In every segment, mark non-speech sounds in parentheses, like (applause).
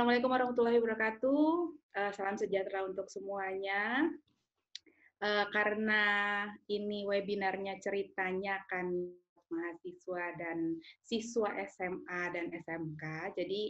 Assalamualaikum warahmatullahi wabarakatuh. Uh, salam sejahtera untuk semuanya. Uh, karena ini webinarnya ceritanya kan mahasiswa dan siswa SMA dan SMK, jadi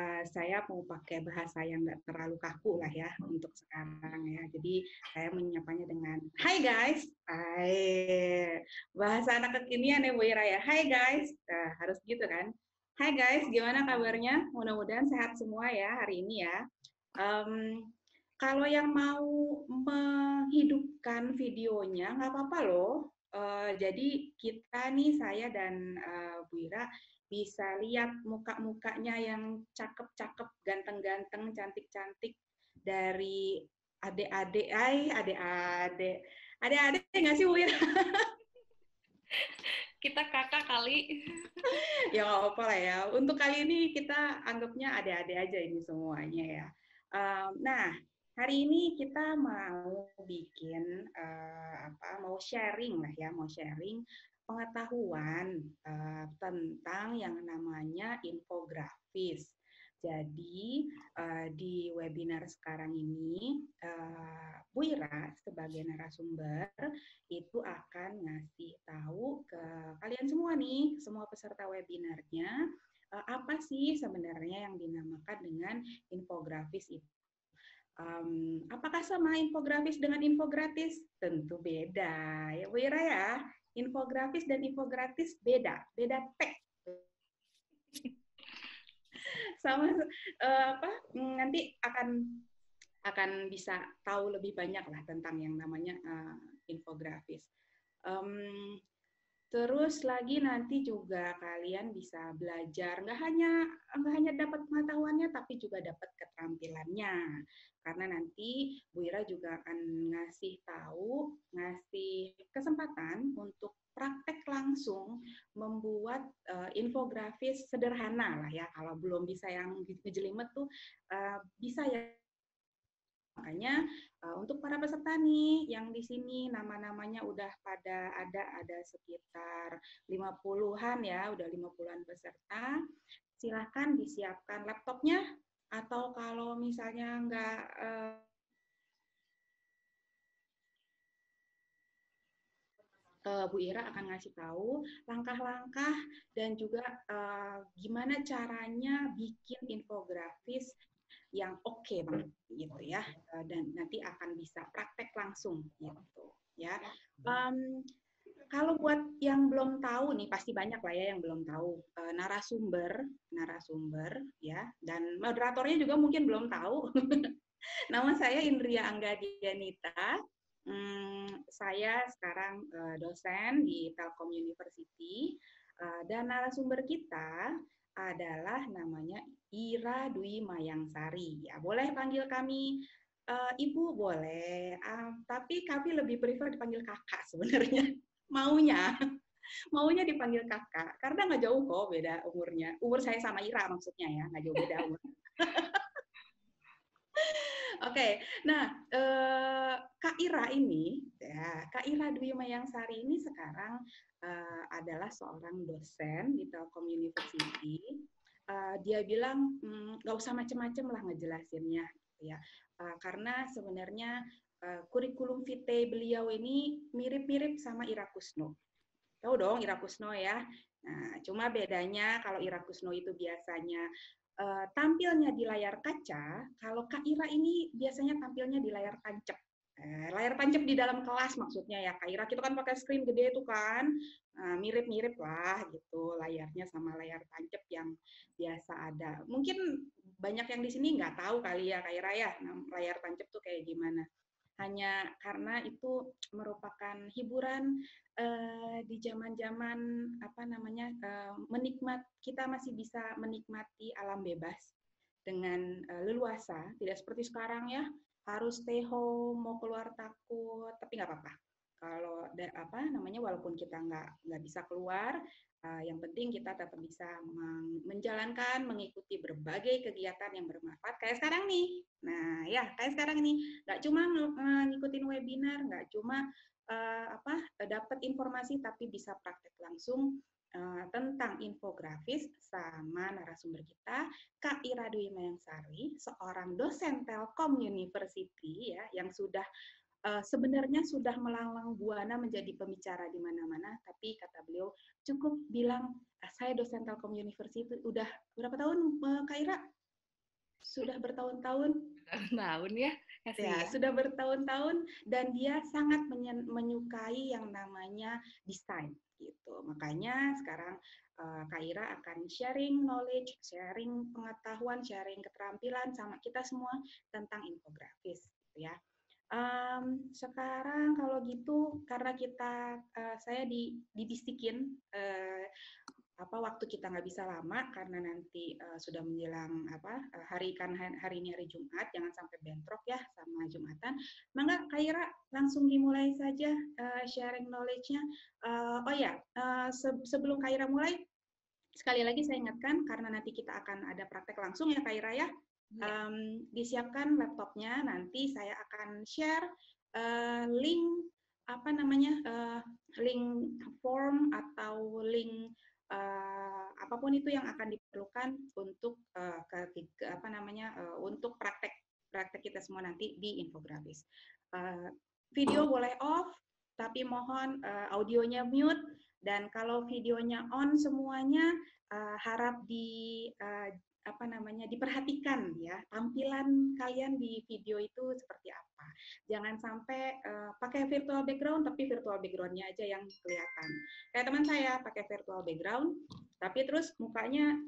uh, saya mau pakai bahasa yang nggak terlalu kaku lah ya untuk sekarang ya. Jadi saya menyapanya dengan Hai guys, Hai. Bahasa anak kekinian ya Bu Ira ya. Hai guys, uh, harus gitu kan. Hai guys, gimana kabarnya? Mudah-mudahan sehat semua ya hari ini ya. Um, kalau yang mau menghidupkan videonya, nggak apa-apa loh. Uh, jadi kita nih, saya dan uh, Bu Ira bisa lihat muka-mukanya yang cakep-cakep, ganteng-ganteng, cantik-cantik dari adik-adik, ay adik-adik, adik-adik nggak sih Bu Ira? (laughs) kita kakak kali. (laughs) ya nggak apa lah ya. Untuk kali ini kita anggapnya adik-adik aja ini semuanya ya. Um, nah, hari ini kita mau bikin uh, apa? Mau sharing lah ya, mau sharing pengetahuan uh, tentang yang namanya infografis. Jadi eh, di webinar sekarang ini uh, Bu Ira sebagai narasumber itu akan ngasih tahu ke kalian semua nih, semua peserta webinarnya eh, apa sih sebenarnya yang dinamakan dengan infografis itu. Um, apakah sama infografis dengan infogratis? Tentu beda ya Bu Ira ya. Infografis dan infogratis beda, beda teks sama uh, apa mm, nanti akan akan bisa tahu lebih banyak lah tentang yang namanya uh, infografis. Um, terus lagi nanti juga kalian bisa belajar nggak hanya nggak hanya dapat pengetahuannya tapi juga dapat keterampilannya karena nanti Bu Ira juga akan ngasih tahu ngasih kesempatan untuk praktek langsung membuat uh, eh, infografis sederhana lah ya kalau belum bisa yang ngejelimet tuh uh, bisa ya makanya uh, untuk para peserta nih yang di sini nama-namanya udah pada ada ada sekitar 50-an ya udah 50-an peserta silahkan disiapkan laptopnya atau kalau misalnya nggak uh, Bu Ira akan ngasih tahu langkah-langkah dan juga eh, gimana caranya bikin infografis yang oke okay banget gitu ya eh, dan nanti akan bisa praktek langsung gitu ya um, kalau buat yang belum tahu nih pasti banyak lah ya yang belum tahu e, narasumber narasumber ya dan moderatornya juga mungkin belum tahu (laughs) nama saya Indria Angga Dianita Hmm, saya sekarang uh, dosen di Telkom University uh, dan narasumber kita adalah namanya Ira Dwi Mayangsari. Ya, boleh panggil kami uh, Ibu boleh, uh, tapi kami lebih prefer dipanggil Kakak sebenarnya. (laughs) Maunya maunya dipanggil kakak karena nggak jauh kok beda umurnya umur saya sama Ira maksudnya ya nggak jauh beda umur (laughs) okay. nah eh, Kak Ira ini, ya, Kak Ira Dwi Mayangsari ini sekarang eh, adalah seorang dosen di Telkom University. Eh, dia bilang hmm, nggak mm, usah macem-macem lah ngejelasinnya, gitu ya, eh, karena sebenarnya eh, kurikulum vitae beliau ini mirip-mirip sama Ira Kusno. Tahu dong Ira Kusno ya. Nah, cuma bedanya kalau Ira Kusno itu biasanya uh, tampilnya di layar kaca, kalau Kak Ira ini biasanya tampilnya di layar tancap. Eh, layar tancap di dalam kelas maksudnya ya Kak Ira, kita kan pakai screen gede itu kan, eh, mirip-mirip uh, lah gitu layarnya sama layar tancap yang biasa ada. Mungkin banyak yang di sini nggak tahu kali ya Kak Ira ya, layar tancap tuh kayak gimana hanya karena itu merupakan hiburan uh, di zaman-zaman apa namanya uh, menikmat kita masih bisa menikmati alam bebas dengan uh, leluasa tidak seperti sekarang ya harus stay home mau keluar takut tapi nggak apa-apa kalau apa namanya walaupun kita nggak nggak bisa keluar uh, yang penting kita tetap bisa menjalankan mengikuti berbagai kegiatan yang bermanfaat kayak sekarang nih nah ya kayak sekarang nih nggak cuma ngikutin webinar nggak cuma uh, apa dapat informasi tapi bisa praktek langsung eh, tentang infografis sama narasumber kita Kak Ira Dwi Mayang Sari seorang dosen Telkom University ya yang sudah uh, sebenarnya sudah melanglang buana menjadi pembicara di mana-mana, tapi kata beliau cukup bilang ah, saya dosen Telkom University udah berapa tahun eh, Kak Ira? Sudah bertahun-tahun. Tahun ya, ya. ya, sudah bertahun-tahun dan dia sangat menyukai yang namanya desain gitu. Makanya sekarang uh, eh, Kaira akan sharing knowledge, sharing pengetahuan, sharing keterampilan sama kita semua tentang infografis gitu ya. Um, sekarang kalau gitu karena kita uh, saya di, dibisikin uh, apa waktu kita nggak bisa lama karena nanti uh, sudah menjelang apa uh, hari kan hari ini hari Jumat jangan sampai bentrok ya sama Jumatan mangga Kaira langsung dimulai saja uh, sharing knowledge-nya uh, oh ya uh, se sebelum Kaira mulai sekali lagi saya ingatkan karena nanti kita akan ada praktek langsung ya Kaira ya Um, disiapkan laptopnya, nanti saya akan share uh, link apa namanya uh, link form atau link uh, apapun itu yang akan diperlukan untuk uh, ke, apa namanya uh, untuk praktek praktek kita semua nanti di infografis. Uh, video boleh off, tapi mohon uh, audionya mute dan kalau videonya on semuanya uh, harap di uh, apa namanya diperhatikan ya tampilan kalian di video itu seperti apa jangan sampai uh, pakai virtual background tapi virtual backgroundnya aja yang kelihatan kayak teman saya pakai virtual background tapi terus mukanya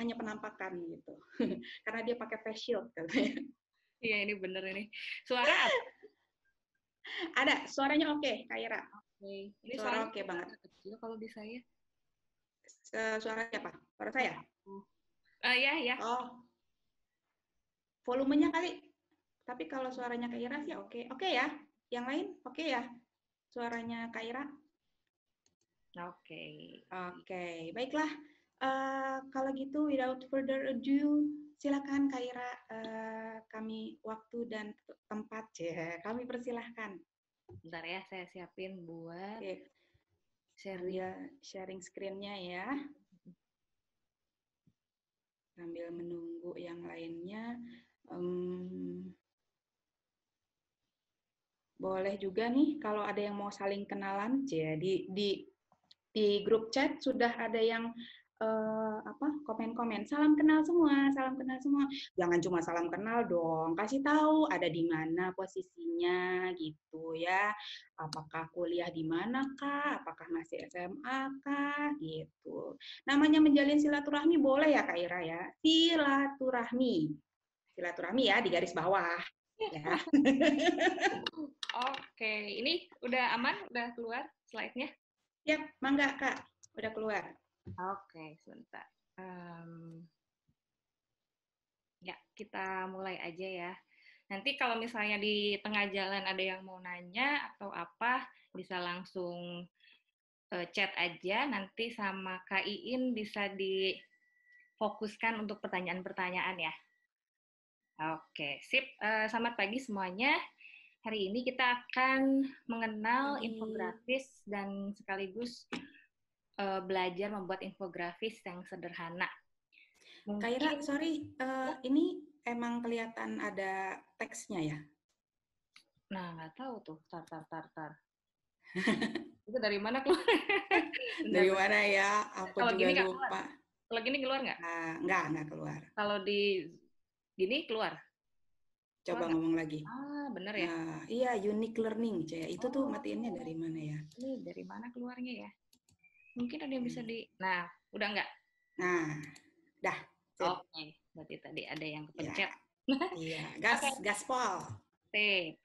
hanya penampakan gitu (laughs) karena dia pakai face shield katanya iya ini bener ini suara (laughs) ada suaranya oke okay, Kaira okay. ini suara, suara oke okay banget kalau di saya suara siapa suara saya oh. Uh, ya, ya. Oh. Volumenya kali. Tapi kalau suaranya Kak Ira sih oke. Okay. Oke okay ya. Yang lain oke okay ya. Suaranya Kak Ira. Oke. Okay. Oke. Okay. Baiklah. Uh, kalau gitu without further ado, silakan Kak Ira uh, eh, kami waktu dan tempat ya. Kami persilahkan. Bentar ya, saya siapin buat okay. sharing. sharing screen-nya ya sambil menunggu yang lainnya um, boleh juga nih kalau ada yang mau saling kenalan jadi di di grup chat sudah ada yang uh, apa komen-komen salam kenal semua salam kenal semua jangan cuma salam kenal dong kasih tahu ada di mana posisinya gitu ya apakah kuliah di mana kak apakah masih SMA kak gitu namanya menjalin silaturahmi boleh ya Kak Ira ya silaturahmi silaturahmi ya di garis bawah ya (laughs) oke ini udah aman udah keluar slide-nya ya mangga Kak, udah keluar. Oke, sebentar. Um, ya, kita mulai aja ya. Nanti kalau misalnya di tengah jalan ada yang mau nanya atau apa, bisa langsung uh, chat aja. Nanti sama Kak Iin bisa difokuskan untuk pertanyaan-pertanyaan ya. Oke, sip. Uh, selamat pagi semuanya. Hari ini kita akan mengenal infografis dan sekaligus uh, belajar membuat infografis yang sederhana. Kaira, sorry, uh, ini emang kelihatan ada teksnya ya? Nah, nggak tahu tuh. Tar, tar, tar, tar. (laughs) Itu dari mana keluar? (laughs) dari mana ya? Aku Kalau juga lupa. Kalau gini keluar nggak? Uh, nggak, nggak keluar. Kalau di gini keluar? Coba keluar ngomong lagi. Ah, bener ya? Uh, iya, unique learning. Caya. Itu oh. tuh matiinnya dari mana ya? Ini dari mana keluarnya ya? Mungkin ada yang bisa hmm. di... Nah, udah enggak Nah, dah. Oke, okay. berarti tadi ada yang kepencet. Iya, ya. gas, (laughs) okay. gaspol. Sip.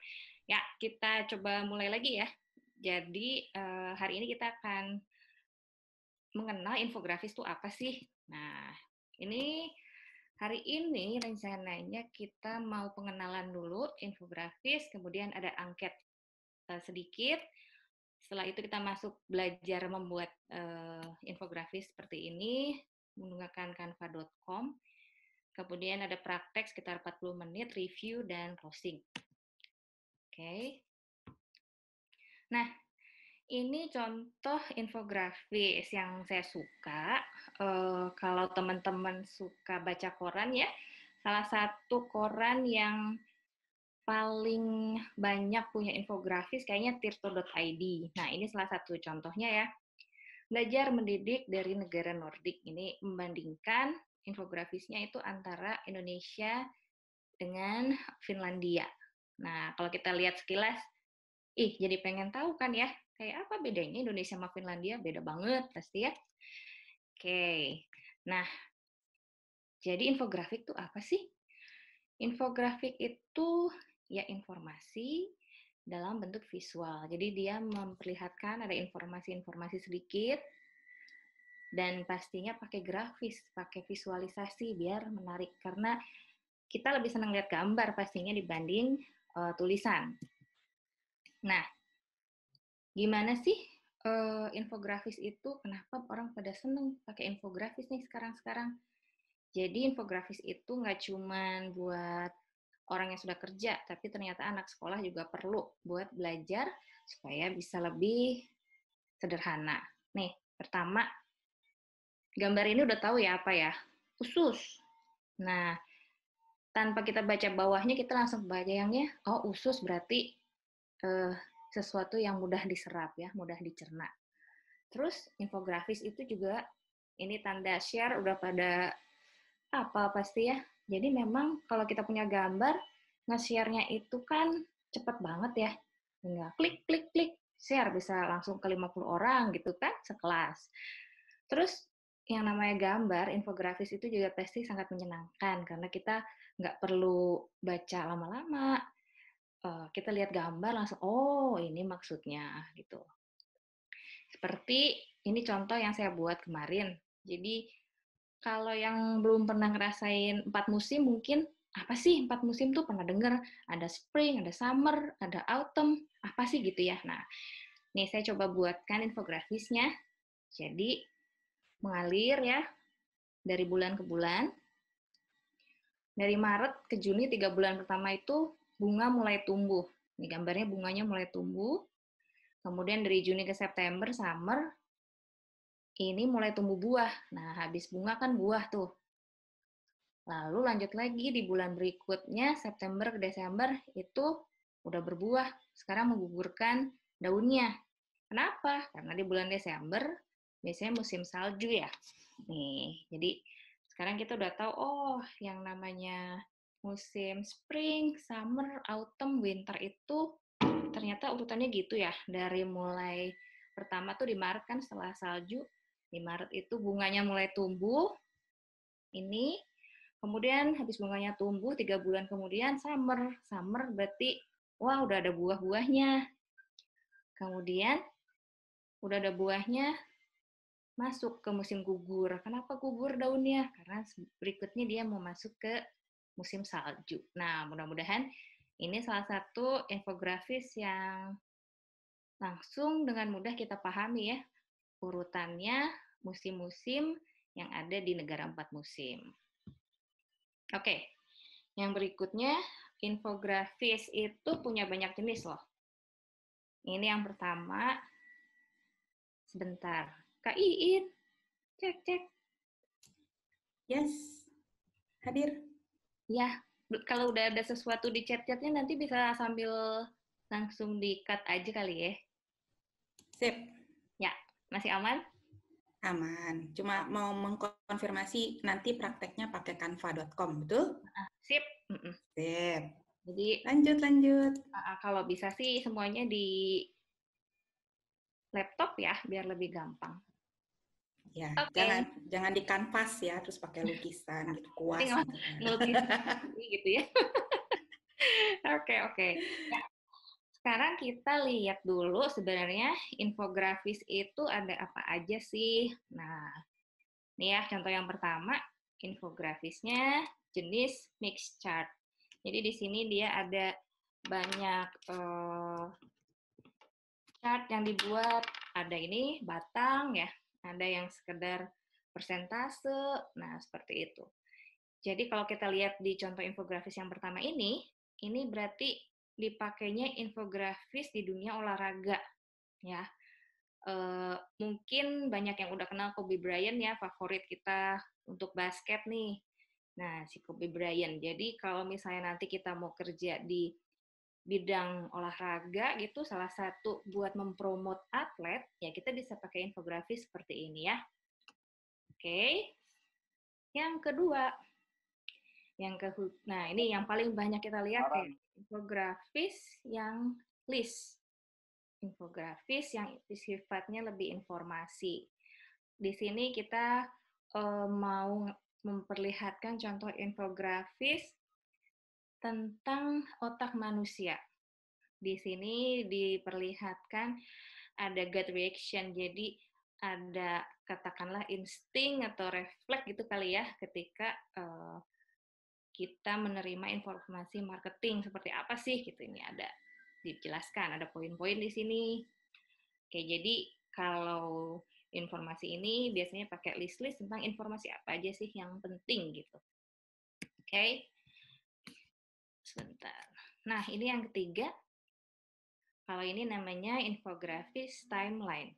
Ya, kita coba mulai lagi ya. Jadi, uh, hari ini kita akan mengenal infografis itu apa sih. Nah, ini Hari ini rencananya kita mau pengenalan dulu infografis, kemudian ada angket eh, sedikit, setelah itu kita masuk belajar membuat uh, eh, infografis seperti ini menggunakan canva.com. Kemudian ada praktek sekitar 40 menit, review, dan closing. Oke. Okay. Nah, ini contoh infografis yang saya suka. Uh, kalau teman-teman suka baca koran ya, salah satu koran yang paling banyak punya infografis kayaknya tirto.id. Nah, ini salah satu contohnya ya. Belajar mendidik dari negara Nordik. Ini membandingkan infografisnya itu antara Indonesia dengan Finlandia. Nah, kalau kita lihat sekilas, ih jadi pengen tahu kan ya, kayak apa bedanya Indonesia sama Finlandia? Beda banget pasti ya. Oke. Nah, jadi infografik itu apa sih? Infografik itu ya informasi dalam bentuk visual. Jadi dia memperlihatkan ada informasi-informasi sedikit dan pastinya pakai grafis, pakai visualisasi biar menarik karena kita lebih senang lihat gambar pastinya dibanding uh, tulisan. Nah, gimana sih uh, infografis itu? Kenapa orang pada seneng pakai infografis nih sekarang-sekarang? Jadi infografis itu nggak cuma buat orang yang sudah kerja, tapi ternyata anak sekolah juga perlu buat belajar supaya bisa lebih sederhana. Nih, pertama, gambar ini udah tahu ya apa ya? Usus. Nah, tanpa kita baca bawahnya, kita langsung bayangnya, oh usus berarti eh, sesuatu yang mudah diserap ya, mudah dicerna. Terus infografis itu juga ini tanda share udah pada apa pasti ya jadi memang kalau kita punya gambar, nge-share-nya itu kan cepet banget ya. Tinggal klik, klik, klik, share bisa langsung ke 50 orang gitu kan, sekelas. Terus yang namanya gambar, infografis itu juga pasti sangat menyenangkan karena kita nggak perlu baca lama-lama. Eh, kita lihat gambar langsung, oh ini maksudnya gitu. Seperti ini contoh yang saya buat kemarin. Jadi kalau yang belum pernah ngerasain empat musim mungkin apa sih empat musim tuh pernah dengar ada spring, ada summer, ada autumn, apa sih gitu ya. Nah, ini saya coba buatkan infografisnya. Jadi mengalir ya dari bulan ke bulan. Dari Maret ke Juni tiga bulan pertama itu bunga mulai tumbuh. Ini gambarnya bunganya mulai tumbuh. Kemudian dari Juni ke September summer, ini mulai tumbuh buah. Nah, habis bunga kan buah tuh. Lalu lanjut lagi di bulan berikutnya, September ke Desember, itu udah berbuah. Sekarang menggugurkan daunnya. Kenapa? Karena di bulan Desember, biasanya musim salju ya. Nih, jadi sekarang kita udah tahu, oh yang namanya musim spring, summer, autumn, winter itu ternyata urutannya gitu ya. Dari mulai pertama tuh di Maret kan setelah salju, di Maret itu bunganya mulai tumbuh. Ini kemudian habis bunganya tumbuh tiga bulan kemudian summer. Summer berarti wah udah ada buah-buahnya. Kemudian udah ada buahnya masuk ke musim gugur. Kenapa gugur daunnya? Karena berikutnya dia mau masuk ke musim salju. Nah, mudah-mudahan ini salah satu infografis yang langsung dengan mudah kita pahami ya urutannya musim-musim yang ada di negara empat musim. Oke, okay. yang berikutnya infografis itu punya banyak jenis loh. Ini yang pertama, sebentar. Kak Iin, cek cek. Yes, hadir. Ya, kalau udah ada sesuatu di chat-chatnya nanti bisa sambil langsung di-cut aja kali ya. Sip. Ya, masih aman? Aman. Cuma mau mengkonfirmasi nanti prakteknya pakai kanva.com, betul? Ah, sip. Sip. Jadi lanjut lanjut. Ah, kalau bisa sih semuanya di laptop ya, biar lebih gampang. Ya, okay. jangan jangan di kanvas ya, terus pakai lukisan gitu kuat? lukisan gitu ya. (laughs) Oke, oke. Okay, ya, okay. Sekarang kita lihat dulu sebenarnya infografis itu ada apa aja sih. Nah, ini ya contoh yang pertama, infografisnya jenis mix chart. Jadi di sini dia ada banyak eh, chart yang dibuat. Ada ini batang ya, ada yang sekedar persentase, nah seperti itu. Jadi kalau kita lihat di contoh infografis yang pertama ini, ini berarti dipakainya infografis di dunia olahraga ya e, mungkin banyak yang udah kenal Kobe Bryant ya favorit kita untuk basket nih nah si Kobe Bryant jadi kalau misalnya nanti kita mau kerja di bidang olahraga gitu salah satu buat mempromot atlet ya kita bisa pakai infografis seperti ini ya oke okay. yang kedua yang ke nah ini yang paling banyak kita lihat ya, infografis yang list infografis yang sifatnya lebih informasi di sini kita uh, mau memperlihatkan contoh infografis tentang otak manusia di sini diperlihatkan ada gut reaction jadi ada katakanlah insting atau refleks gitu kali ya ketika uh, kita menerima informasi marketing seperti apa sih gitu ini ada dijelaskan ada poin-poin di sini oke jadi kalau informasi ini biasanya pakai list-list tentang informasi apa aja sih yang penting gitu oke sebentar nah ini yang ketiga kalau ini namanya infografis timeline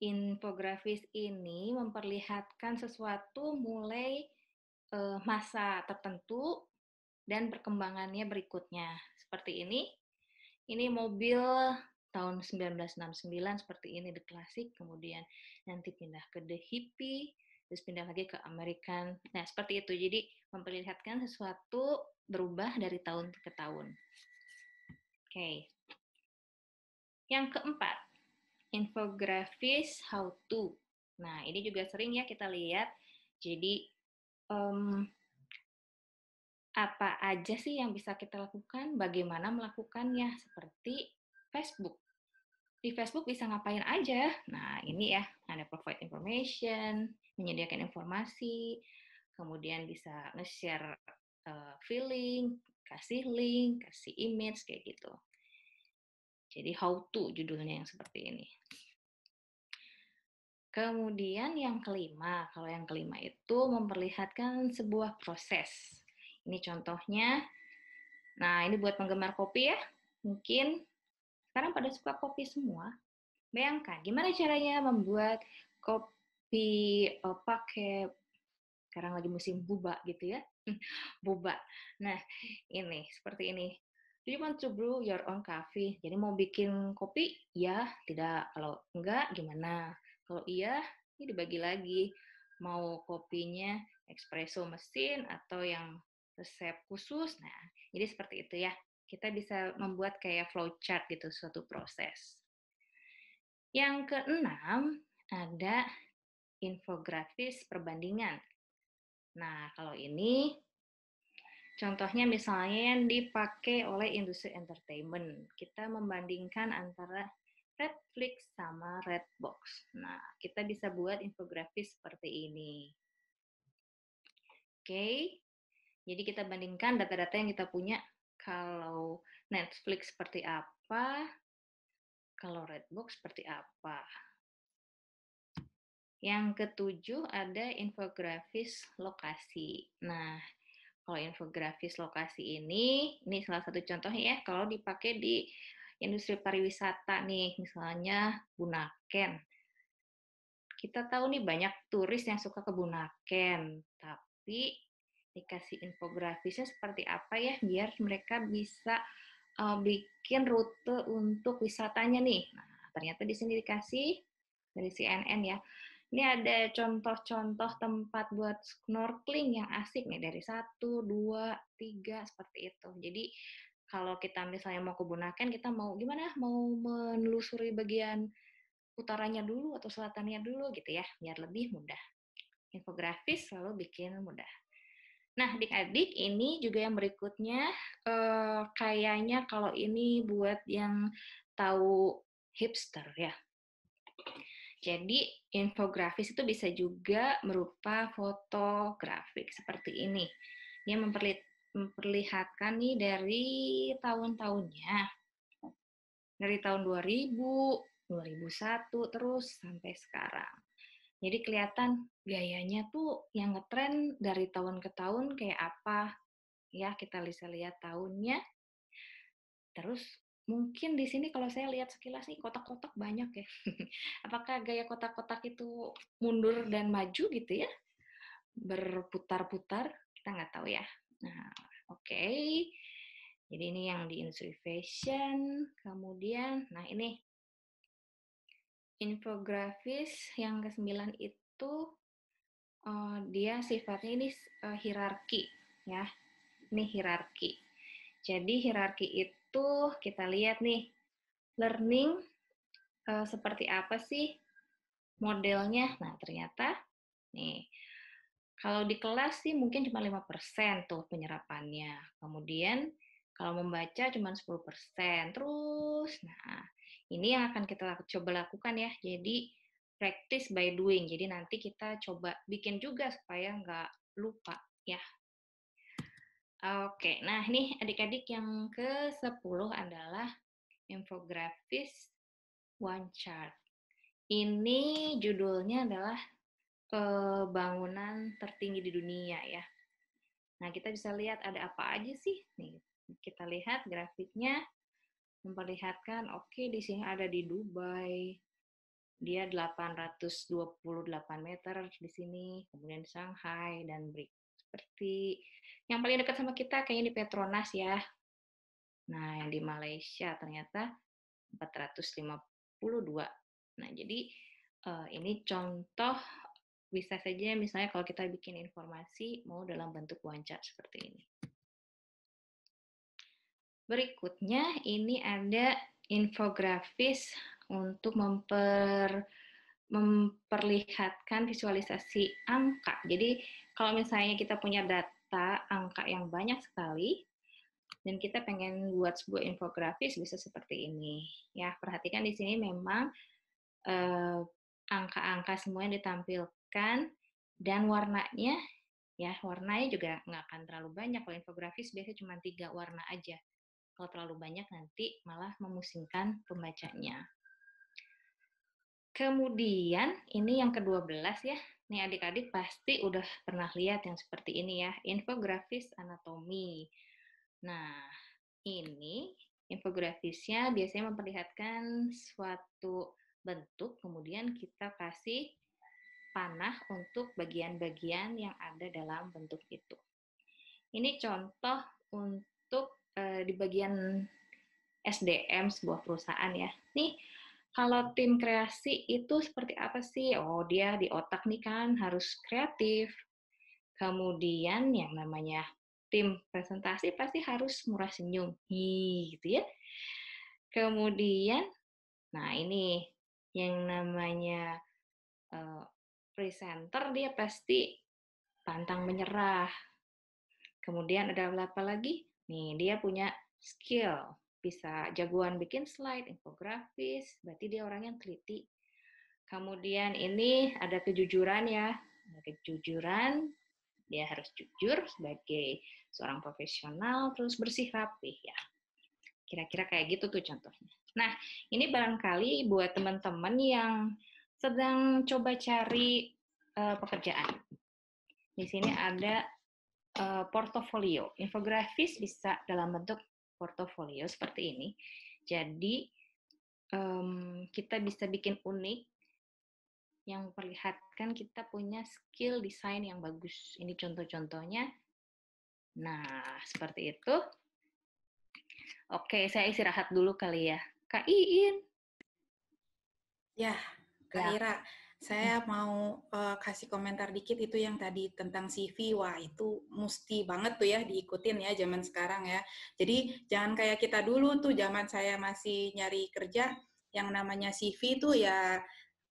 infografis ini memperlihatkan sesuatu mulai Eh, masa tertentu dan perkembangannya berikutnya. Seperti ini. Ini mobil tahun 1969 seperti ini The Classic, kemudian nanti pindah ke The Hippie, terus pindah lagi ke American. Nah, seperti itu. Jadi memperlihatkan sesuatu berubah dari tahun ke tahun. Oke. Okay. Yang keempat, infografis how to. Nah, ini juga sering ya kita lihat. Jadi um, apa aja sih yang bisa kita lakukan, bagaimana melakukannya, seperti Facebook. Di Facebook bisa ngapain aja. Nah, ini ya, ada provide information, menyediakan informasi, kemudian bisa nge-share uh, feeling, kasih link, kasih image, kayak gitu. Jadi how to judulnya yang seperti ini. Kemudian yang kelima, kalau yang kelima itu memperlihatkan sebuah proses. Ini contohnya. Nah, ini buat penggemar kopi ya. Mungkin sekarang pada suka kopi semua. Bayangkan gimana caranya membuat kopi oh, pakai sekarang lagi musim buba gitu ya. Hmm, buba. Nah, ini seperti ini. You want to brew your own coffee. Jadi mau bikin kopi ya, tidak kalau enggak gimana? Kalau oh, iya, ini dibagi lagi. Mau kopinya espresso mesin atau yang resep khusus. Nah, jadi seperti itu ya. Kita bisa membuat kayak flowchart gitu suatu proses. Yang keenam, ada infografis perbandingan. Nah, kalau ini contohnya misalnya yang dipakai oleh industri entertainment. Kita membandingkan antara Redflix sama Redbox. Nah, kita bisa buat infografis seperti ini. Oke, okay. jadi kita bandingkan data-data yang kita punya. Kalau Netflix seperti apa, kalau Redbox seperti apa. Yang ketujuh ada infografis lokasi. Nah, kalau infografis lokasi ini, ini salah satu contohnya ya, kalau dipakai di industri pariwisata nih, misalnya Bunaken. Kita tahu nih banyak turis yang suka ke Bunaken, tapi dikasih infografisnya seperti apa ya biar mereka bisa uh, bikin rute untuk wisatanya nih. Nah, ternyata di sini dikasih dari CNN ya. Ini ada contoh-contoh tempat buat snorkeling yang asik nih dari satu, dua, tiga seperti itu. Jadi kalau kita misalnya mau ke Bunaken, kita mau gimana? Mau menelusuri bagian utaranya dulu atau selatannya dulu gitu ya, biar lebih mudah. Infografis selalu bikin mudah. Nah, adik-adik, ini juga yang berikutnya, eh, kayaknya kalau ini buat yang tahu hipster ya. Jadi, infografis itu bisa juga berupa foto seperti ini. Dia memperlihat memperlihatkan nih dari tahun-tahunnya. Dari tahun 2000, 2001 terus sampai sekarang. Jadi kelihatan gayanya tuh yang ngetren dari tahun ke tahun kayak apa. Ya, kita bisa lihat tahunnya. Terus mungkin di sini kalau saya lihat sekilas nih kotak-kotak banyak ya. (laughs) Apakah gaya kotak-kotak itu mundur dan maju gitu ya? Berputar-putar? Kita nggak tahu ya. Nah, oke. Okay. Jadi ini yang di insulation, kemudian nah ini infografis yang ke-9 itu uh, dia sifatnya ini uh, hierarki ya. Ini hierarki. Jadi hierarki itu kita lihat nih learning uh, seperti apa sih modelnya. Nah, ternyata nih kalau di kelas sih mungkin cuma 5% tuh penyerapannya. Kemudian kalau membaca cuma 10%. Terus, nah ini yang akan kita coba lakukan ya. Jadi practice by doing. Jadi nanti kita coba bikin juga supaya nggak lupa ya. Oke, nah ini adik-adik yang ke-10 adalah infografis one chart. Ini judulnya adalah bangunan tertinggi di dunia ya. Nah, kita bisa lihat ada apa aja sih nih. Kita lihat grafiknya memperlihatkan oke okay, di sini ada di Dubai. Dia 828 meter di sini, kemudian di Shanghai dan Brick. Seperti yang paling dekat sama kita kayaknya di Petronas ya. Nah, yang di Malaysia ternyata 452. Nah, jadi eh, ini contoh bisa saja misalnya kalau kita bikin informasi mau dalam bentuk wawancara seperti ini. Berikutnya ini ada infografis untuk memper memperlihatkan visualisasi angka. Jadi kalau misalnya kita punya data angka yang banyak sekali dan kita pengen buat sebuah infografis bisa seperti ini. Ya, perhatikan di sini memang eh, angka-angka semuanya ditampilkan kan dan warnanya ya warnanya juga nggak akan terlalu banyak kalau infografis biasanya cuma tiga warna aja kalau terlalu banyak nanti malah memusingkan pembacanya kemudian ini yang ke-12 ya nih adik-adik pasti udah pernah lihat yang seperti ini ya infografis anatomi nah ini infografisnya biasanya memperlihatkan suatu bentuk kemudian kita kasih panah untuk bagian-bagian yang ada dalam bentuk itu. Ini contoh untuk e, di bagian SDM sebuah perusahaan ya. Nih, kalau tim kreasi itu seperti apa sih? Oh, dia di otak nih kan harus kreatif. Kemudian yang namanya tim presentasi pasti harus murah senyum. Hi, gitu ya. Kemudian, nah ini yang namanya eh, presenter dia pasti pantang menyerah. Kemudian ada apa lagi? Nih, dia punya skill, bisa jagoan bikin slide, infografis, berarti dia orang yang teliti. Kemudian ini ada kejujuran ya, ada kejujuran, dia harus jujur sebagai seorang profesional, terus bersih rapi ya. Kira-kira kayak gitu tuh contohnya. Nah, ini barangkali buat teman-teman yang sedang coba cari uh, pekerjaan. Di sini ada uh, portofolio. Infografis bisa dalam bentuk portofolio seperti ini. Jadi um, kita bisa bikin unik yang memperlihatkan kita punya skill desain yang bagus. Ini contoh-contohnya. Nah, seperti itu. Oke, saya istirahat dulu kali ya. Kak Iin. Ya, Kak ya. Ira, saya hmm. mau uh, kasih komentar dikit itu yang tadi tentang CV. Wah, itu mesti banget tuh ya diikutin ya zaman sekarang ya. Jadi jangan kayak kita dulu tuh zaman saya masih nyari kerja yang namanya CV tuh ya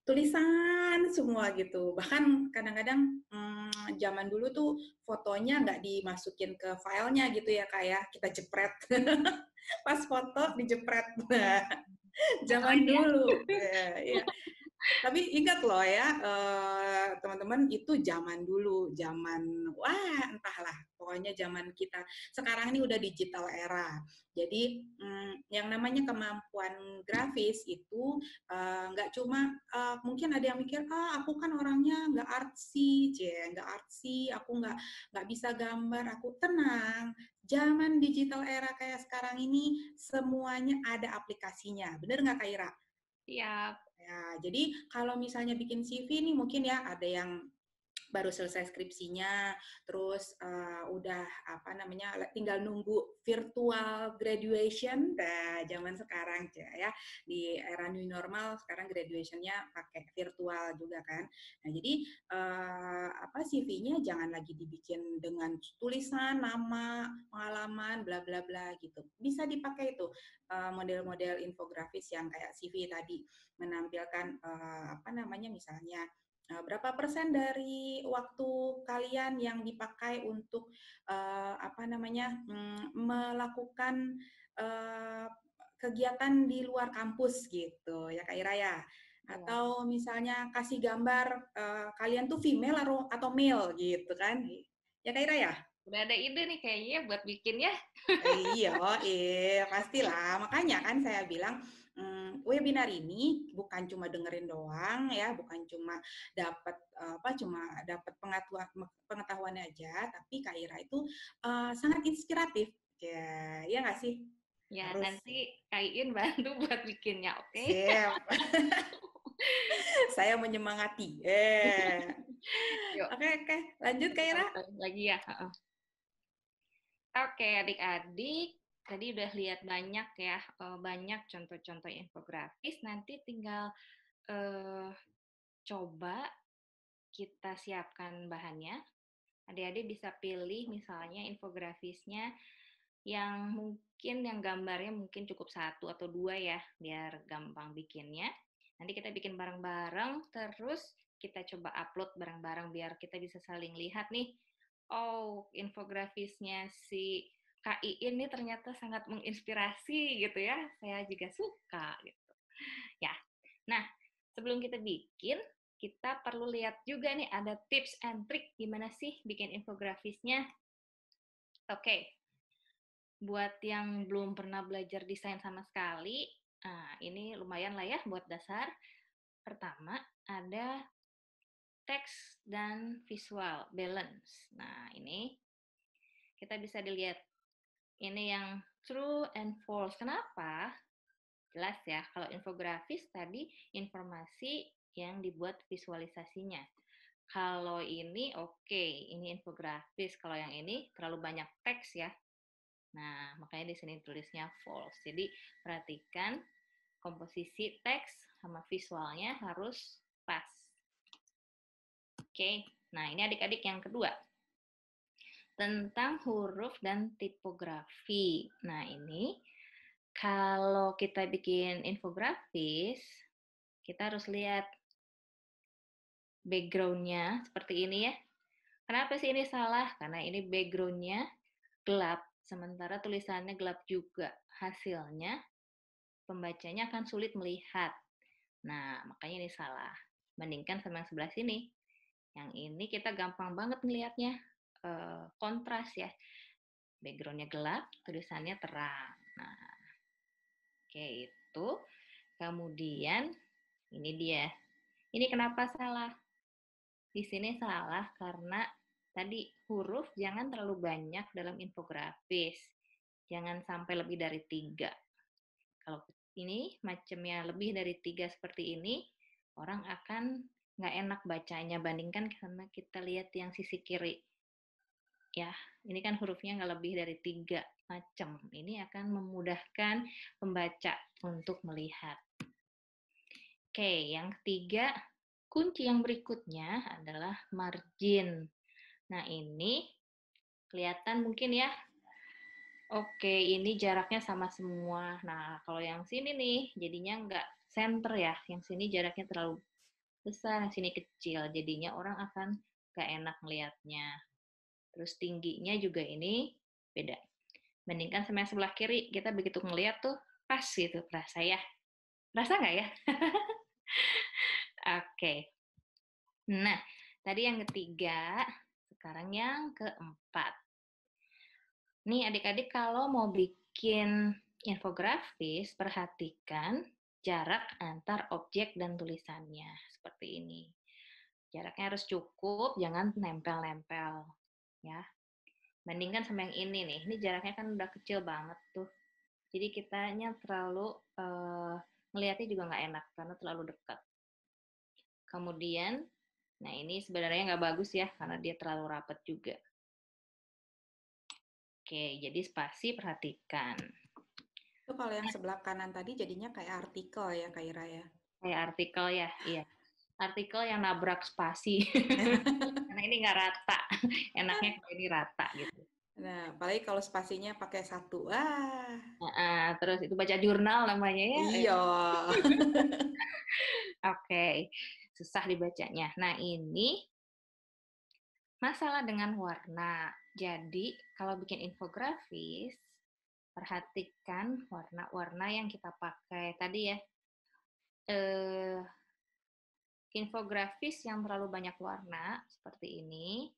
tulisan semua gitu. Bahkan kadang-kadang hmm, zaman dulu tuh fotonya nggak dimasukin ke filenya gitu ya kayak ya. kita jepret. (laughs) Pas foto dijepret. Nah, zaman dulu. ya, ya tapi ingat loh ya, eh, teman-teman, uh, itu zaman dulu, zaman, wah entahlah, pokoknya zaman kita. Sekarang ini udah digital era. Jadi um, yang namanya kemampuan grafis itu eh, nggak uh, cuma, uh, mungkin ada yang mikir, ah aku kan orangnya nggak artsy, cie, nggak artsy, aku nggak nggak bisa gambar, aku tenang. Zaman digital era kayak sekarang ini, semuanya ada aplikasinya. Bener nggak, Kaira? Siap. Ya, jadi kalau misalnya bikin CV nih mungkin ya ada yang baru selesai skripsinya, terus uh, udah apa namanya tinggal nunggu virtual graduation. Nah, zaman sekarang ya, di era new normal sekarang graduationnya pakai virtual juga kan. Nah, jadi uh, apa CV-nya jangan lagi dibikin dengan tulisan, nama, pengalaman, bla bla bla gitu. Bisa dipakai itu model eh, model-model infografis yang kayak CV tadi menampilkan uh, apa namanya misalnya Nah, berapa persen dari waktu kalian yang dipakai untuk uh, apa namanya um, melakukan uh, kegiatan di luar kampus gitu ya Kak Ira ya? Iya. Atau misalnya kasih gambar uh, kalian tuh female atau, atau male gitu kan? Ya Kak Ira ya? Udah ada ide nih kayaknya buat bikin ya. iya, iya pastilah. Makanya kan saya bilang hmm, webinar ini bukan cuma dengerin doang ya, bukan cuma dapat eh, apa cuma dapat pengetahuan pengetahuan aja, tapi Kak Ira itu uh, sangat inspiratif. Ya, ya nggak sih? Ya, Harus. nanti kain bantu buat bikinnya, oke? Okay? (laughs) Saya menyemangati. Eh. Oke, oke. Lanjut, Kak Ira. Lagi ya. Oke, adik-adik tadi udah lihat banyak ya, eh, banyak contoh-contoh infografis. Nanti tinggal eh, coba kita siapkan bahannya. Adik-adik bisa pilih misalnya infografisnya yang mungkin yang gambarnya mungkin cukup satu atau dua ya, biar gampang bikinnya. Nanti kita bikin bareng-bareng, terus kita coba upload bareng-bareng biar kita bisa saling lihat nih. Oh, infografisnya si KI ini ternyata sangat menginspirasi gitu ya. Saya juga suka gitu. Ya. Nah, sebelum kita bikin, kita perlu lihat juga nih ada tips and trick gimana sih bikin infografisnya. Oke. Okay. Buat yang belum pernah belajar desain sama sekali, nah ini lumayan lah ya buat dasar. Pertama, ada teks dan visual balance. Nah, ini kita bisa dilihat ini yang true and false. Kenapa? Jelas ya, kalau infografis tadi informasi yang dibuat visualisasinya. Kalau ini oke, okay, ini infografis. Kalau yang ini terlalu banyak teks ya. Nah, makanya di sini tulisnya false. Jadi perhatikan komposisi teks sama visualnya harus pas. Oke, okay. nah ini adik-adik yang kedua tentang huruf dan tipografi. Nah, ini kalau kita bikin infografis, kita harus lihat backgroundnya seperti ini ya. Kenapa sih ini salah? Karena ini backgroundnya gelap, sementara tulisannya gelap juga. Hasilnya pembacanya akan sulit melihat. Nah, makanya ini salah. Mendingkan sama yang sebelah sini. Yang ini kita gampang banget melihatnya. Eh, kontras ya. Backgroundnya gelap, tulisannya terang. Nah, oke itu. Kemudian ini dia. Ini kenapa salah? Di sini salah karena tadi huruf jangan terlalu banyak dalam infografis. Jangan sampai lebih dari tiga. Kalau ini macamnya lebih dari tiga seperti ini, orang akan nggak enak bacanya bandingkan karena kita lihat yang sisi kiri ya ini kan hurufnya nggak lebih dari tiga macam ini akan memudahkan pembaca untuk melihat oke yang ketiga kunci yang berikutnya adalah margin nah ini kelihatan mungkin ya Oke, ini jaraknya sama semua. Nah, kalau yang sini nih, jadinya nggak center ya. Yang sini jaraknya terlalu besar, yang sini kecil. Jadinya orang akan nggak enak melihatnya. Terus tingginya juga ini beda. Bandingkan sama yang sebelah kiri, kita begitu ngeliat tuh pas gitu rasa ya. Rasa nggak ya? (laughs) Oke. okay. Nah, tadi yang ketiga, sekarang yang keempat. Nih adik-adik kalau mau bikin infografis, perhatikan jarak antar objek dan tulisannya seperti ini. Jaraknya harus cukup, jangan nempel-nempel ya. Bandingkan sama yang ini nih, ini jaraknya kan udah kecil banget tuh. Jadi kitanya terlalu uh, eh, ngelihatnya juga nggak enak karena terlalu dekat. Kemudian, nah ini sebenarnya nggak bagus ya karena dia terlalu rapat juga. Oke, jadi spasi perhatikan. Itu kalau yang sebelah kanan tadi jadinya kayak artikel ya, Kaira ya? Kayak artikel ya, iya. Artikel yang nabrak spasi. (laughs) ini nggak rata. (laughs) Enaknya kalau ini rata gitu. Nah, apalagi kalau spasinya pakai satu. Ah. Uh, uh, terus itu baca jurnal namanya ya. Iya. (laughs) Oke. okay. Susah dibacanya. Nah, ini masalah dengan warna. Jadi, kalau bikin infografis, perhatikan warna-warna yang kita pakai tadi ya. Eh Infografis yang terlalu banyak warna seperti ini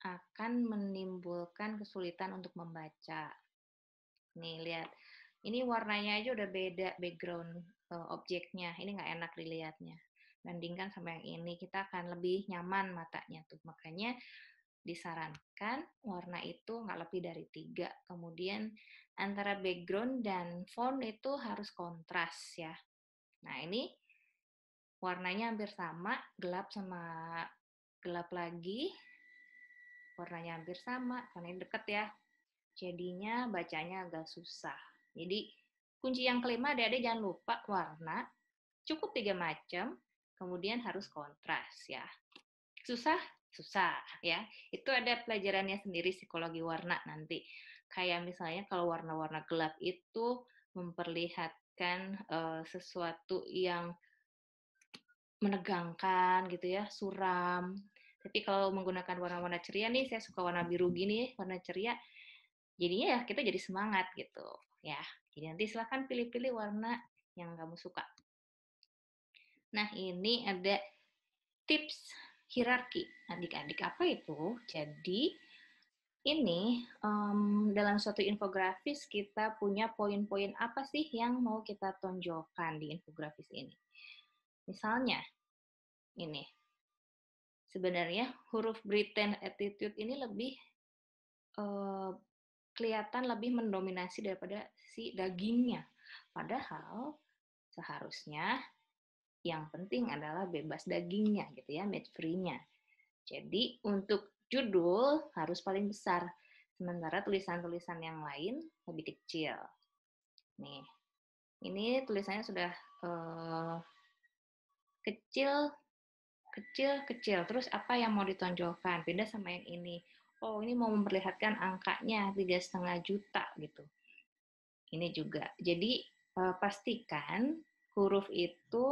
akan menimbulkan kesulitan untuk membaca. Nih, lihat. Ini warnanya aja udah beda background uh, objeknya. Ini nggak enak dilihatnya. Bandingkan sama yang ini, kita akan lebih nyaman matanya tuh. Makanya disarankan warna itu nggak lebih dari tiga. Kemudian antara background dan font itu harus kontras ya. Nah, ini warnanya hampir sama, gelap sama gelap lagi, warnanya hampir sama, karena ini deket ya. Jadinya bacanya agak susah. Jadi kunci yang kelima adik-adik jangan lupa warna, cukup tiga macam, kemudian harus kontras ya. Susah? Susah ya. Itu ada pelajarannya sendiri psikologi warna nanti. Kayak misalnya kalau warna-warna gelap itu memperlihatkan uh, sesuatu yang menegangkan gitu ya, suram. Tapi kalau menggunakan warna-warna ceria nih, saya suka warna biru gini, warna ceria. Jadinya ya kita jadi semangat gitu ya. Jadi nanti silahkan pilih-pilih warna yang kamu suka. Nah ini ada tips hierarki adik-adik apa itu? Jadi ini um, dalam suatu infografis kita punya poin-poin apa sih yang mau kita tonjolkan di infografis ini? Misalnya, ini. Sebenarnya huruf Britain attitude ini lebih uh, kelihatan lebih mendominasi daripada si dagingnya. Padahal seharusnya yang penting adalah bebas dagingnya gitu ya, meat free-nya. Jadi untuk judul harus paling besar, sementara tulisan-tulisan yang lain lebih kecil. Nih, ini tulisannya sudah uh, kecil kecil kecil terus apa yang mau ditonjolkan beda sama yang ini oh ini mau memperlihatkan angkanya tiga setengah juta gitu ini juga jadi eh, pastikan huruf itu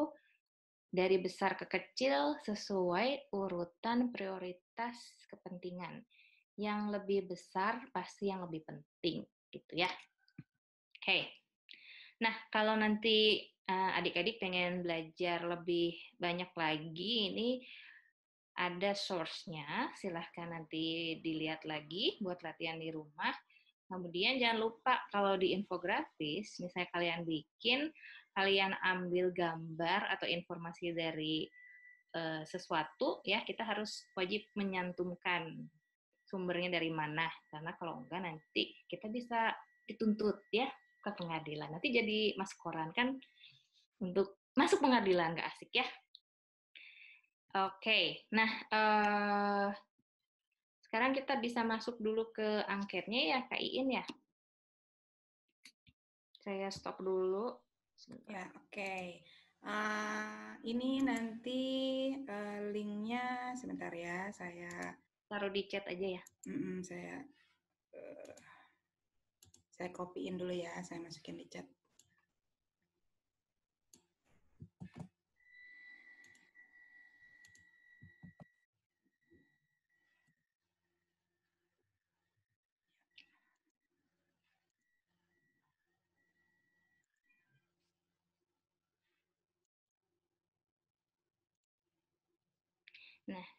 dari besar ke kecil sesuai urutan prioritas kepentingan yang lebih besar pasti yang lebih penting gitu ya oke okay. nah kalau nanti Eh, adik-adik pengen belajar lebih banyak lagi, ini ada source-nya, silahkan nanti dilihat lagi buat latihan di rumah. Kemudian jangan lupa kalau di infografis, misalnya kalian bikin, kalian ambil gambar atau informasi dari e, sesuatu, ya kita harus wajib menyantumkan sumbernya dari mana, karena kalau enggak nanti kita bisa dituntut ya ke pengadilan. Nanti jadi mas koran kan untuk masuk pengadilan nggak asik ya oke okay. nah uh, sekarang kita bisa masuk dulu ke angketnya ya kak ya saya stop dulu ya oke okay. Uh, eh, ini nanti uh, linknya sebentar ya, saya taruh di chat aja ya. Mm -mm, saya uh, saya copyin dulu ya, saya masukin di chat.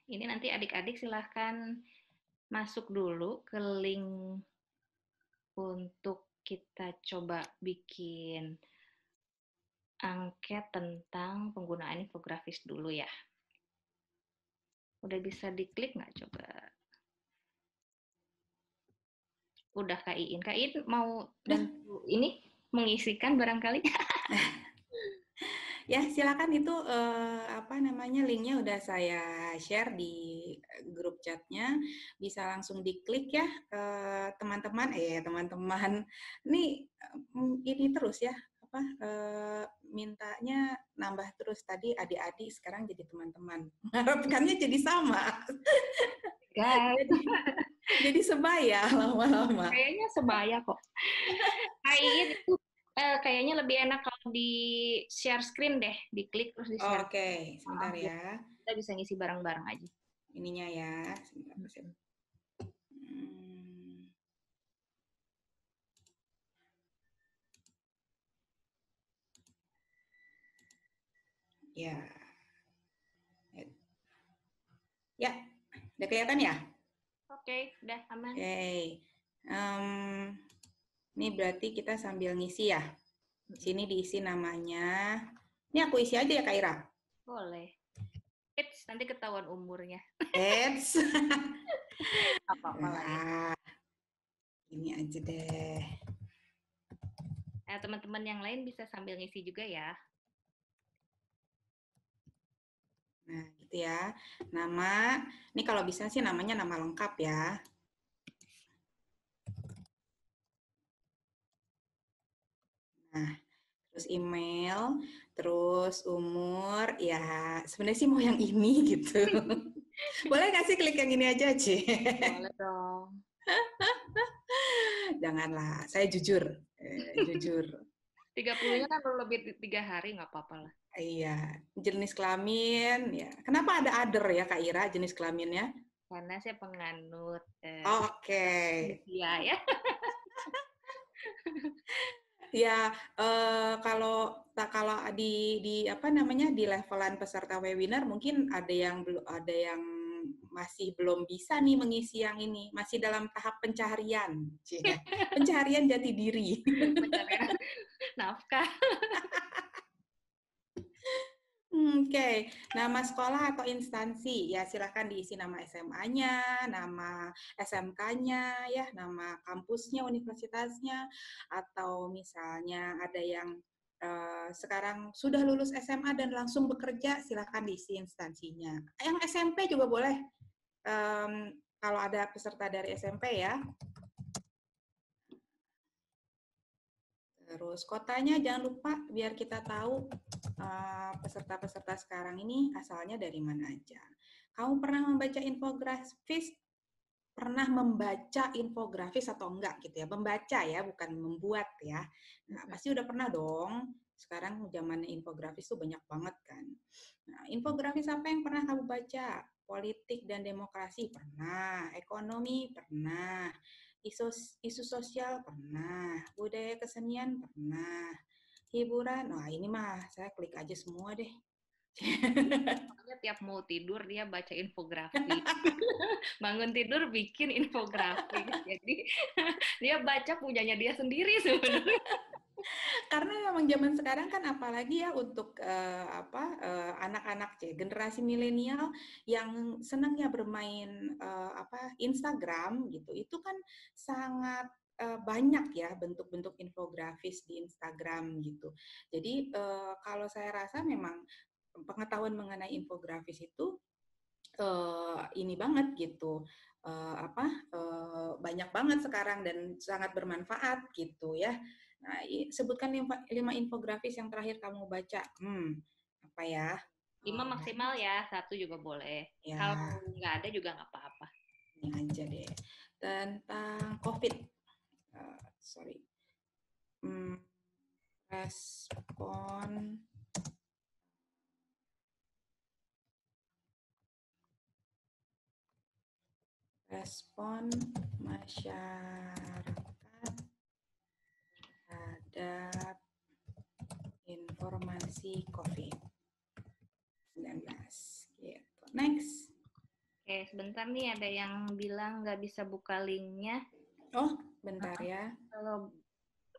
Ini nanti adik-adik silahkan masuk dulu ke link untuk kita coba bikin angket tentang penggunaan infografis dulu ya. Udah bisa diklik nggak coba? Udah kain kain mau dan ini mengisikan barangkali? (laughs) Ya, silakan itu eh, apa namanya linknya udah saya share di eh, grup chatnya, bisa langsung diklik ya eh, teman-teman. Eh teman-teman, ini eh, ini terus ya apa uh, mintanya nambah terus tadi adik-adik sekarang jadi teman-teman. (laughs) Harapkannya jadi sama. jadi, sebaya (laughs) lama-lama. Kayaknya sebaya kok. Hai itu eh, kayaknya lebih enak kalau di share screen deh, diklik terus di share. Oke, okay. sebentar ya. Kita bisa ngisi bareng-bareng aja. Ininya ya, sebentar. Hmm. Ya. Ya, udah kelihatan ya? Oke, okay, udah aman. Oke. Okay. Um, ini berarti kita sambil ngisi ya. Di sini diisi namanya. Ini aku isi aja ya, Kak Ira? Boleh. Eits, nanti ketahuan umurnya. Eits. (laughs) apa malah. Ya. nah, Ini aja deh. Nah, teman-teman yang lain bisa sambil ngisi juga ya. Nah, gitu ya. Nama, ini kalau bisa sih namanya nama lengkap ya. Nah, terus email, terus umur, ya sebenarnya sih mau yang ini (laughs) gitu. Boleh nggak sih klik yang ini aja, Ci? Boleh dong. (laughs) Janganlah, saya jujur. Eh, jujur. 30-nya kan perlu lebih tiga hari, nggak apa-apa lah. Iya, jenis kelamin, ya. Kenapa ada other ya, Kak Ira, jenis kelaminnya? Karena saya penganut. Eh, Oke. Okay. Iya, ya. (laughs) ya eh, kalau kalau di di apa namanya di levelan peserta webinar mungkin ada yang belum ada yang masih belum bisa nih mengisi yang ini, masih dalam tahap pencarian, (laughs) pencarian jati diri, ya. nafkah. (laughs) Oke, okay. nama sekolah atau instansi ya silahkan diisi nama SMA-nya, nama SMK-nya ya, nama kampusnya, universitasnya, atau misalnya ada yang uh, sekarang sudah lulus SMA dan langsung bekerja silahkan diisi instansinya. Yang SMP juga boleh um, kalau ada peserta dari SMP ya. Terus kotanya jangan lupa biar kita tahu eh, peserta-peserta uh, sekarang ini asalnya dari mana aja. Kamu pernah membaca infografis? Pernah membaca infografis atau enggak gitu ya? Membaca ya, bukan membuat ya. Nah, pasti udah pernah dong. Sekarang zaman infografis tuh banyak banget kan. Nah, infografis apa yang pernah kamu baca? Politik dan demokrasi pernah, ekonomi pernah, isu, isu sosial pernah, budaya kesenian pernah, hiburan, wah ini mah saya klik aja semua deh. Soalnya tiap mau tidur dia baca infografik (laughs) Bangun tidur bikin infografik Jadi (laughs) dia baca punyanya dia sendiri sebenarnya. Karena memang zaman sekarang kan apalagi ya untuk uh, apa eh, anak-anak uh, generasi milenial yang senangnya bermain uh, apa Instagram gitu. Itu kan sangat banyak ya bentuk-bentuk infografis di Instagram gitu. Jadi kalau saya rasa memang pengetahuan mengenai infografis itu ini banget gitu apa banyak banget sekarang dan sangat bermanfaat gitu ya Nah, sebutkan lima, lima infografis yang terakhir kamu baca. Hmm, apa ya? Lima eh, maksimal ya, satu juga boleh. Ya. Kalau nggak ada juga nggak apa-apa. Ini aja deh. Tentang COVID. Uh, sorry. Hmm, respon respon masyarakat terhadap informasi COVID-19. Gitu. Next. Oke, sebentar nih ada yang bilang nggak bisa buka linknya. Oh, bentar ah, ya. Kalau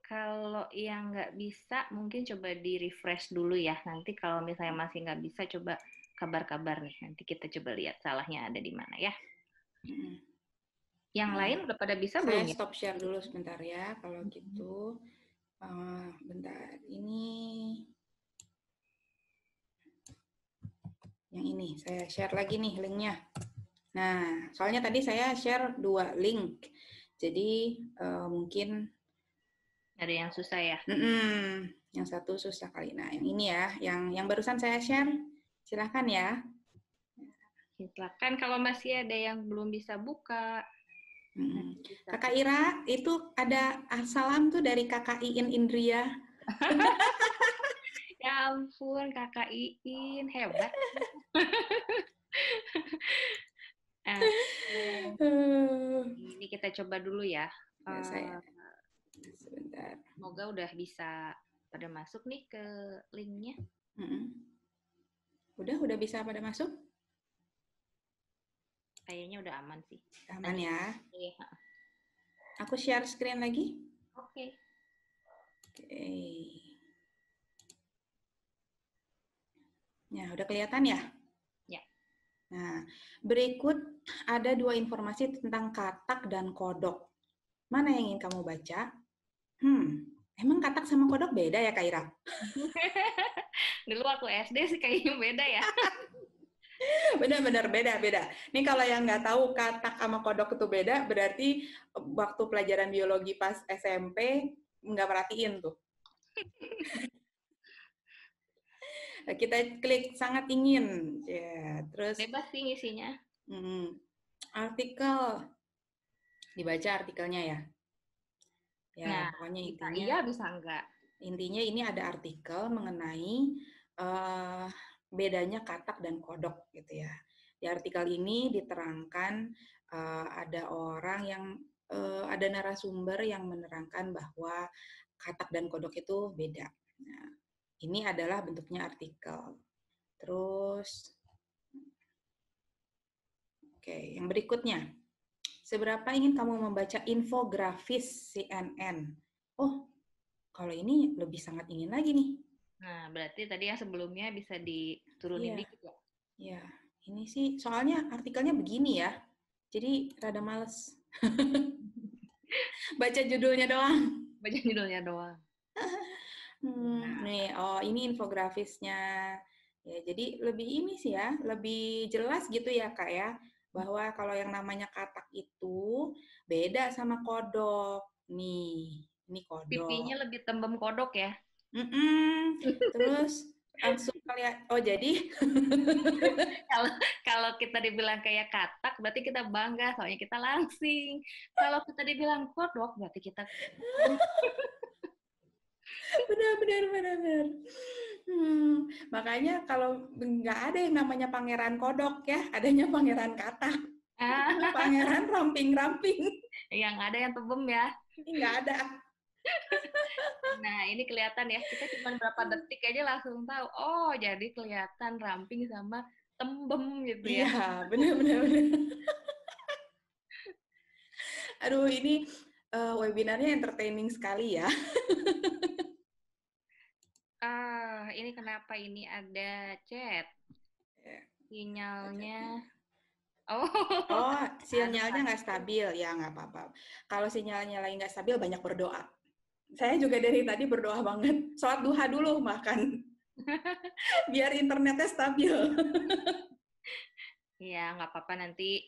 kalau yang nggak bisa, mungkin coba di refresh dulu ya. Nanti kalau misalnya masih nggak bisa, coba kabar-kabar nih. Nanti kita coba lihat salahnya ada di mana ya. Yang hmm. lain udah pada bisa Saya belum? Saya stop share dulu sebentar ya, kalau gitu. Ah, bentar, ini yang ini saya share lagi nih linknya. Nah, soalnya tadi saya share dua link, jadi uh, mungkin ada yang susah ya. Mm-mm. Yang satu susah kali. Nah, yang ini ya, yang yang barusan saya share, silahkan ya. Silahkan kalau masih ada yang belum bisa buka Hmm. Kakak Ira, itu ada ah, salam tuh dari Kakak Iin Indria. (laughs) ya ampun, Kakak Iin hebat. (laughs) Nah, ini kita coba dulu ya. ya saya. Eh, Sebentar. Semoga udah bisa pada masuk nih ke linknya. -hmm. Udah, udah bisa pada masuk? kayaknya udah aman sih. Aman nah, ya. Aku share screen lagi. Oke. Okay. Oke. Ya, udah kelihatan ya? Ya. Nah, berikut ada dua informasi tentang katak dan kodok. Mana yang ingin kamu baca? Hmm, emang katak sama kodok beda ya, Kaira? (laughs) Dulu waktu SD sih kayaknya beda ya. (laughs) Benar-benar beda-beda. Ini kalau yang nggak tahu katak sama kodok itu beda, berarti eh, waktu pelajaran biologi pas SMP nggak perhatiin tuh. (laughs) Kita klik sangat ingin, ya. terus bebas sih isinya. artikel dibaca artikelnya ya. Ya, nah, pokoknya intinya. Iya bisa enggak. Intinya ini ada artikel mengenai uh, bedanya katak dan kodok gitu ya. Di artikel ini diterangkan uh, ada orang yang uh, ada narasumber yang menerangkan bahwa katak dan kodok itu beda. Nah, ini adalah bentuknya artikel. Terus Oke, yang berikutnya. Seberapa ingin kamu membaca infografis CNN? Oh, kalau ini lebih sangat ingin lagi nih. Nah, berarti tadi yang sebelumnya bisa diturunin yeah. dikit ya? Iya, yeah. ini sih soalnya artikelnya begini ya, jadi rada males. (laughs) Baca judulnya doang. Baca judulnya doang. (laughs) hmm, nah. Nih, oh ini infografisnya. Ya, jadi lebih ini sih ya, lebih jelas gitu ya kak ya, bahwa kalau yang namanya katak itu beda sama kodok. Nih, ini kodok. Pipinya lebih tembem kodok ya? Mm -mm. Terus langsung kalian? oh jadi (laughs) kalau kalau kita dibilang kayak katak berarti kita bangga soalnya kita langsing kalau kita dibilang kodok berarti kita (laughs) benar benar benar benar hmm, makanya kalau nggak ada yang namanya pangeran kodok ya adanya pangeran katak ah. pangeran ramping ramping yang ada yang tebem ya nggak ada nah ini kelihatan ya kita cuma berapa hmm. detik aja langsung tahu oh jadi kelihatan ramping sama tembem gitu ya iya benar benar aduh ini uh, webinarnya entertaining sekali ya ah uh, ini kenapa ini ada chat iya. sinyalnya Oh, oh sinyalnya nggak stabil ya nggak apa-apa. Kalau sinyalnya lagi nggak stabil banyak berdoa saya juga dari tadi berdoa banget. Sholat duha dulu makan. (laughs) Biar internetnya stabil. Iya, nggak apa-apa nanti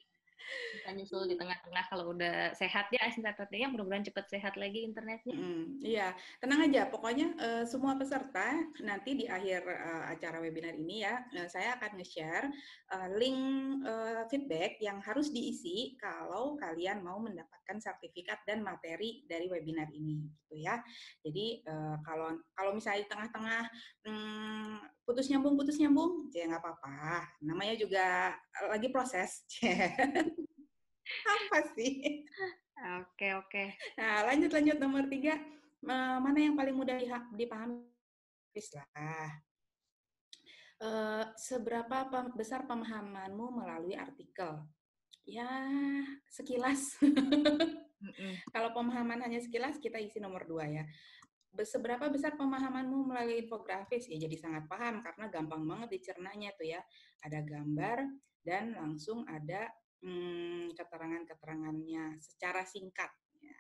kita nyusul di tengah-tengah kalau udah sehat ya internetnya mudah-mudahan cepat sehat lagi internetnya mm, iya tenang aja pokoknya uh, semua peserta nanti di akhir uh, acara webinar ini ya uh, saya akan nge-share uh, link uh, feedback yang harus diisi kalau kalian mau mendapatkan sertifikat dan materi dari webinar ini gitu ya jadi uh, kalau kalau misalnya di tengah-tengah hmm, putus nyambung putus nyambung ya nggak apa-apa namanya juga eh, lagi proses (laughs) apa sih oke oke nah lanjut lanjut nomor tiga eh, mana yang paling mudah dipahami lah eh, seberapa besar pemahamanmu melalui artikel ya sekilas (laughs) mm -mm. kalau pemahaman hanya sekilas kita isi nomor dua ya seberapa besar pemahamanmu melalui infografis? Ya jadi sangat paham karena gampang banget dicernanya tuh ya. Ada gambar dan langsung ada hmm, keterangan-keterangannya secara singkat. Ya.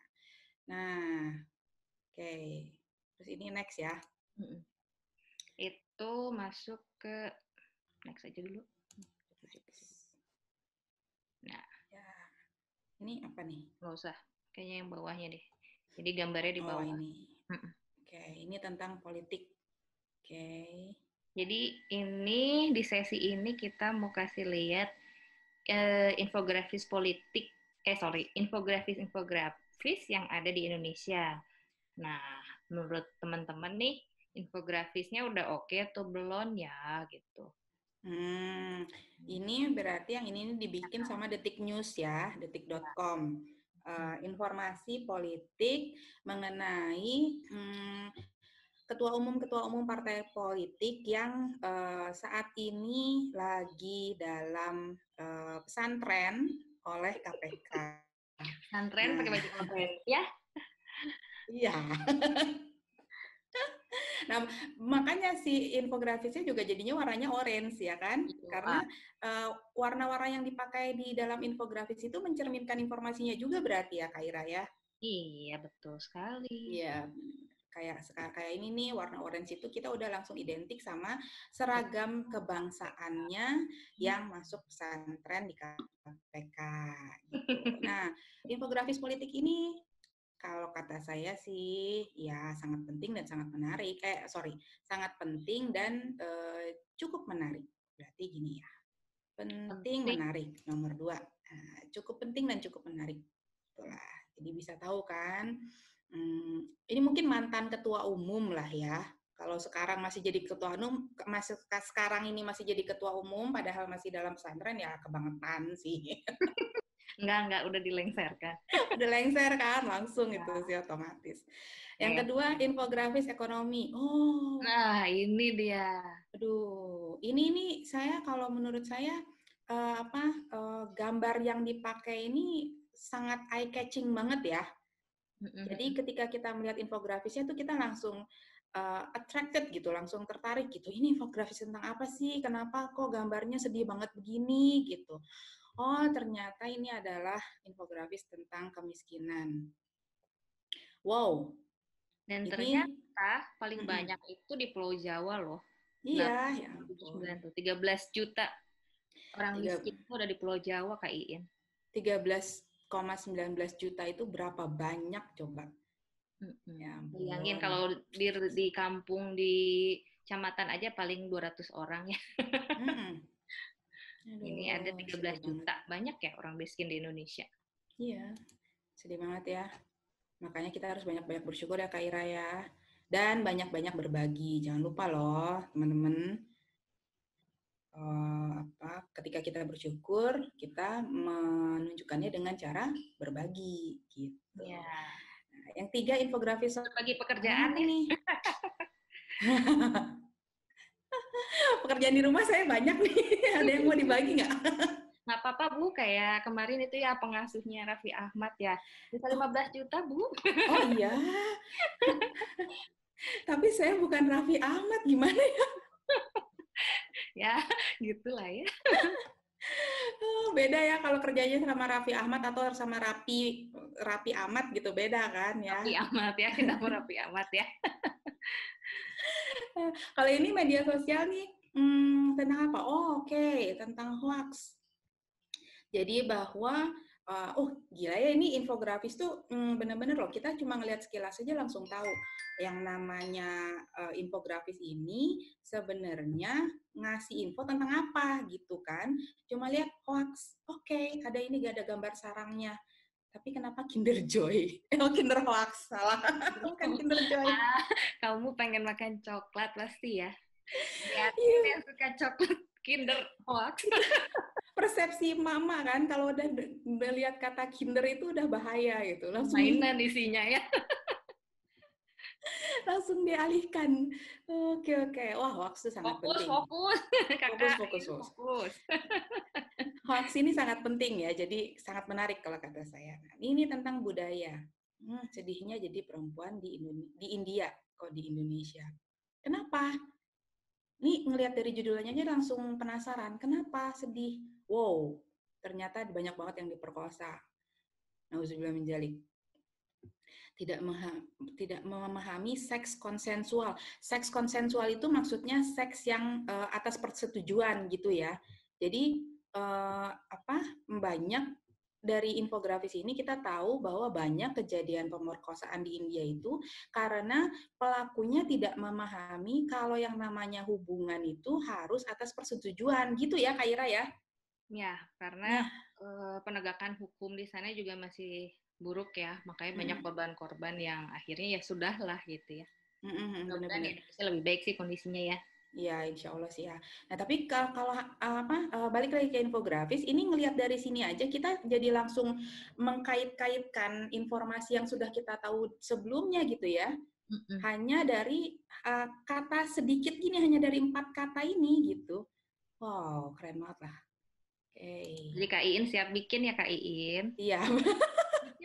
Nah, oke. Okay. Terus ini next ya. Itu masuk ke next aja dulu. Nah, ya. ini apa nih? Nggak usah. Kayaknya yang bawahnya deh. Jadi gambarnya di oh, bawah. Oh, ini. Oke, ini tentang politik. Oke. Jadi ini di sesi ini kita mau kasih lihat uh, infografis politik, eh sorry, infografis infografis yang ada di Indonesia. Nah, menurut teman-teman nih, infografisnya udah oke okay atau belum ya gitu. Hmm, ini berarti yang ini dibikin sama Detik News ya, detik.com. Eh, hmm. informasi politik mengenai um, ketua umum ketua umum partai politik yang uh, saat ini lagi dalam uh, pesantren oleh KPK. Pesantren pakai nah. baju pesantren ya? Iya. (laughs) nah makanya si infografisnya juga jadinya warnanya orange ya kan Itu, karena warna eh, warna-warna yang dipakai di dalam infografis itu mencerminkan informasinya juga berarti ya Kaira ya iya betul sekali iya kayak kayak ini nih warna orange itu kita udah langsung identik sama seragam kebangsaannya yang masuk pesantren di KPK. Gitu. Nah, infografis politik ini kalau kata saya sih, ya sangat penting dan sangat menarik. Eh, sorry, sangat penting dan eh, cukup menarik. Berarti gini ya, penting, menarik nomor dua. Nah, cukup penting dan cukup menarik. Itulah. Jadi bisa tahu kan. Hmm, ini mungkin mantan ketua umum lah ya. Kalau sekarang masih jadi ketua umum, masih sekarang ini masih jadi ketua umum, padahal masih dalam pesantren ya kebangetan sih. (laughs) Enggak, enggak, udah dilengserkan. udah (laughs) lengserkan langsung ya. itu sih otomatis. Yang ya. kedua infografis ekonomi. Oh. Nah, ini dia. Aduh, ini nih saya kalau menurut saya uh, apa uh, gambar yang dipakai ini sangat eye catching banget ya. Jadi ketika kita melihat infografisnya tuh kita langsung uh, attracted gitu, langsung tertarik gitu. Ini infografis tentang apa sih? Kenapa kok gambarnya sedih banget begini gitu? oh ternyata ini adalah infografis tentang kemiskinan. Wow. Dan ini, paling banyak hmm. itu di Pulau Jawa loh. Iya, ya. 13 juta orang miskin itu ada di Pulau Jawa Kak Iin. 13,19 juta itu berapa banyak coba? Mm-hmm. Ya, Bayangin kalau di di kampung di kecamatan aja paling 200 orang ya. hmm Aduh, ini ada 13 juta, banyak ya orang miskin di Indonesia. Iya, sedih banget ya. Makanya kita harus banyak-banyak bersyukur ya Kak Ira ya. Dan banyak-banyak berbagi. Jangan lupa loh teman-teman. Uh, apa ketika kita bersyukur kita menunjukkannya dengan cara berbagi gitu. Ya. Nah, yang tiga infografis bagi pekerjaan ini. Ya. (laughs) (laughs) pekerjaan di rumah saya banyak nih. (laughs) Ada yang mau dibagi nggak? Nggak apa-apa Bu, kayak kemarin itu ya pengasuhnya Raffi Ahmad ya. Bisa 15 juta Bu. Oh iya. Tapi saya bukan Raffi Ahmad, gimana ya? (laughs) ya, gitulah ya. Oh, beda ya kalau kerjanya sama Raffi Ahmad atau sama Rapi Rapi Ahmad gitu beda kan ya Rapi Ahmad ya kita mau Rapi Ahmad ya (laughs) Kalau ini media sosial nih hmm, tentang apa? Oh oke okay, tentang hoax. Jadi bahwa uh, oh gila ya ini infografis tuh hmm, bener-bener loh kita cuma ngelihat sekilas aja langsung tahu yang namanya uh, infografis ini sebenarnya ngasih info tentang apa gitu kan cuma lihat hoax oke okay, ada ini gak ada gambar sarangnya tapi kenapa Kinder Joy? Eh, oh, Kinder Hoax, salah. Bukan (laughs) Kinder Joy. Ah, kamu pengen makan coklat pasti ya? Ya, yeah. yang suka coklat Kinder Hoax. (laughs) Persepsi mama kan, kalau udah melihat kata Kinder itu udah bahaya gitu. Langsung Mainan isinya ya langsung dialihkan. Oke oke. Wah waktu sangat fokus, penting. Fokus (laughs) Kakak, fokus. Fokus fokus fokus. (laughs) hoax ini sangat penting ya. Jadi sangat menarik kalau kata saya. Nah, ini tentang budaya. Hmm, sedihnya jadi perempuan di Indonesia, di India kok di Indonesia. Kenapa? Ini ngelihat dari judulnya aja langsung penasaran. Kenapa sedih? Wow, ternyata banyak banget yang diperkosa. Nah, menjalik tidak tidak memahami seks konsensual. Seks konsensual itu maksudnya seks yang uh, atas persetujuan gitu ya. Jadi uh, apa banyak dari infografis ini kita tahu bahwa banyak kejadian pemerkosaan di India itu karena pelakunya tidak memahami kalau yang namanya hubungan itu harus atas persetujuan gitu ya Kaira ya. Ya, karena nah. uh, penegakan hukum di sana juga masih buruk ya makanya banyak mm -hmm. korban yang akhirnya ya sudahlah gitu ya mm -hmm, hmm, hmm lebih baik sih kondisinya ya Ya, insya Allah sih ya. Nah, tapi kalau apa e, balik lagi ke infografis, ini ngelihat dari sini aja kita jadi langsung mengkait-kaitkan informasi yang sudah kita tahu sebelumnya gitu ya. Hanya dari uh, kata sedikit gini, hanya dari empat kata ini gitu. Wow, keren banget lah. Okay. Jadi Kak Iin siap bikin ya Kak Iin? Iya. (laughs)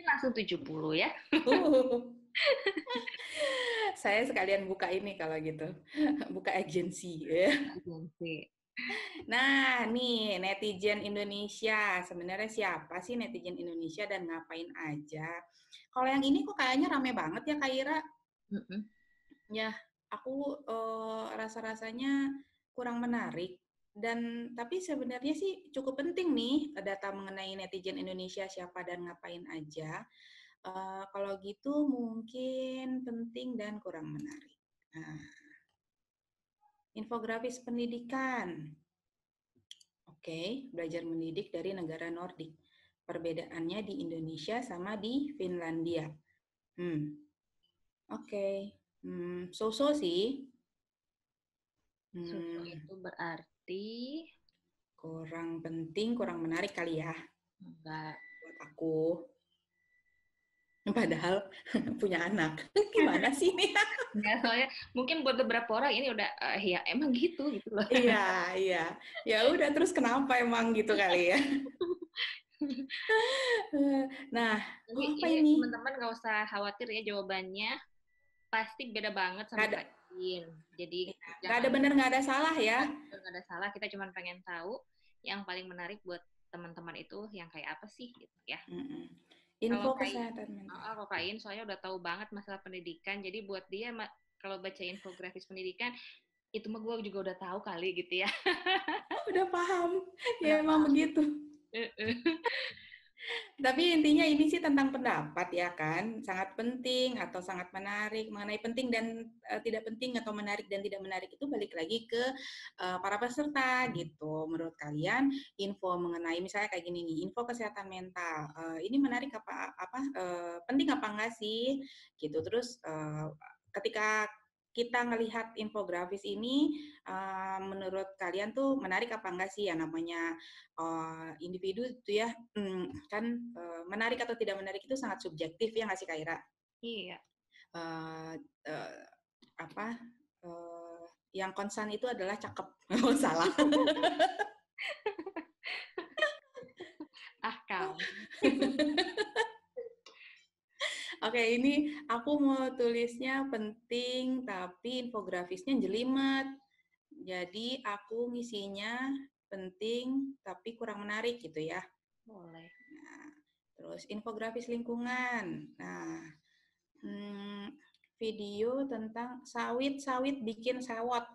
langsung 70 ya. (laughs) Saya sekalian buka ini kalau gitu. (laughs) Buka agensi ya. Nah, nih netizen Indonesia. Sebenarnya siapa sih netizen Indonesia dan ngapain aja? Kalau yang ini kok kayaknya rame banget ya Kak Ira? Mm -hmm. Ya, aku uh, rasa-rasanya kurang menarik dan tapi sebenarnya sih cukup penting nih data mengenai netizen Indonesia siapa dan ngapain aja. Uh, kalau gitu mungkin penting dan kurang menarik. Nah, infografis pendidikan. Oke, okay, belajar mendidik dari negara Nordik. Perbedaannya di Indonesia sama di Finlandia. Hmm. Oke. Okay. Hmm, so-so sih. Hmm. So-so itu berarti berarti kurang penting, kurang menarik kali ya. Enggak. Buat aku. Padahal (laughs) punya anak. (laughs) Gimana (laughs) sih ini? ya, soalnya mungkin buat beberapa orang ini udah uh, ya emang gitu gitu loh. Iya, iya. Ya udah terus kenapa emang gitu kali ya. nah, Jadi, apa ini? Teman-teman gak usah khawatir ya jawabannya pasti beda banget sama Ada lain. Jadi iya, nggak ada benar nggak ada salah ya. Nggak ada salah. Kita cuma pengen tahu yang paling menarik buat teman-teman itu yang kayak apa sih gitu ya. Mm-hmm. Info kalau kesehatan kain, mental. Kalau kain soalnya udah tahu banget masalah pendidikan. Jadi buat dia kalau baca infografis pendidikan itu mah gue juga udah tahu kali gitu ya. (laughs) udah paham. ya udah emang paham. begitu. Tapi intinya ini sih tentang pendapat ya kan, sangat penting atau sangat menarik mengenai penting dan uh, tidak penting atau menarik dan tidak menarik itu balik lagi ke uh, para peserta gitu. Menurut kalian info mengenai misalnya kayak gini nih, info kesehatan mental uh, ini menarik apa apa uh, penting apa enggak sih gitu. Terus uh, ketika kita ngelihat infografis ini uh, menurut kalian tuh menarik apa enggak sih ya namanya uh, individu itu ya hmm, kan uh, menarik atau tidak menarik itu sangat subjektif ya ngasih sih Kaira? Iya. Uh, uh, apa uh, yang concern itu adalah cakep oh, (laughs) salah (laughs) ah kau (laughs) Oke, ini aku mau tulisnya penting tapi infografisnya jelimet. Jadi aku ngisinya penting tapi kurang menarik gitu ya. Boleh. Nah, terus infografis lingkungan. Nah, hmm, video tentang sawit-sawit bikin sawot.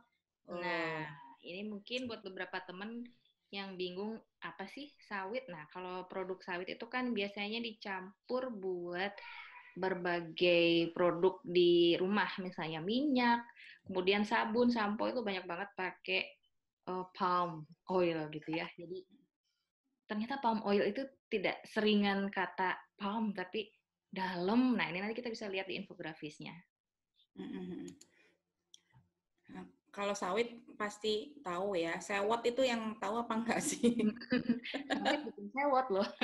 Nah, oh. ini mungkin buat beberapa teman yang bingung apa sih sawit. Nah, kalau produk sawit itu kan biasanya dicampur buat berbagai produk di rumah misalnya minyak kemudian sabun sampo itu banyak banget pakai uh, palm oil gitu ya jadi ternyata palm oil itu tidak seringan kata palm tapi dalam nah ini nanti kita bisa lihat di infografisnya mm -hmm. kalau sawit pasti tahu ya sewot itu yang tahu apa enggak sih (laughs) sawit bikin sewot loh (laughs)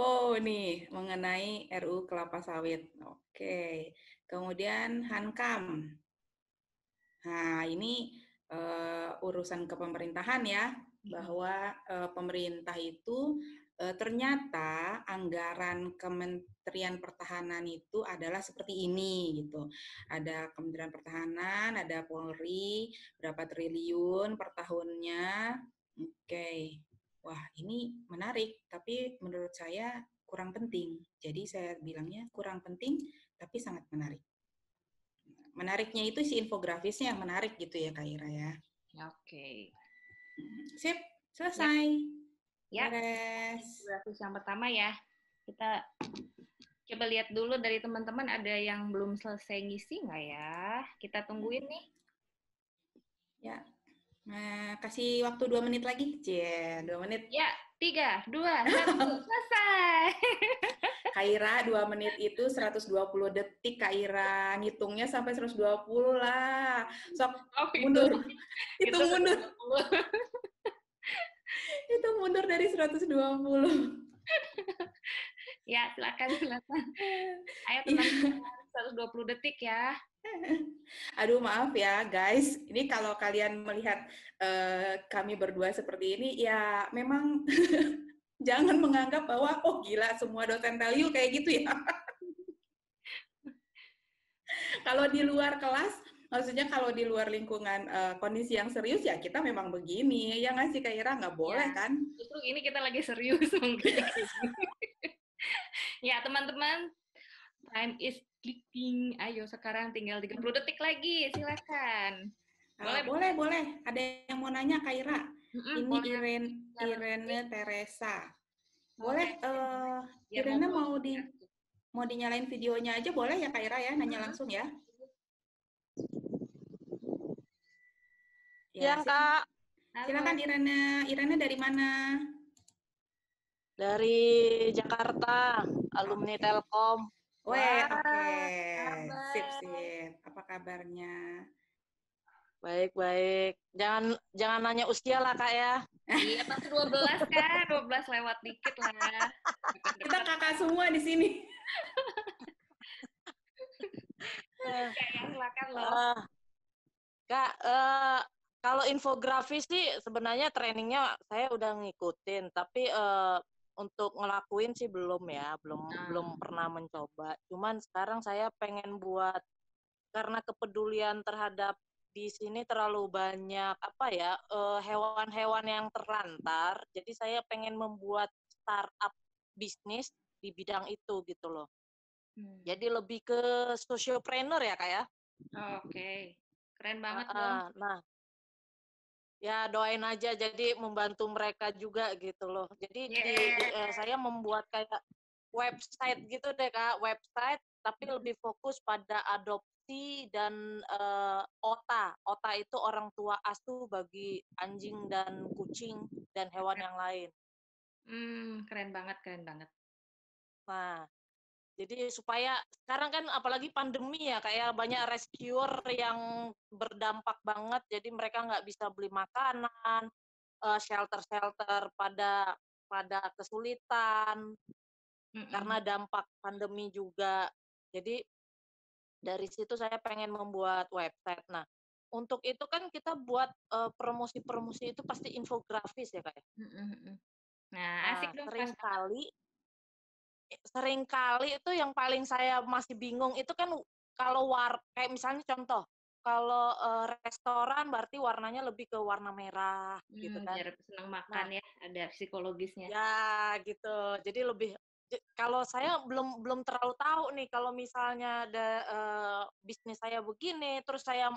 Oh nih, mengenai RU kelapa sawit. Oke. Kemudian Hankam. Nah, ini uh, urusan kepemerintahan ya, bahwa uh, pemerintah itu uh, ternyata anggaran Kementerian Pertahanan itu adalah seperti ini gitu. Ada Kementerian Pertahanan, ada Polri, berapa triliun per tahunnya. Oke wah ini menarik, tapi menurut saya kurang penting. Jadi saya bilangnya kurang penting, tapi sangat menarik. Menariknya itu si infografisnya yang menarik gitu ya Kak Ira ya. ya oke. Okay. Hmm, sip, selesai. Ya, Beres. infografis yang pertama ya. Kita coba lihat dulu dari teman-teman ada yang belum selesai ngisi nggak ya? Kita tungguin hmm. nih. Ya, Nah, kasih waktu dua menit lagi, C, dua menit. Ya, tiga, dua, satu, selesai. (laughs) Kaira, dua menit itu 120 detik, Kaira. Ngitungnya sampai 120 lah. Sok, oh, mundur. (laughs) Itu, itu mundur. (laughs) itu mundur dari 120. ya, silakan, silakan. Ayo iya. teman-teman, 120 detik ya. Aduh maaf ya guys, ini kalau kalian melihat uh, kami berdua seperti ini, ya memang (laughs) jangan menganggap bahwa oh gila semua dosen value kayak gitu ya. (laughs) kalau di luar kelas, maksudnya kalau di luar lingkungan uh, kondisi yang serius ya kita memang begini, ya nggak sih Kak Ira nggak boleh ya, kan? Justru ini kita lagi serius (laughs) mungkin. ya teman-teman, time is clicking. Ayo sekarang tinggal 30 detik lagi, silakan. Ah, boleh, boleh, boleh. Ada yang mau nanya Kaira? mm ini boleh. Irene, Irene Teresa. Boleh uh, Irene mau, di ya. mau dinyalain videonya aja boleh ya Kak Ira ya, nanya langsung ya. Ya, ya Kak. Silakan Irene. Irene dari mana? Dari Jakarta, alumni Telkom. Weh, oke. Okay. Sip, sip. Apa kabarnya? Baik, baik. Jangan jangan nanya usia lah, Kak ya. (laughs) Iya, masih 12 kan. 12 lewat dikit lah. Kita kakak semua di sini. Kayaknya (laughs) ya, ah, Kak, uh, kalau infografis sih sebenarnya trainingnya saya udah ngikutin, tapi uh, untuk ngelakuin sih belum ya, belum nah. belum pernah mencoba. Cuman sekarang saya pengen buat karena kepedulian terhadap di sini terlalu banyak apa ya eh, hewan-hewan yang terlantar. Jadi saya pengen membuat startup bisnis di bidang itu gitu loh. Hmm. Jadi lebih ke sociopreneur ya kayak? ya. Oke, okay. keren banget uh, dong. Nah, ya doain aja jadi membantu mereka juga gitu loh. Jadi yeah. di, iya, iya, iya. eh, saya membuat kayak website gitu deh kak, website tapi hmm. lebih fokus pada adopsi dan eh, OTA. OTA itu orang tua asuh bagi anjing dan kucing dan hewan yang lain. Hmm, keren banget, keren banget. Wah. Jadi supaya sekarang kan apalagi pandemi ya kayak ya, banyak rescuer yang berdampak banget. Jadi mereka nggak bisa beli makanan, eh, shelter-shelter pada pada kesulitan mm -mm. karena dampak pandemi juga. Jadi dari situ saya pengen membuat website. Nah untuk itu kan kita buat eh, promosi-promosi itu pasti infografis ya kayak. Ya? Nah, asik nah, dong. Sering kali sering kali itu yang paling saya masih bingung itu kan kalau war kayak misalnya contoh kalau uh, restoran berarti warnanya lebih ke warna merah gitu hmm, gitu kan. Biar senang makan nah, ya, ada psikologisnya. Ya gitu. Jadi lebih kalau saya belum belum terlalu tahu nih kalau misalnya ada uh, bisnis saya begini terus saya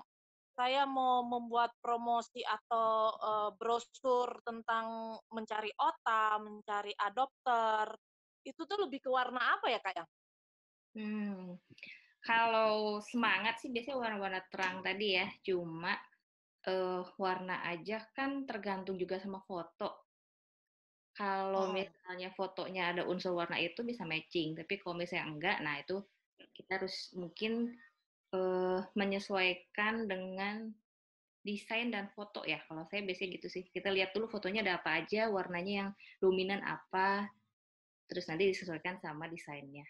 saya mau membuat promosi atau uh, brosur tentang mencari otak, mencari adopter, itu tuh lebih ke warna apa ya kak ya? Hmm, kalau semangat sih biasanya warna-warna terang tadi ya, cuma uh, warna aja kan tergantung juga sama foto. Kalau oh. misalnya fotonya ada unsur warna itu bisa matching, tapi kalau misalnya enggak, nah itu kita harus mungkin uh, menyesuaikan dengan desain dan foto ya. Kalau saya biasanya gitu sih. Kita lihat dulu fotonya ada apa aja, warnanya yang dominan apa, terus nanti disesuaikan sama desainnya.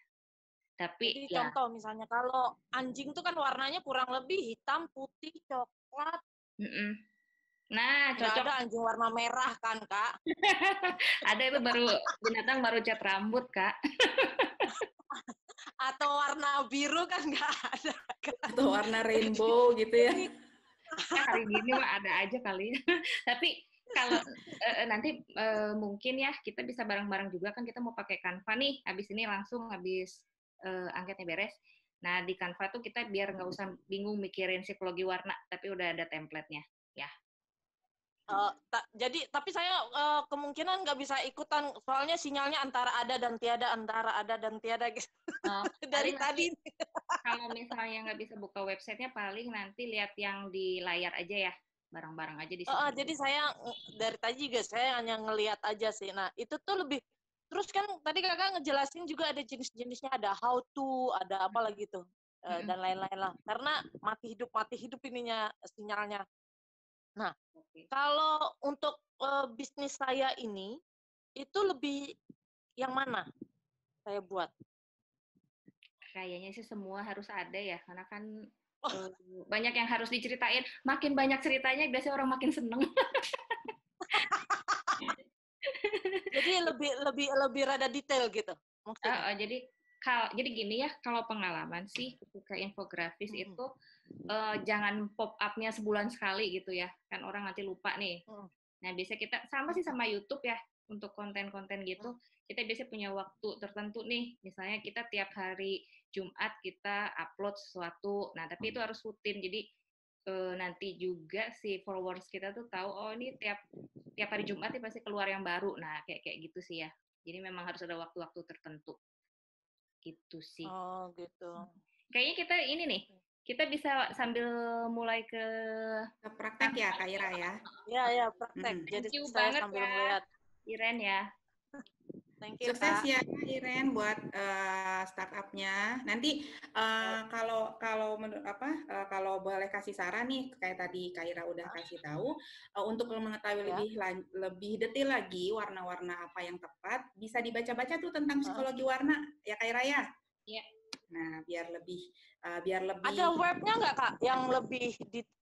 Tapi Jadi, ya, contoh misalnya kalau anjing tuh kan warnanya kurang lebih hitam, putih, coklat. Mm -mm. Nah, cocok. ada anjing warna merah kan, Kak? (laughs) ada itu baru binatang baru cat rambut, Kak. (laughs) Atau warna biru kan nggak ada. Kak. Atau warna rainbow gitu ya. Nah, hari kan ini mah ada aja kali. Ya. (laughs) Tapi kalau uh, nanti uh, mungkin ya kita bisa bareng-bareng juga kan kita mau pakai Canva nih. Habis ini langsung habis uh, angketnya beres. Nah, di Canva tuh kita biar nggak usah bingung mikirin psikologi warna, tapi udah ada template-nya, ya. Uh, ta jadi tapi saya uh, kemungkinan nggak bisa ikutan soalnya sinyalnya antara ada dan tiada antara ada dan tiada gitu. Uh, (laughs) dari tadi kalau misalnya nggak bisa buka websitenya paling nanti lihat yang di layar aja ya barang-barang aja di sini. Oh, jadi saya dari tadi juga saya hanya ngelihat aja sih. Nah, itu tuh lebih terus kan tadi Kakak ngejelasin juga ada jenis-jenisnya, ada how to, ada apa lagi tuh. Eh, dan lain-lain lah. Karena mati hidup mati hidup ininya sinyalnya. Nah, kalau untuk uh, bisnis saya ini itu lebih yang mana saya buat? Kayaknya sih semua harus ada ya, karena kan Oh. banyak yang harus diceritain makin banyak ceritanya biasanya orang makin seneng jadi lebih lebih lebih rada detail gitu uh, uh, jadi kalau jadi gini ya kalau pengalaman sih ketika infografis -hmm. itu uh, jangan pop upnya sebulan sekali gitu ya kan orang nanti lupa nih hmm. nah biasanya kita sama sih sama YouTube ya untuk konten-konten gitu mm. kita biasanya punya waktu tertentu nih misalnya kita tiap hari Jumat kita upload sesuatu. Nah, tapi itu hmm. harus rutin. Jadi uh, nanti juga si followers kita tuh tahu oh ini tiap tiap hari Jumat nih pasti keluar yang baru. Nah, kayak kayak gitu sih ya. Jadi memang harus ada waktu-waktu tertentu. Gitu sih. Oh, gitu. Kayaknya kita ini nih, kita bisa sambil mulai ke, ke praktek ya, Kak Ira ya. Iya, iya, praktek. Hmm. Jadi Thank you saya banget sambil ya. melihat Iren ya. Thank you, Sukses Kak. ya Iren buat uh, startupnya. Nanti uh, kalau kalau menurut apa uh, kalau boleh kasih saran nih kayak tadi Kaira udah kasih tahu uh, untuk mengetahui ya. lebih lebih detail lagi warna-warna apa yang tepat bisa dibaca-baca tuh tentang psikologi warna ya Kaira ya. Iya. Nah biar lebih uh, biar lebih. Ada webnya nggak kak yang lebih detail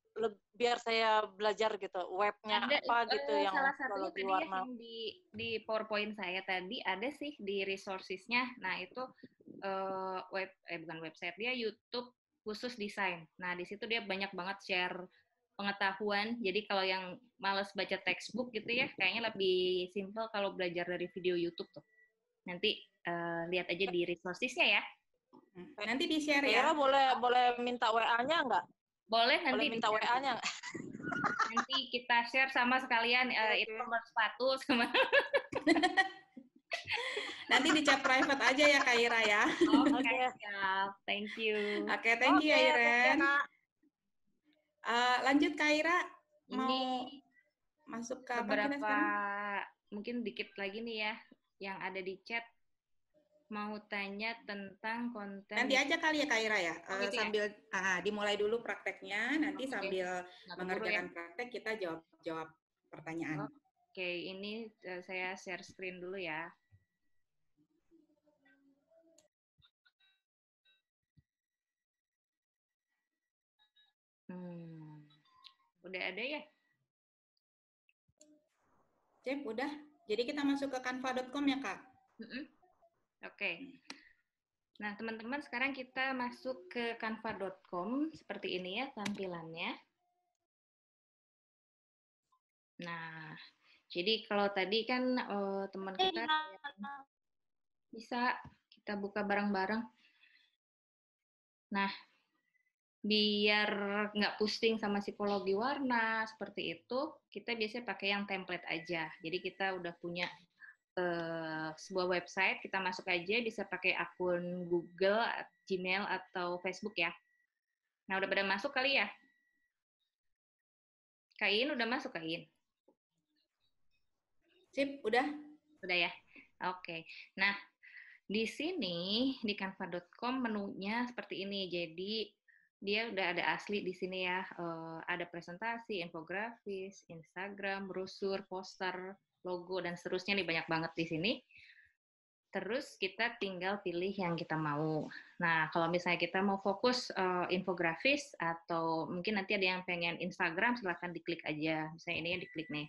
biar saya belajar gitu webnya ada, apa gitu uh, yang salah satunya tadi warna. Ya yang di di PowerPoint saya tadi ada sih di resourcesnya nah itu uh, web eh bukan website dia YouTube khusus desain nah di situ dia banyak banget share pengetahuan jadi kalau yang males baca textbook gitu ya kayaknya lebih simple kalau belajar dari video YouTube tuh nanti uh, lihat aja di resourcesnya ya hmm, nanti di share ya, ya boleh boleh minta WA-nya nggak boleh nanti Boleh minta WA-nya Nanti kita share sama sekalian uh, itu nomor sepatu sama (laughs) Nanti di chat private aja ya Kak Ira ya. Oke, okay. thank you. Oke, okay, thank okay, you Iren. Uh, lanjut Kak Ira mau Ini masuk ke beberapa mungkin dikit lagi nih ya yang ada di chat mau tanya tentang konten. Nanti aja kali ya Kak Ira ya, oh, eh, gitu ya? sambil ya? dimulai dulu prakteknya, nanti okay. sambil Nggak mengerjakan ya. praktek kita jawab-jawab pertanyaan. Oke, okay. ini eh, saya share screen dulu ya. Hmm. Udah ada ya? Cep, udah. Jadi kita masuk ke kanva.com ya, Kak? Mm -mm. Oke. Okay. Hmm. Nah, teman-teman sekarang kita masuk ke canva.com seperti ini ya tampilannya. Nah, jadi kalau tadi kan oh, teman kita iya. bisa kita buka bareng-bareng. Nah, biar nggak pusing sama psikologi warna seperti itu, kita biasanya pakai yang template aja. Jadi kita udah punya uh, sebuah website, kita masuk aja bisa pakai akun Google, Gmail atau Facebook ya. Nah, udah pada masuk kali ya? Kain udah masuk Kain? Sip, udah. Udah ya. Oke. Okay. Nah, di sini di canva.com menunya seperti ini. Jadi dia udah ada asli di sini ya. Uh, ada presentasi, infografis, Instagram, brosur, poster, logo dan seterusnya nih banyak banget di sini. Terus kita tinggal pilih yang kita mau. Nah, kalau misalnya kita mau fokus uh, infografis atau mungkin nanti ada yang pengen Instagram, silahkan diklik aja. Misalnya ini yang diklik nih.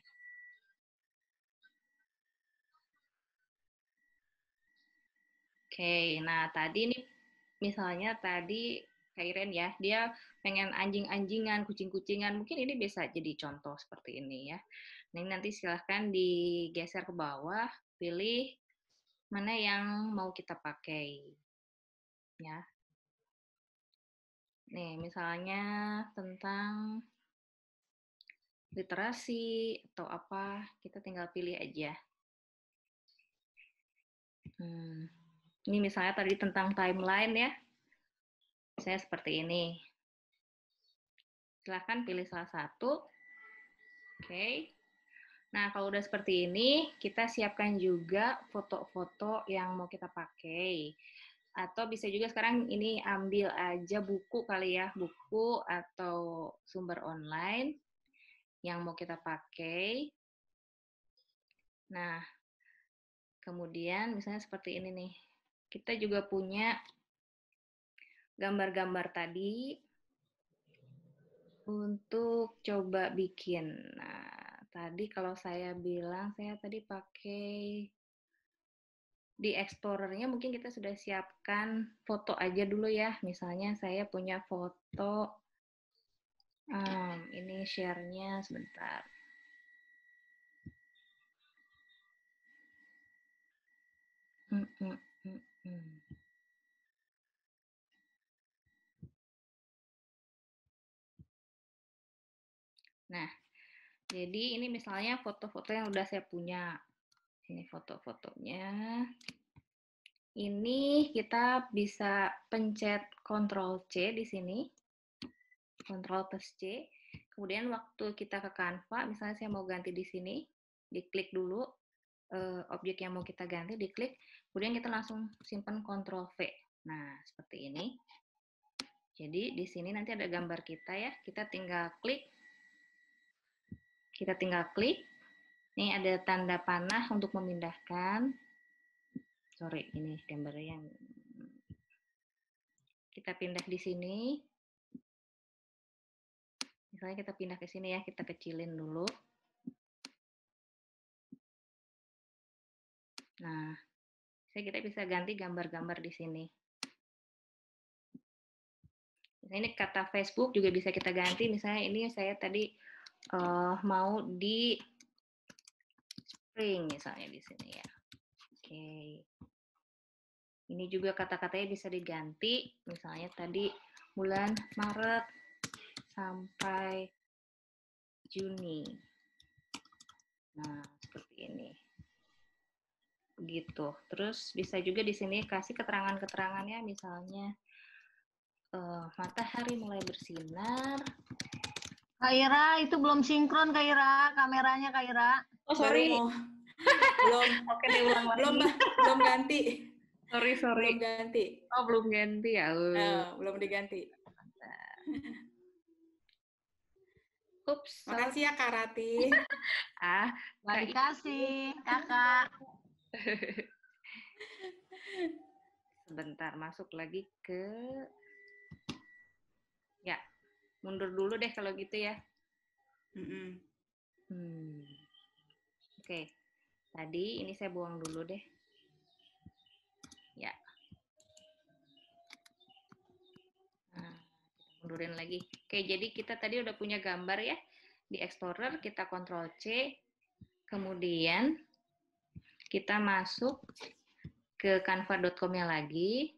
Oke, nah tadi ini misalnya tadi Kairen ya, dia pengen anjing-anjingan, kucing-kucingan, mungkin ini bisa jadi contoh seperti ini ya. Ini nanti silahkan digeser ke bawah, pilih mana yang mau kita pakai. Ya. Nih, misalnya tentang literasi atau apa, kita tinggal pilih aja. Hmm. Ini misalnya tadi tentang timeline ya. Saya seperti ini. Silahkan pilih salah satu. Oke. Okay. Nah, kalau udah seperti ini, kita siapkan juga foto-foto yang mau kita pakai. Atau bisa juga sekarang ini ambil aja buku kali ya, buku atau sumber online yang mau kita pakai. Nah, kemudian misalnya seperti ini nih. Kita juga punya gambar-gambar tadi untuk coba bikin. Nah, tadi kalau saya bilang saya tadi pakai di explorernya mungkin kita sudah siapkan foto aja dulu ya. Misalnya saya punya foto um, ini sharenya nya sebentar. Mm -mm -mm. Jadi ini misalnya foto-foto yang udah saya punya. Ini foto-fotonya. Ini kita bisa pencet Ctrl C di sini. Ctrl plus C. Kemudian waktu kita ke Canva, misalnya saya mau ganti di sini, diklik dulu eh, objek yang mau kita ganti, diklik. Kemudian kita langsung simpan Ctrl V. Nah, seperti ini. Jadi di sini nanti ada gambar kita ya. Kita tinggal klik kita tinggal klik. Ini ada tanda panah untuk memindahkan. Sorry, ini gambar yang kita pindah di sini. Misalnya kita pindah ke sini ya, kita kecilin dulu. Nah, saya kita bisa ganti gambar-gambar di sini. Ini kata Facebook juga bisa kita ganti. Misalnya ini saya tadi uh, mau di spring misalnya di sini ya. Oke. Okay. Ini juga kata-katanya bisa diganti misalnya tadi bulan Maret sampai Juni. Nah, seperti ini. Begitu. Terus bisa juga di sini kasih keterangan-keterangannya misalnya uh, matahari mulai bersinar Kaira itu belum sinkron Kaira kameranya Kaira. Oh, sorry. belum. Oke, diulang lagi. Belum, belum ganti. Sorry, sorry. Belum ganti. Oh, belum ganti ya. Uh, belum diganti. Ups. Makasih ya Kak (laughs) ah, terima kasih Kakak. (laughs) Sebentar masuk lagi ke mundur dulu deh kalau gitu ya. Hmm. Oke, okay. tadi ini saya buang dulu deh. Ya. Nah, mundurin lagi. Oke, jadi kita tadi udah punya gambar ya. Di Explorer kita Ctrl C, kemudian kita masuk ke canva.com-nya lagi.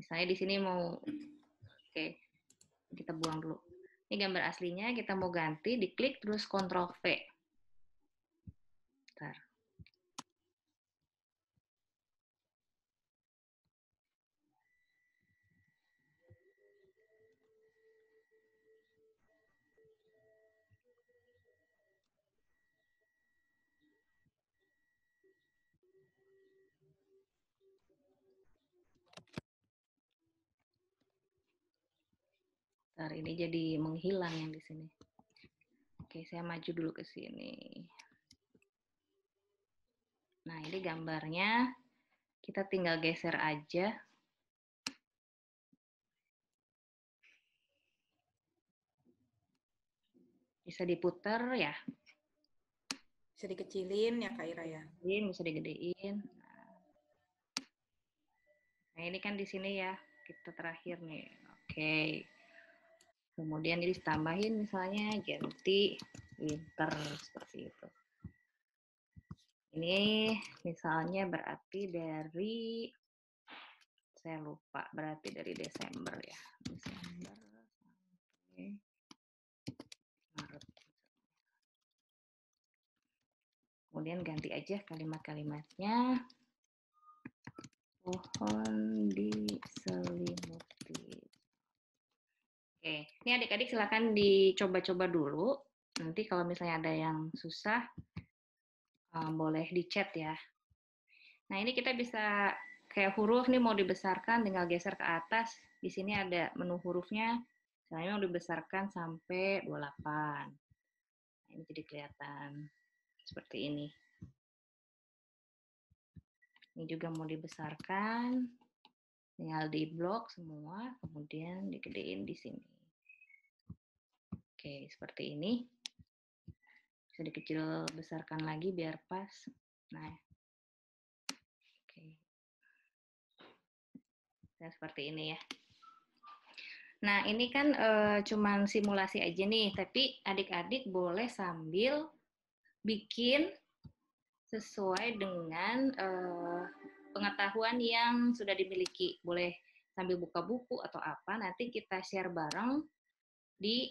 Misalnya di sini mau, oke, kita buang dulu. Ini gambar aslinya, kita mau ganti, diklik terus Ctrl V. Bentar. Bentar, ini jadi menghilang yang di sini. Oke, saya maju dulu ke sini. Nah, ini gambarnya. Kita tinggal geser aja. Bisa diputar ya. Bisa dikecilin ya Kak Ira ya. Bisa digedein. Nah, ini kan di sini ya. Kita terakhir nih. Oke. Kemudian ditambahin misalnya ganti winter seperti itu. Ini misalnya berarti dari saya lupa berarti dari Desember ya. Desember sampai Maret. Kemudian ganti aja kalimat-kalimatnya. Pohon diselimuti Oke, ini adik-adik silahkan dicoba-coba dulu. Nanti kalau misalnya ada yang susah, eh, boleh di chat ya. Nah, ini kita bisa kayak huruf nih mau dibesarkan, tinggal geser ke atas. Di sini ada menu hurufnya, misalnya mau dibesarkan sampai 28. Nah, ini jadi kelihatan seperti ini. Ini juga mau dibesarkan tinggal di blok semua kemudian digedein di sini oke seperti ini bisa dikecil besarkan lagi biar pas nah oke nah, seperti ini ya Nah, ini kan e, cuman simulasi aja nih, tapi adik-adik boleh sambil bikin sesuai dengan e, pengetahuan yang sudah dimiliki. Boleh sambil buka buku atau apa, nanti kita share bareng di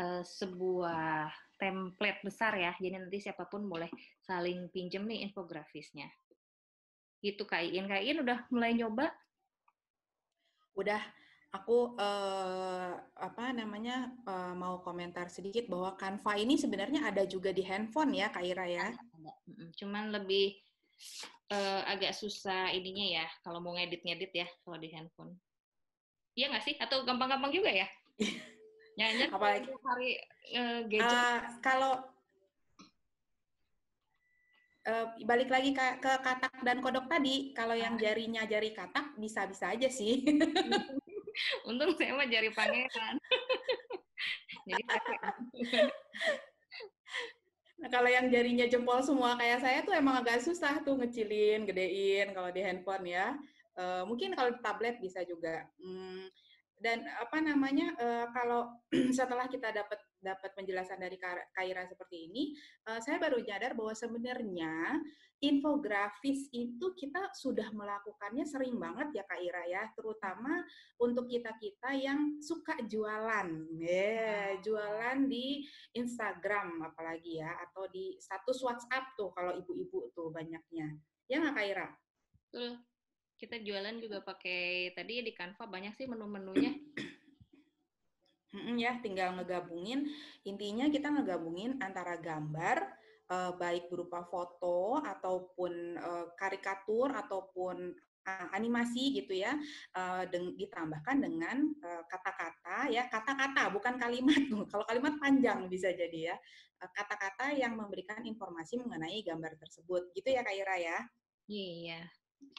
uh, sebuah template besar ya. Jadi nanti siapapun boleh saling pinjem nih infografisnya. Gitu Kak Iin. Kak Iin udah mulai nyoba? Udah. Aku eh, apa namanya eh, mau komentar sedikit bahwa Canva ini sebenarnya ada juga di handphone ya Kak Ira ya. Cuman lebih uh, agak susah ininya ya kalau mau ngedit-ngedit ya kalau di handphone. Iya nggak sih? Atau gampang-gampang juga ya? (laughs) Nyanyi apalagi hari uh, gadget. Uh, kalau Uh, balik lagi ke, ke katak dan kodok tadi, kalau yang ah. jarinya jari katak bisa-bisa aja sih. (laughs) Untung saya mah jari pangeran. (laughs) Jadi Nah, kalau yang jarinya jempol semua kayak saya tuh emang agak susah tuh ngecilin, gedein kalau di handphone ya. Uh, mungkin kalau tablet bisa juga. Hmm, dan apa namanya uh, kalau (clears throat) setelah kita dapat dapat penjelasan dari Kaira seperti ini, uh, saya baru nyadar bahwa sebenarnya infografis itu kita sudah melakukannya sering banget ya Kaira ya, terutama untuk kita-kita yang suka jualan. Yeah, jualan di Instagram apalagi ya atau di status WhatsApp tuh kalau ibu-ibu tuh banyaknya. Ya nggak Kaira? Betul kita jualan juga pakai tadi di Canva banyak sih menu-menunya. ya, tinggal ngegabungin. Intinya kita ngegabungin antara gambar, eh, baik berupa foto ataupun eh, karikatur ataupun eh, animasi gitu ya eh, deng ditambahkan dengan eh, kata-kata eh, ya kata-kata bukan kalimat kalau kalimat panjang bisa jadi ya eh, kata-kata eh, yang memberikan informasi mengenai gambar tersebut gitu ya Kak Ira ya iya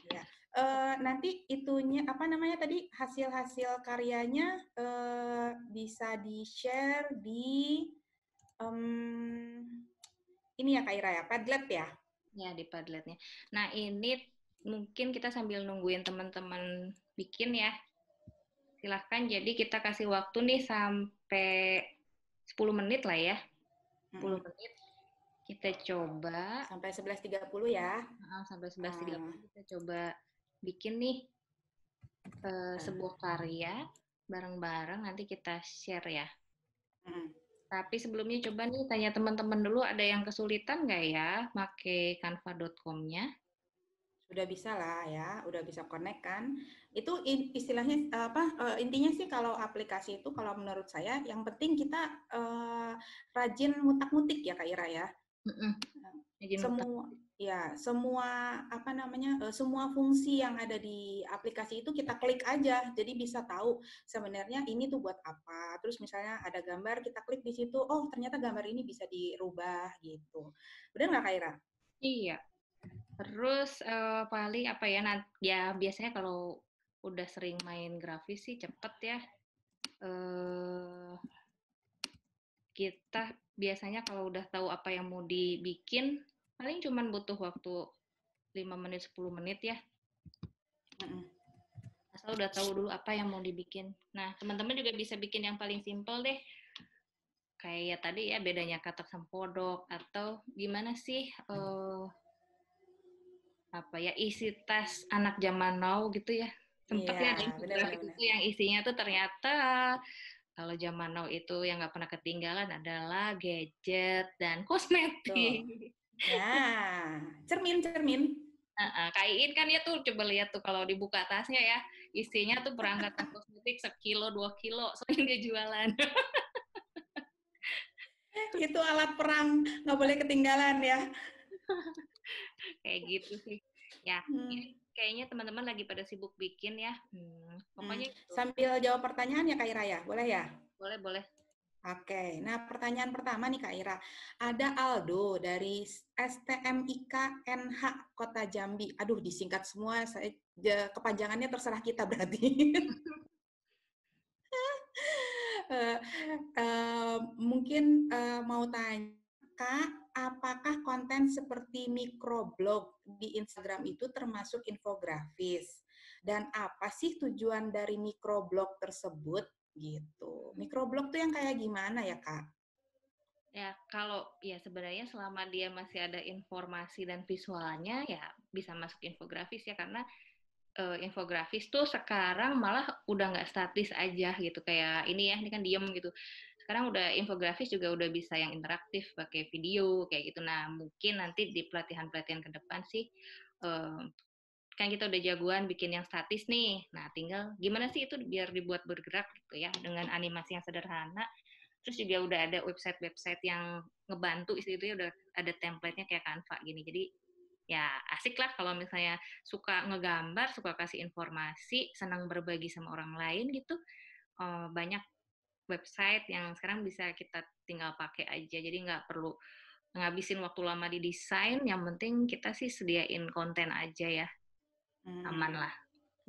yeah uh, nanti itunya apa namanya tadi hasil-hasil karyanya uh, bisa di share di um, ini ya Kak Ira ya Padlet ya ya di Padletnya nah ini mungkin kita sambil nungguin teman-teman bikin ya silahkan jadi kita kasih waktu nih sampai 10 menit lah ya 10 hmm. menit kita coba sampai 11.30 ya sampai 11.30 hmm. Ah. kita coba bikin nih uh, sebuah karya bareng-bareng nanti kita share ya. Hmm. Tapi sebelumnya coba nih tanya teman-teman dulu ada yang kesulitan nggak ya make canva.com-nya? Sudah bisa lah ya, udah bisa connect kan. Itu istilahnya apa eh, intinya sih kalau aplikasi itu kalau menurut saya yang penting kita uh, rajin mutak-mutik ya Kak Ira ya. Mm -mm. Semua Ya, semua apa namanya? E, semua fungsi yang ada di aplikasi itu kita klik aja. Jadi bisa tahu sebenarnya ini tuh buat apa. Terus misalnya ada gambar, kita klik di situ, oh ternyata gambar ini bisa dirubah gitu. Benar nggak Kaira? Iya. Terus uh, paling apa ya? nanti ya biasanya kalau udah sering main grafis sih cepet ya. Uh, kita biasanya kalau udah tahu apa yang mau dibikin paling cuman butuh waktu 5 menit 10 menit ya asal udah tahu dulu apa yang mau dibikin nah teman-teman juga bisa bikin yang paling simple deh kayak ya tadi ya bedanya katak sama atau gimana sih uh, apa ya isi tas anak zaman now gitu ya sempat iya, ya itu yang isinya tuh ternyata kalau zaman now itu yang nggak pernah ketinggalan adalah gadget dan kosmetik. Nah, ya, cermin-cermin. Uh, uh, kain kan ya tuh coba lihat tuh kalau dibuka tasnya ya isinya tuh perangkat kosmetik sekilo dua kilo (laughs) soalnya dia jualan. Itu alat perang nggak boleh ketinggalan ya. Kayak gitu sih. Ya, hmm. kayaknya teman-teman lagi pada sibuk bikin ya. Hmm, pokoknya hmm. sambil jawab pertanyaan ya Kak Ira ya. boleh ya? Boleh boleh. Oke, nah pertanyaan pertama nih Kak Ira. Ada Aldo dari STMIK NH Kota Jambi. Aduh, disingkat semua, saya kepanjangannya terserah kita berarti. uh, (laughs) uh, mungkin uh, mau tanya, Kak, apakah konten seperti mikroblog di Instagram itu termasuk infografis? Dan apa sih tujuan dari mikroblog tersebut? gitu. Hmm. Mikroblok tuh yang kayak gimana ya kak? Ya kalau ya sebenarnya selama dia masih ada informasi dan visualnya ya bisa masuk infografis ya karena uh, infografis tuh sekarang malah udah nggak statis aja gitu kayak ini ya ini kan diem gitu sekarang udah infografis juga udah bisa yang interaktif pakai video kayak gitu nah mungkin nanti di pelatihan pelatihan ke depan sih uh, kan kita udah jagoan bikin yang statis nih. Nah, tinggal gimana sih itu biar dibuat bergerak gitu ya dengan animasi yang sederhana. Terus juga udah ada website-website yang ngebantu istilahnya udah ada template-nya kayak Canva gini. Jadi ya asik lah kalau misalnya suka ngegambar, suka kasih informasi, senang berbagi sama orang lain gitu. Eh, banyak website yang sekarang bisa kita tinggal pakai aja. Jadi nggak perlu ngabisin waktu lama di desain, yang penting kita sih sediain konten aja ya hmm. aman lah.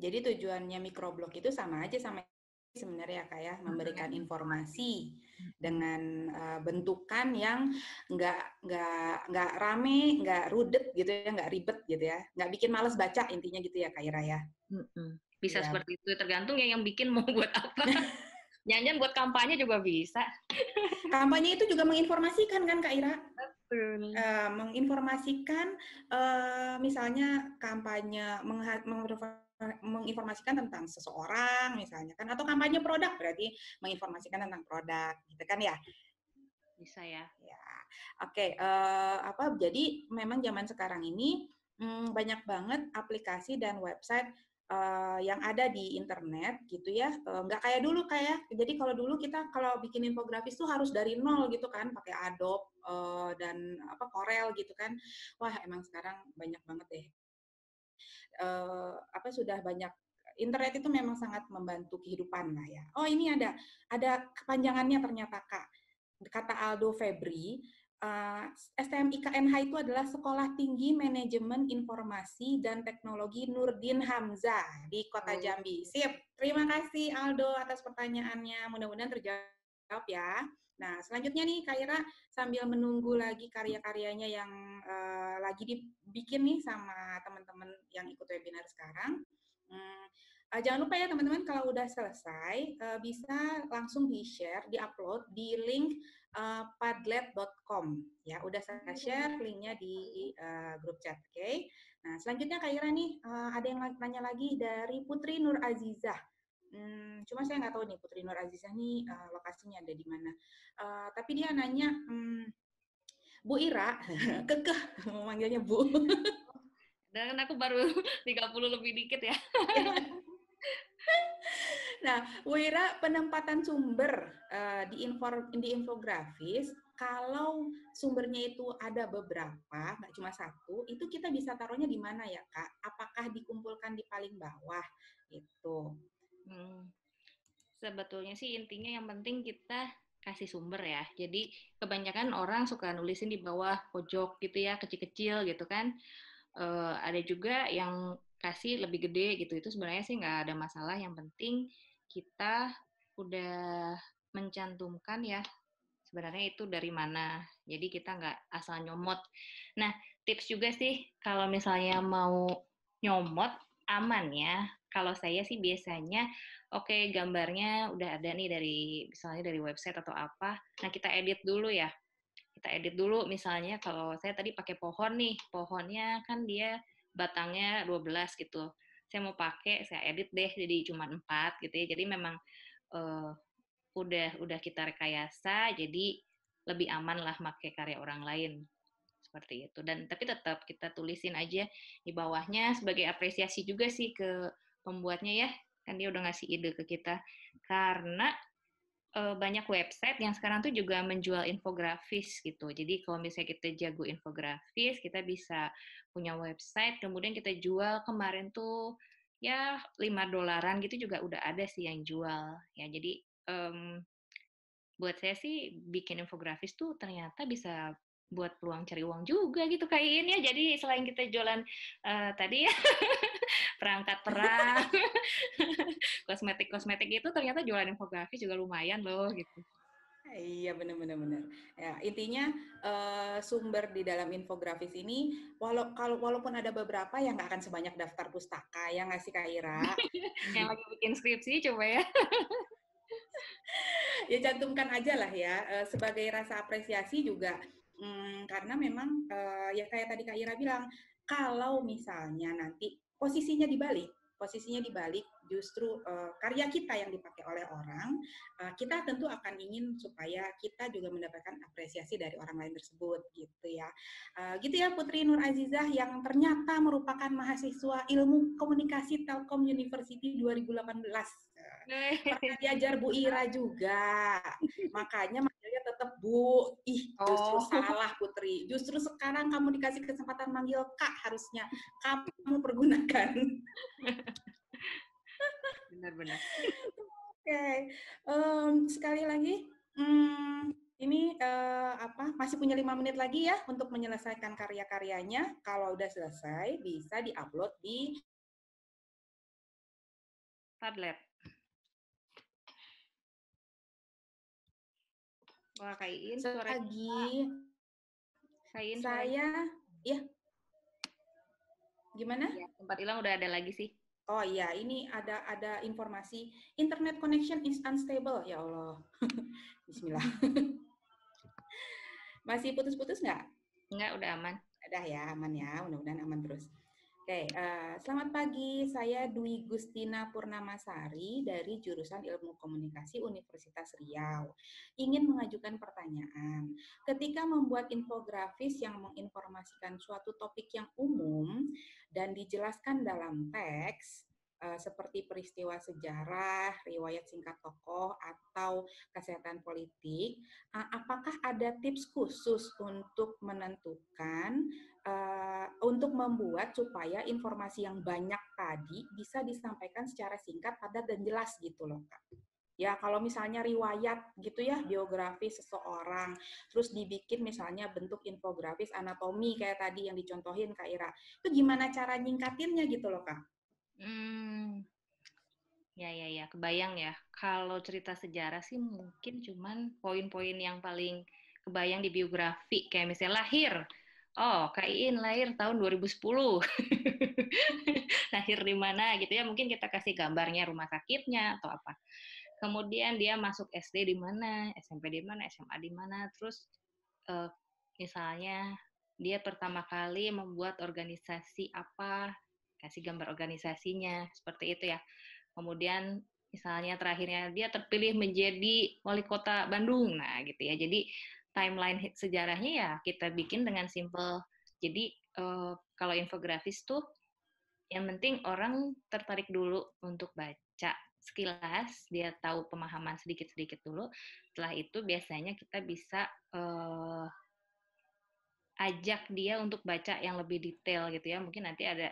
Jadi tujuannya mikroblog itu sama aja sama sebenarnya kak ya memberikan hmm. informasi hmm. dengan uh, bentukan yang nggak nggak nggak rame nggak rudet gitu ya nggak ribet gitu ya nggak bikin males baca intinya gitu ya kak Ira ya hmm. bisa ya. seperti itu tergantung ya yang bikin mau buat apa (laughs) nyanyian buat kampanye juga bisa kampanye itu juga menginformasikan kan kak Ira Uh, menginformasikan uh, misalnya kampanye menginformasikan tentang seseorang misalnya kan atau kampanye produk berarti menginformasikan tentang produk gitu kan ya bisa ya ya oke okay, uh, eh, apa jadi memang zaman sekarang ini hmm, banyak banget aplikasi dan website uh, yang ada di internet gitu ya uh, nggak kayak dulu kayak jadi kalau dulu kita kalau bikin infografis tuh harus dari nol gitu kan pakai Adobe uh, dan apa korel gitu kan. Wah, emang sekarang banyak banget deh. Uh, apa sudah banyak internet itu memang sangat membantu kehidupan lah ya. Oh, ini ada ada kepanjangannya ternyata Kak. Kata Aldo Febri, uh, eh, IKNH itu adalah Sekolah Tinggi Manajemen Informasi dan Teknologi Nurdin Hamzah di Kota Jambi. Sip, terima kasih Aldo atas pertanyaannya. Mudah-mudahan terjawab ya. Nah, selanjutnya nih Kaira sambil menunggu lagi karya-karyanya yang uh, lagi dibikin nih sama teman-teman yang ikut webinar sekarang. Hmm, eh, jangan lupa ya teman-teman kalau udah selesai eh, bisa langsung di-share, di-upload di link padlet.com ya. Udah saya share linknya di grup chat, oke? Okay? Nah, selanjutnya Kak Ira nih ada yang nanya lagi dari Putri Nur Azizah. Hmm, cuma saya nggak tahu nih Putri Nur Aziza nih uh, lokasinya ada di mana. Uh, tapi dia nanya, hmm, Bu Ira, (laughs) kekeh (laughs) memanggilnya Bu. (laughs) Dan aku baru 30 lebih dikit ya. nah, Bu Ira, penempatan sumber uh, di, info, di infografis kalau sumbernya itu ada beberapa, nggak cuma satu, itu kita bisa taruhnya di mana ya, Kak? Apakah dikumpulkan di paling bawah? Gitu. Hmm. Sebetulnya sih intinya yang penting kita kasih sumber ya. Jadi kebanyakan orang suka nulisin di bawah pojok gitu ya, kecil-kecil gitu kan. E, ada juga yang kasih lebih gede gitu. Itu sebenarnya sih nggak ada masalah. Yang penting kita udah mencantumkan ya sebenarnya itu dari mana. Jadi kita nggak asal nyomot. Nah tips juga sih kalau misalnya mau nyomot aman ya kalau saya sih biasanya oke okay, gambarnya udah ada nih dari misalnya dari website atau apa. Nah, kita edit dulu ya. Kita edit dulu misalnya kalau saya tadi pakai pohon nih, pohonnya kan dia batangnya 12 gitu. Saya mau pakai, saya edit deh jadi cuma empat gitu ya. Jadi memang uh, udah udah kita rekayasa jadi lebih aman lah pakai karya orang lain seperti itu dan tapi tetap kita tulisin aja di bawahnya sebagai apresiasi juga sih ke pembuatnya ya kan dia udah ngasih ide ke kita karena e, banyak website yang sekarang tuh juga menjual infografis gitu jadi kalau misalnya kita jago infografis kita bisa punya website kemudian kita jual kemarin tuh ya lima dolaran gitu juga udah ada sih yang jual ya jadi um, buat saya sih bikin infografis tuh ternyata bisa buat peluang cari uang juga gitu kayak ini ya. Jadi selain kita jualan uh, tadi ya (laughs) perangkat perang, (laughs) kosmetik-kosmetik itu ternyata jualan infografis juga lumayan loh gitu. Iya benar-benar benar. Ya, intinya uh, sumber di dalam infografis ini walau kalau walaupun ada beberapa yang nggak akan sebanyak daftar pustaka ya nggak sih Kak Ira? (laughs) yang lagi bikin skripsi coba ya. ya cantumkan aja lah ya eh, sebagai rasa apresiasi juga Hmm, karena memang uh, ya kayak tadi Kak Ira bilang, kalau misalnya nanti posisinya dibalik, posisinya dibalik justru uh, karya kita yang dipakai oleh orang, uh, kita tentu akan ingin supaya kita juga mendapatkan apresiasi dari orang lain tersebut gitu ya. Uh, gitu ya Putri Nur Azizah yang ternyata merupakan mahasiswa Ilmu Komunikasi Telkom University 2018. Pernah diajar Bu Ira juga. Makanya tetap Bu. Ih, justru oh. salah Putri. Justru sekarang kamu dikasih kesempatan manggil Kak harusnya. Kamu pergunakan. Benar-benar. Oke, okay. um, sekali lagi, um, ini uh, apa masih punya lima menit lagi ya untuk menyelesaikan karya-karyanya. Kalau udah selesai, bisa diupload di Padlet. Wah, Kain, selamat pagi. Kain, saya, ya. Gimana? Ya, tempat hilang udah ada lagi sih. Oh iya, ini ada ada informasi internet connection is unstable. Ya Allah. (laughs) Bismillah. (laughs) Masih putus-putus nggak? Nggak, udah aman. Udah ya, aman ya. Mudah-mudahan aman terus. Oke, uh, selamat pagi. Saya Dwi Gustina Purnamasari dari jurusan Ilmu Komunikasi Universitas Riau. Ingin mengajukan pertanyaan. Ketika membuat infografis yang menginformasikan suatu topik yang umum dan dijelaskan dalam teks, Eh, seperti peristiwa sejarah, riwayat singkat tokoh, atau kesehatan politik, eh, apakah ada tips khusus untuk menentukan, eh, untuk membuat supaya informasi yang banyak tadi bisa disampaikan secara singkat, padat, dan jelas gitu loh Kak? Ya, kalau misalnya riwayat gitu ya, biografi seseorang, terus dibikin misalnya bentuk infografis anatomi kayak tadi yang dicontohin Kak Ira. Itu gimana cara nyingkatinnya gitu loh, Kak? Hmm, Ya ya ya, kebayang ya. Kalau cerita sejarah sih mungkin cuman poin-poin yang paling kebayang di biografi. Kayak misalnya lahir. Oh, Kain lahir tahun 2010. (laughs) lahir di mana gitu ya. Mungkin kita kasih gambarnya rumah sakitnya atau apa. Kemudian dia masuk SD di mana, SMP di mana, SMA di mana. Terus uh, misalnya dia pertama kali membuat organisasi apa kasih gambar organisasinya seperti itu ya kemudian misalnya terakhirnya dia terpilih menjadi wali kota Bandung nah gitu ya jadi timeline sejarahnya ya kita bikin dengan simple jadi uh, kalau infografis tuh yang penting orang tertarik dulu untuk baca sekilas dia tahu pemahaman sedikit-sedikit dulu setelah itu biasanya kita bisa uh, ajak dia untuk baca yang lebih detail gitu ya mungkin nanti ada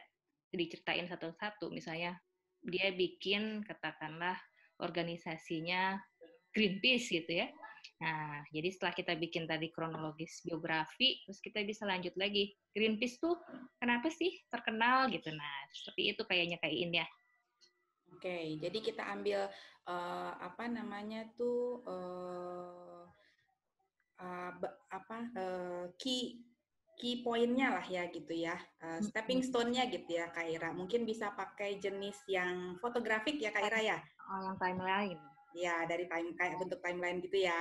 diceritain satu-satu misalnya dia bikin katakanlah organisasinya Greenpeace gitu ya nah jadi setelah kita bikin tadi kronologis biografi terus kita bisa lanjut lagi Greenpeace tuh kenapa sih terkenal gitu nah seperti itu kayaknya kayak ini ya Oke, okay, jadi kita ambil uh, apa namanya tuh uh, uh, apa uh, key key point-nya lah ya gitu ya, uh, stepping stone-nya gitu ya Kak Ira. Mungkin bisa pakai jenis yang fotografik ya Kak Ira ya? Oh, yang timeline. Ya, dari time, kayak bentuk timeline gitu ya.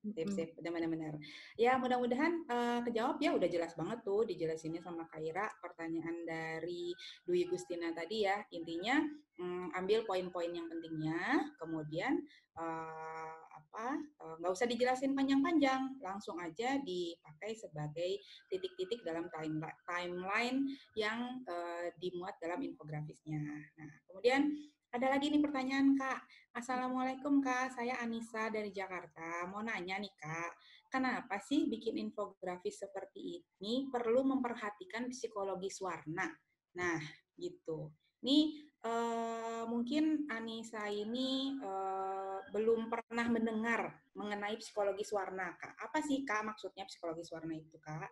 Sip, hmm. sip, benar-benar. Ya, mudah-mudahan uh, kejawab ya, udah jelas banget tuh dijelasinnya sama Kaira pertanyaan dari Dwi Gustina tadi ya. Intinya um, ambil poin-poin yang pentingnya, kemudian uh, apa nggak uh, usah dijelasin panjang-panjang, langsung aja dipakai sebagai titik-titik dalam time, timeline yang uh, dimuat dalam infografisnya. Nah, kemudian ada lagi nih pertanyaan, Kak. Assalamualaikum, Kak. Saya Anissa dari Jakarta. Mau nanya nih, Kak. Kenapa sih bikin infografis seperti ini perlu memperhatikan psikologis warna? Nah, gitu. Ini eh, mungkin Anissa ini eh, belum pernah mendengar mengenai psikologis warna, Kak. Apa sih, Kak, maksudnya psikologis warna itu, Kak?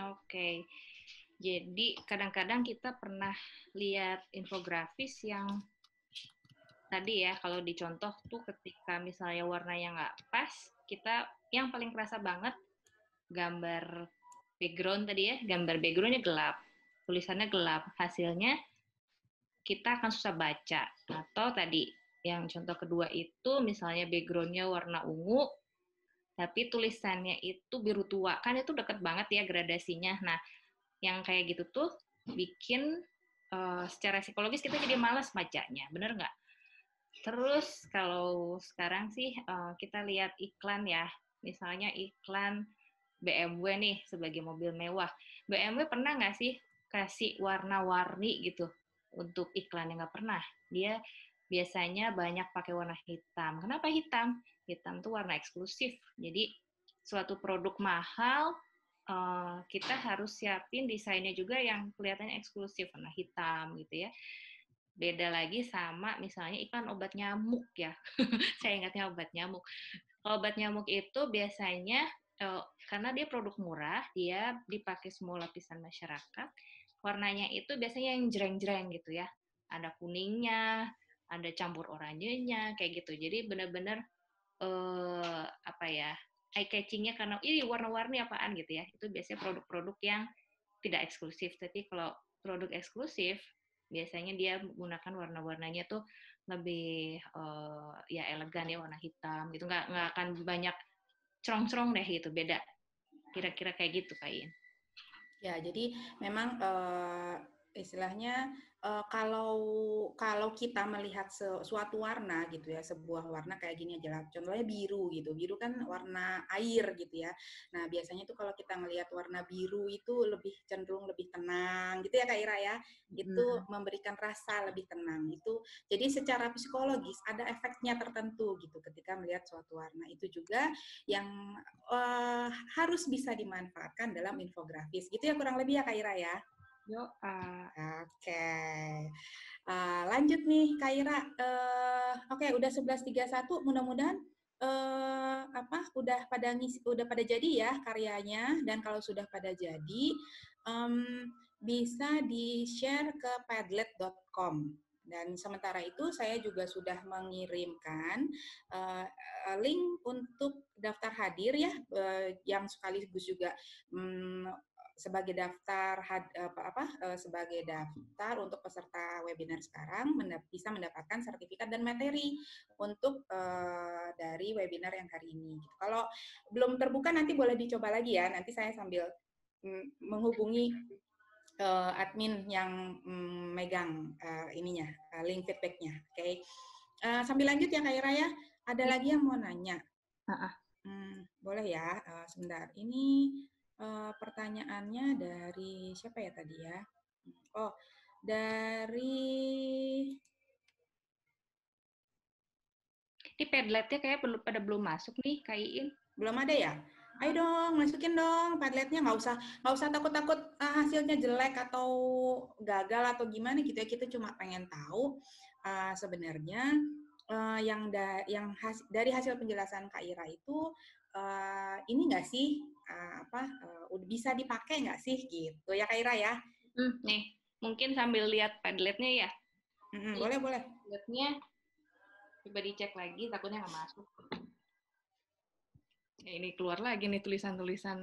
Oke. Okay. Jadi kadang-kadang kita pernah lihat infografis yang tadi ya kalau dicontoh tuh ketika misalnya warna yang nggak pas, kita yang paling kerasa banget gambar background tadi ya, gambar backgroundnya gelap, tulisannya gelap, hasilnya kita akan susah baca. Atau tadi yang contoh kedua itu misalnya backgroundnya warna ungu, tapi tulisannya itu biru tua, kan itu deket banget ya gradasinya. Nah, yang kayak gitu tuh bikin uh, secara psikologis kita jadi malas bacanya, bener nggak? Terus kalau sekarang sih uh, kita lihat iklan ya, misalnya iklan BMW nih sebagai mobil mewah. BMW pernah nggak sih kasih warna-warni gitu untuk iklan yang nggak pernah? Dia biasanya banyak pakai warna hitam. Kenapa hitam? Hitam tuh warna eksklusif. Jadi suatu produk mahal Eh, kita harus siapin desainnya juga yang kelihatannya eksklusif warna hitam gitu ya beda lagi sama misalnya iklan obat nyamuk ya (laughs) saya ingatnya obat nyamuk obat nyamuk itu biasanya eh, karena dia produk murah dia dipakai semua lapisan masyarakat warnanya itu biasanya yang jreng-jreng gitu ya ada kuningnya ada campur oranyenya kayak gitu jadi benar-benar eh, apa ya eye catchingnya karena ini warna-warni apaan gitu ya itu biasanya produk-produk yang tidak eksklusif tapi kalau produk eksklusif biasanya dia menggunakan warna-warnanya tuh lebih uh, ya elegan ya warna hitam gitu nggak nggak akan banyak cerong-cerong deh gitu beda kira-kira kayak gitu kain ya jadi memang uh istilahnya uh, kalau kalau kita melihat suatu warna gitu ya sebuah warna kayak gini aja lah contohnya biru gitu biru kan warna air gitu ya nah biasanya tuh kalau kita melihat warna biru itu lebih cenderung lebih tenang gitu ya kak Ira ya itu hmm. memberikan rasa lebih tenang itu jadi secara psikologis ada efeknya tertentu gitu ketika melihat suatu warna itu juga yang uh, harus bisa dimanfaatkan dalam infografis gitu ya kurang lebih ya kak Ira ya Doa. Oke. Okay. Uh, eh, lanjut nih Kaira. Uh, eh, Oke, okay, udah 11.31 mudah-mudahan uh, apa udah pada ngisi, udah pada jadi ya karyanya dan kalau sudah pada jadi um, bisa di-share ke padlet.com. Dan sementara itu saya juga sudah mengirimkan uh, link untuk daftar hadir ya uh, yang sekaligus juga um, sebagai daftar apa eh, sebagai daftar untuk peserta webinar sekarang bisa mendapatkan sertifikat dan materi untuk eh, dari webinar yang hari ini. Kalau belum terbuka nanti boleh dicoba lagi ya. Nanti saya sambil mm, menghubungi eh, admin yang mm, megang ininya link feedbacknya. Oke. Okay. sambil lanjut ya Kak Ira ya. Ada iya. lagi yang mau nanya? Hmm, boleh ya. Uh, sebentar. Ini Eh, pertanyaannya dari siapa ya tadi ya? Hmm, oh, dari ini padletnya kayak perlu pada belum masuk nih, Kak Belum ada ya? Ayo hmm. dong, masukin dong padletnya. Nggak usah nggak usah takut-takut uh, hasilnya jelek atau gagal atau gimana gitu ya. Kita cuma pengen tahu uh, sebenarnya uh, yang da yang has dari hasil penjelasan Kak Ira itu uh, ini nggak sih uh, apa uh, bisa dipakai nggak sih gitu ya Kaira ya? Hmm, nih mungkin sambil lihat padletnya ya. Hmm, boleh boleh. Padletnya coba dicek lagi takutnya nggak masuk. Ya, ini keluar lagi nih tulisan-tulisan.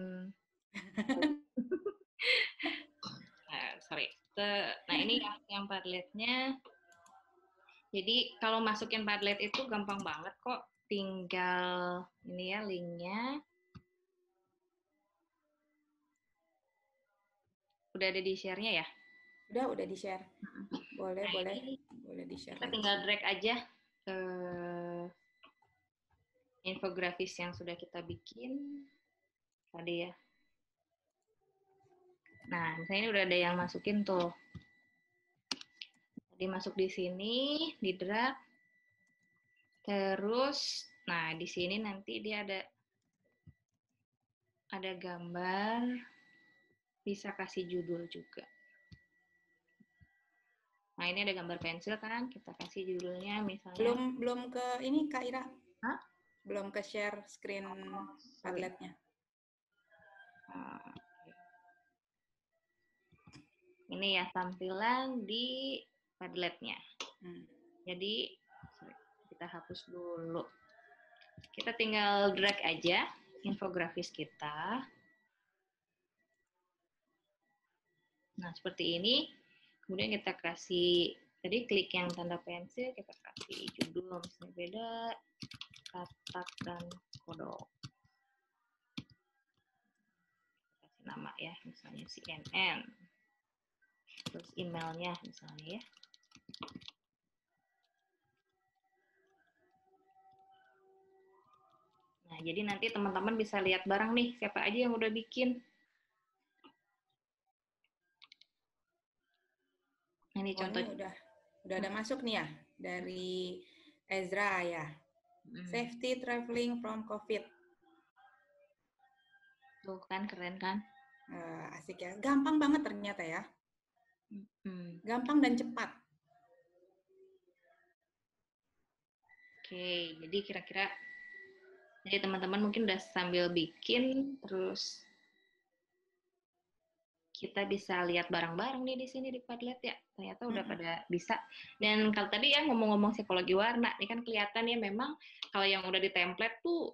nah, (laughs) sorry. Nah ini yang padletnya. Jadi kalau masukin Padlet itu gampang banget kok. Tinggal ini ya linknya. udah ada di share-nya ya? Udah, udah di share. Boleh, nah, boleh. Boleh di share. Kita tinggal drag aja ke eh, infografis yang sudah kita bikin tadi ya. Nah, misalnya ini udah ada yang masukin tuh. Tadi masuk di sini, di drag. Terus, nah di sini nanti dia ada ada gambar bisa kasih judul juga. Nah, ini ada gambar pensil kan, kita kasih judulnya misalnya. Belum belum ke ini Kak Ira. Hah? Belum ke share screen oh, Padletnya. Okay. Ah, ini ya tampilan di Padletnya. Hmm. Jadi kita hapus dulu. Kita tinggal drag aja infografis kita. Nah, seperti ini. Kemudian kita kasih, tadi klik yang tanda pensil, kita kasih judul, misalnya beda, katak, dan kodok. Kasih nama ya, misalnya CNN. Terus emailnya misalnya ya. Nah, jadi nanti teman-teman bisa lihat barang nih siapa aja yang udah bikin. ini contoh. Ini udah udah ada hmm. masuk nih ya dari Ezra ya. Hmm. Safety traveling from COVID. Tuh kan keren kan? Uh, asik ya. Gampang banget ternyata ya. Hmm. Gampang dan cepat. Oke, jadi kira-kira jadi teman-teman mungkin udah sambil bikin terus kita bisa lihat barang-barang nih di sini di Padlet ya. Ternyata udah -hmm. pada bisa. Dan kalau tadi ya ngomong-ngomong psikologi warna, ini kan kelihatan ya memang kalau yang udah di template tuh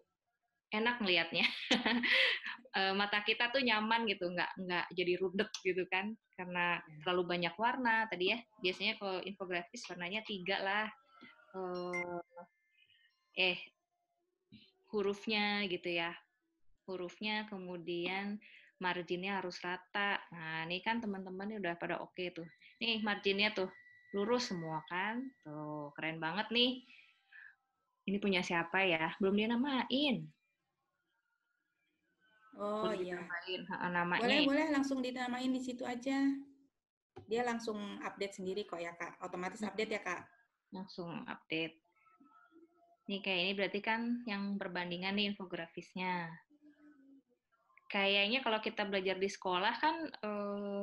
enak ngelihatnya. (laughs) Eh, mata kita tuh nyaman gitu, nggak nggak jadi rudet gitu kan, karena iya. terlalu banyak warna tadi ya. Biasanya kalau infografis warnanya tiga lah. Eh, eh hurufnya gitu ya, hurufnya kemudian marginnya harus rata. Nah, ini kan teman-teman ini udah pada oke tuh. Nih, marginnya tuh lurus semua kan. Tuh, keren banget nih. Ini punya siapa ya? Belum dinamain. Oh iya. iya. Dinamain, namanya. Boleh, boleh langsung dinamain di situ aja. Dia langsung update sendiri kok ya, Kak. Otomatis nah. update ya, Kak. Langsung update. Nih kayak ini berarti kan yang perbandingan nih infografisnya kayaknya kalau kita belajar di sekolah kan uh,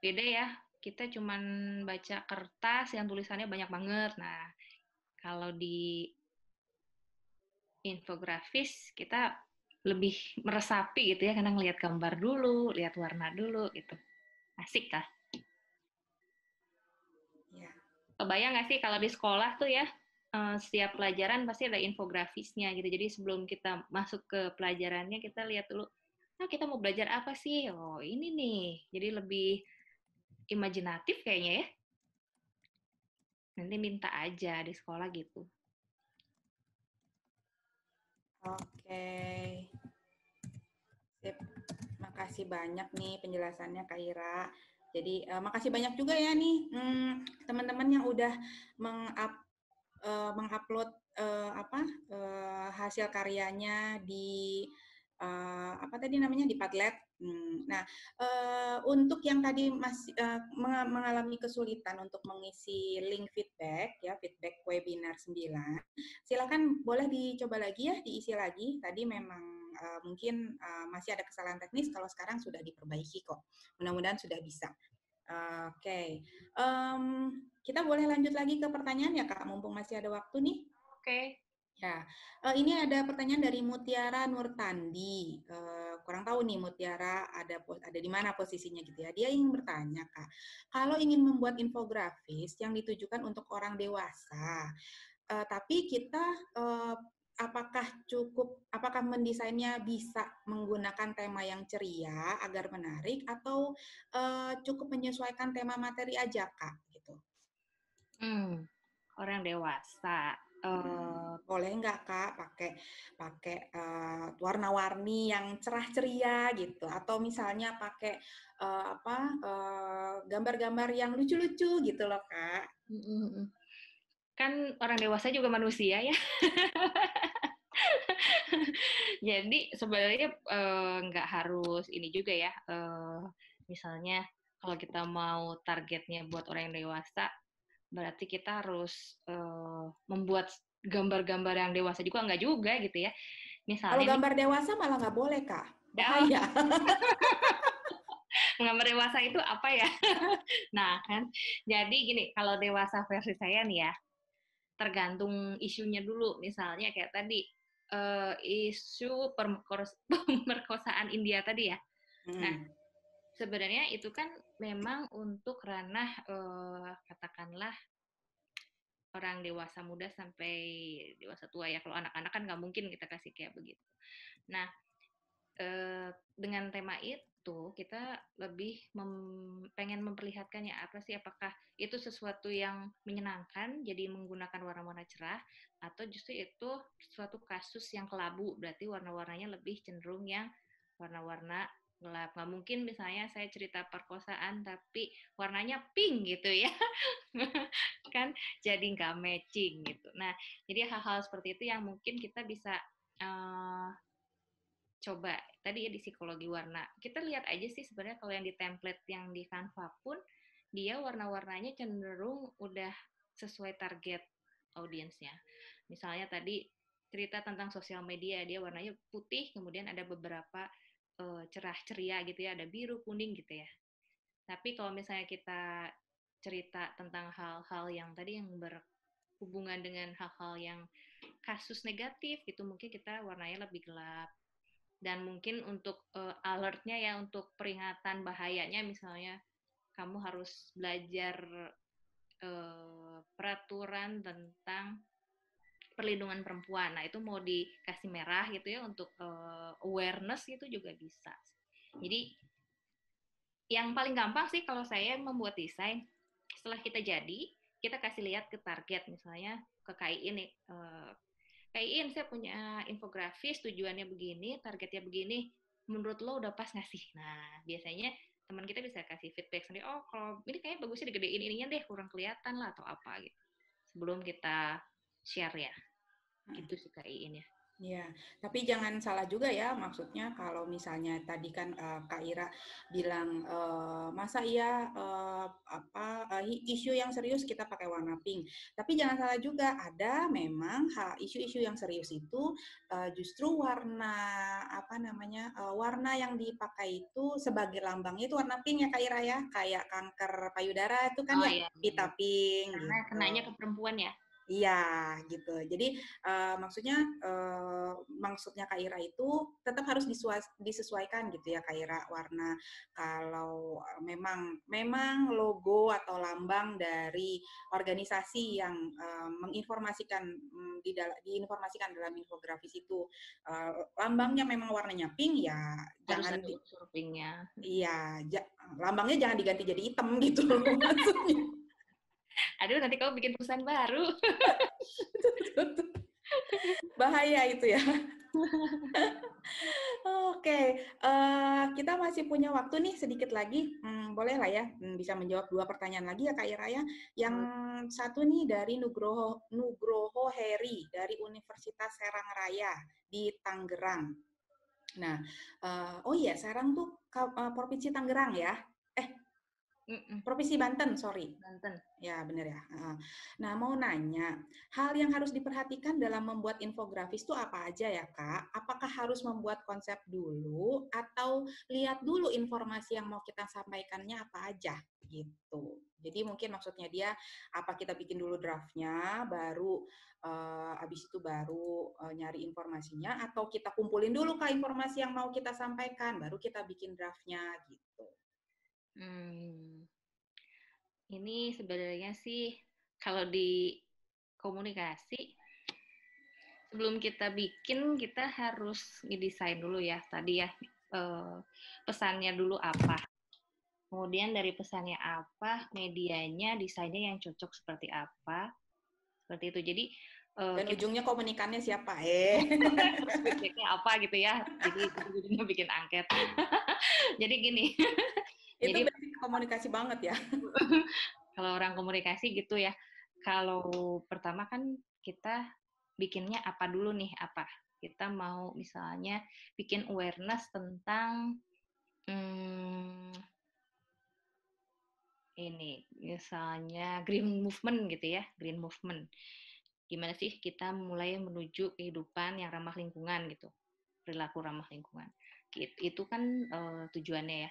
beda ya. Kita cuman baca kertas yang tulisannya banyak banget. Nah, kalau di infografis kita lebih meresapi gitu ya karena ngelihat gambar dulu, lihat warna dulu gitu. Asik kah? Ya. Kebayang nggak sih kalau di sekolah tuh ya Eh, setiap pelajaran pasti ada infografisnya gitu. Jadi sebelum kita masuk ke pelajarannya kita lihat dulu, nah kita mau belajar apa sih? Oh ini nih. Jadi lebih imajinatif kayaknya ya. Nanti minta aja di sekolah gitu. Oke. Sip. Makasih banyak nih penjelasannya Kak Ira. Jadi uh, makasih banyak juga ya nih hmm, teman-teman hmm, yang udah meng uh, mengupload uh, apa uh, hasil karyanya di uh, apa tadi namanya di Padlet. Hmm. Nah, uh, untuk yang tadi masih uh, mengalami kesulitan untuk mengisi link feedback ya feedback webinar 9, silakan boleh dicoba lagi ya diisi lagi. Tadi memang uh, mungkin uh, masih ada kesalahan teknis kalau sekarang sudah diperbaiki kok. Mudah-mudahan sudah bisa. Oke, okay. um, kita boleh lanjut lagi ke pertanyaan ya kak, mumpung masih ada waktu nih. Oke. Okay. Ya, uh, ini ada pertanyaan dari Mutiara Nurtandi. Uh, kurang tahu nih Mutiara ada ada di mana posisinya gitu ya. Dia ingin bertanya kak, kalau ingin membuat infografis yang ditujukan untuk orang dewasa, uh, tapi kita uh, apakah cukup apakah mendesainnya bisa menggunakan tema yang ceria agar menarik atau uh, cukup menyesuaikan tema materi aja kak gitu hmm, orang dewasa Uh, boleh nggak kak pakai pakai uh, warna-warni yang cerah ceria gitu atau misalnya pakai uh, apa uh, gambar-gambar yang lucu-lucu gitu loh kak hmm, hmm, kan orang dewasa juga manusia ya (laughs) (laughs) Jadi sebenarnya eh, nggak uh, harus ini juga ya. Uh, misalnya kalau kita mau targetnya buat orang yang dewasa, berarti kita harus uh, membuat gambar-gambar yang dewasa juga nggak juga gitu ya. Misalnya kalau gambar dewasa malah nggak boleh kak. ya (laughs) gambar dewasa itu apa ya? (laughs) nah kan, jadi gini kalau dewasa versi saya nih ya, tergantung isunya dulu. Misalnya kayak tadi uh, isu (laughs) pemerkosaan India tadi ya. Hmm. Nah, mm-hmm. sebenarnya itu kan memang untuk ranah uh, katakanlah orang dewasa muda sampai dewasa tua ya. Kalau anak-anak kan nggak mungkin kita kasih kayak begitu. Nah, uh, dengan tema itu kita lebih mem pengen memperlihatkannya apa sih? Apakah itu sesuatu yang menyenangkan? Jadi menggunakan warna-warna cerah atau justru itu suatu kasus yang kelabu berarti warna-warnanya lebih cenderung yang warna-warna gelap nggak mungkin misalnya saya cerita perkosaan tapi warnanya pink gitu ya (laughs) kan jadi nggak matching gitu nah jadi hal-hal seperti itu yang mungkin kita bisa uh, coba tadi ya di psikologi warna kita lihat aja sih sebenarnya kalau yang di template yang di Canva pun dia warna-warnanya cenderung udah sesuai target audiensnya Misalnya tadi cerita tentang sosial media, dia warnanya putih, kemudian ada beberapa uh, cerah ceria gitu ya, ada biru, kuning gitu ya. Tapi kalau misalnya kita cerita tentang hal-hal yang tadi yang berhubungan dengan hal-hal yang kasus negatif itu mungkin kita warnanya lebih gelap. Dan mungkin untuk uh, alertnya ya, untuk peringatan bahayanya misalnya kamu harus belajar uh, peraturan tentang perlindungan perempuan. Nah, itu mau dikasih merah gitu ya untuk uh, awareness itu juga bisa. Jadi yang paling gampang sih kalau saya membuat desain, setelah kita jadi, kita kasih lihat ke target misalnya ke KI ini uh, eh, KI ini saya punya infografis tujuannya begini, targetnya begini. Menurut lo udah pas nggak sih? Nah, biasanya teman kita bisa kasih feedback sendiri. Oh, kalau ini kayaknya bagusnya digedein ininya deh, kurang kelihatan lah atau apa gitu. Sebelum kita share ya. Gitu sih Kak Iin ya. Ya, tapi jangan salah juga ya, maksudnya kalau misalnya tadi kan uh, Kak Ira bilang uh, masa iya uh, apa uh, isu yang serius kita pakai warna pink. Tapi jangan salah juga ada memang isu-isu yang serius itu uh, justru warna apa namanya uh, warna yang dipakai itu sebagai lambangnya itu warna pink ya Kak Ira ya, kayak kanker payudara itu kan oh, ya iya. iya. pita pink. Karena gitu. kenanya ke perempuan ya. Iya, gitu. Jadi uh, maksudnya uh, maksudnya Kak itu tetap harus disesuaikan gitu ya Kaira warna kalau memang memang logo atau lambang dari organisasi yang uh, menginformasikan um, di dalam diinformasikan dalam infografis itu uh, lambangnya memang warnanya pink ya harus jangan di pinknya. Iya, lambangnya jangan diganti jadi hitam gitu loh (laughs) maksudnya aduh nanti kamu bikin perusahaan baru. (laughs) Bahaya itu ya. (laughs) Oke, okay. uh, eh, kita masih punya waktu nih sedikit lagi. Hmm, boleh lah ya, hmm, bisa menjawab dua pertanyaan lagi ya Kak Ira ya. Yang satu nih dari Nugroho, Nugroho Heri dari Universitas Serang Raya di Tangerang. Nah, uh, oh iya, Serang tuh uh, provinsi Tangerang ya. Provinsi Banten, sorry. Banten. Ya, benar ya. Nah, mau nanya, hal yang harus diperhatikan dalam membuat infografis itu apa aja ya, Kak? Apakah harus membuat konsep dulu atau lihat dulu informasi yang mau kita sampaikannya apa aja gitu. Jadi mungkin maksudnya dia apa kita bikin dulu draftnya, baru uh, eh, abis itu baru uh, nyari informasinya atau kita kumpulin dulu Kak informasi yang mau kita sampaikan, baru kita bikin draftnya gitu. Hmm. Ini sebenarnya sih kalau di komunikasi sebelum kita bikin kita harus ngedesain dulu ya tadi ya eh, pesannya dulu apa. Kemudian dari pesannya apa, medianya, desainnya yang cocok seperti apa. Seperti itu. Jadi eh, dan kita, ujungnya komunikannya siapa eh feedbacknya apa gitu ya jadi ujungnya bikin angket (laughs) jadi gini itu Jadi, komunikasi banget ya. (laughs) kalau orang komunikasi gitu ya. Kalau pertama kan kita bikinnya apa dulu nih apa? Kita mau misalnya bikin awareness tentang hmm, ini misalnya green movement gitu ya, green movement. Gimana sih kita mulai menuju kehidupan yang ramah lingkungan gitu, perilaku ramah lingkungan. Itu kan uh, tujuannya ya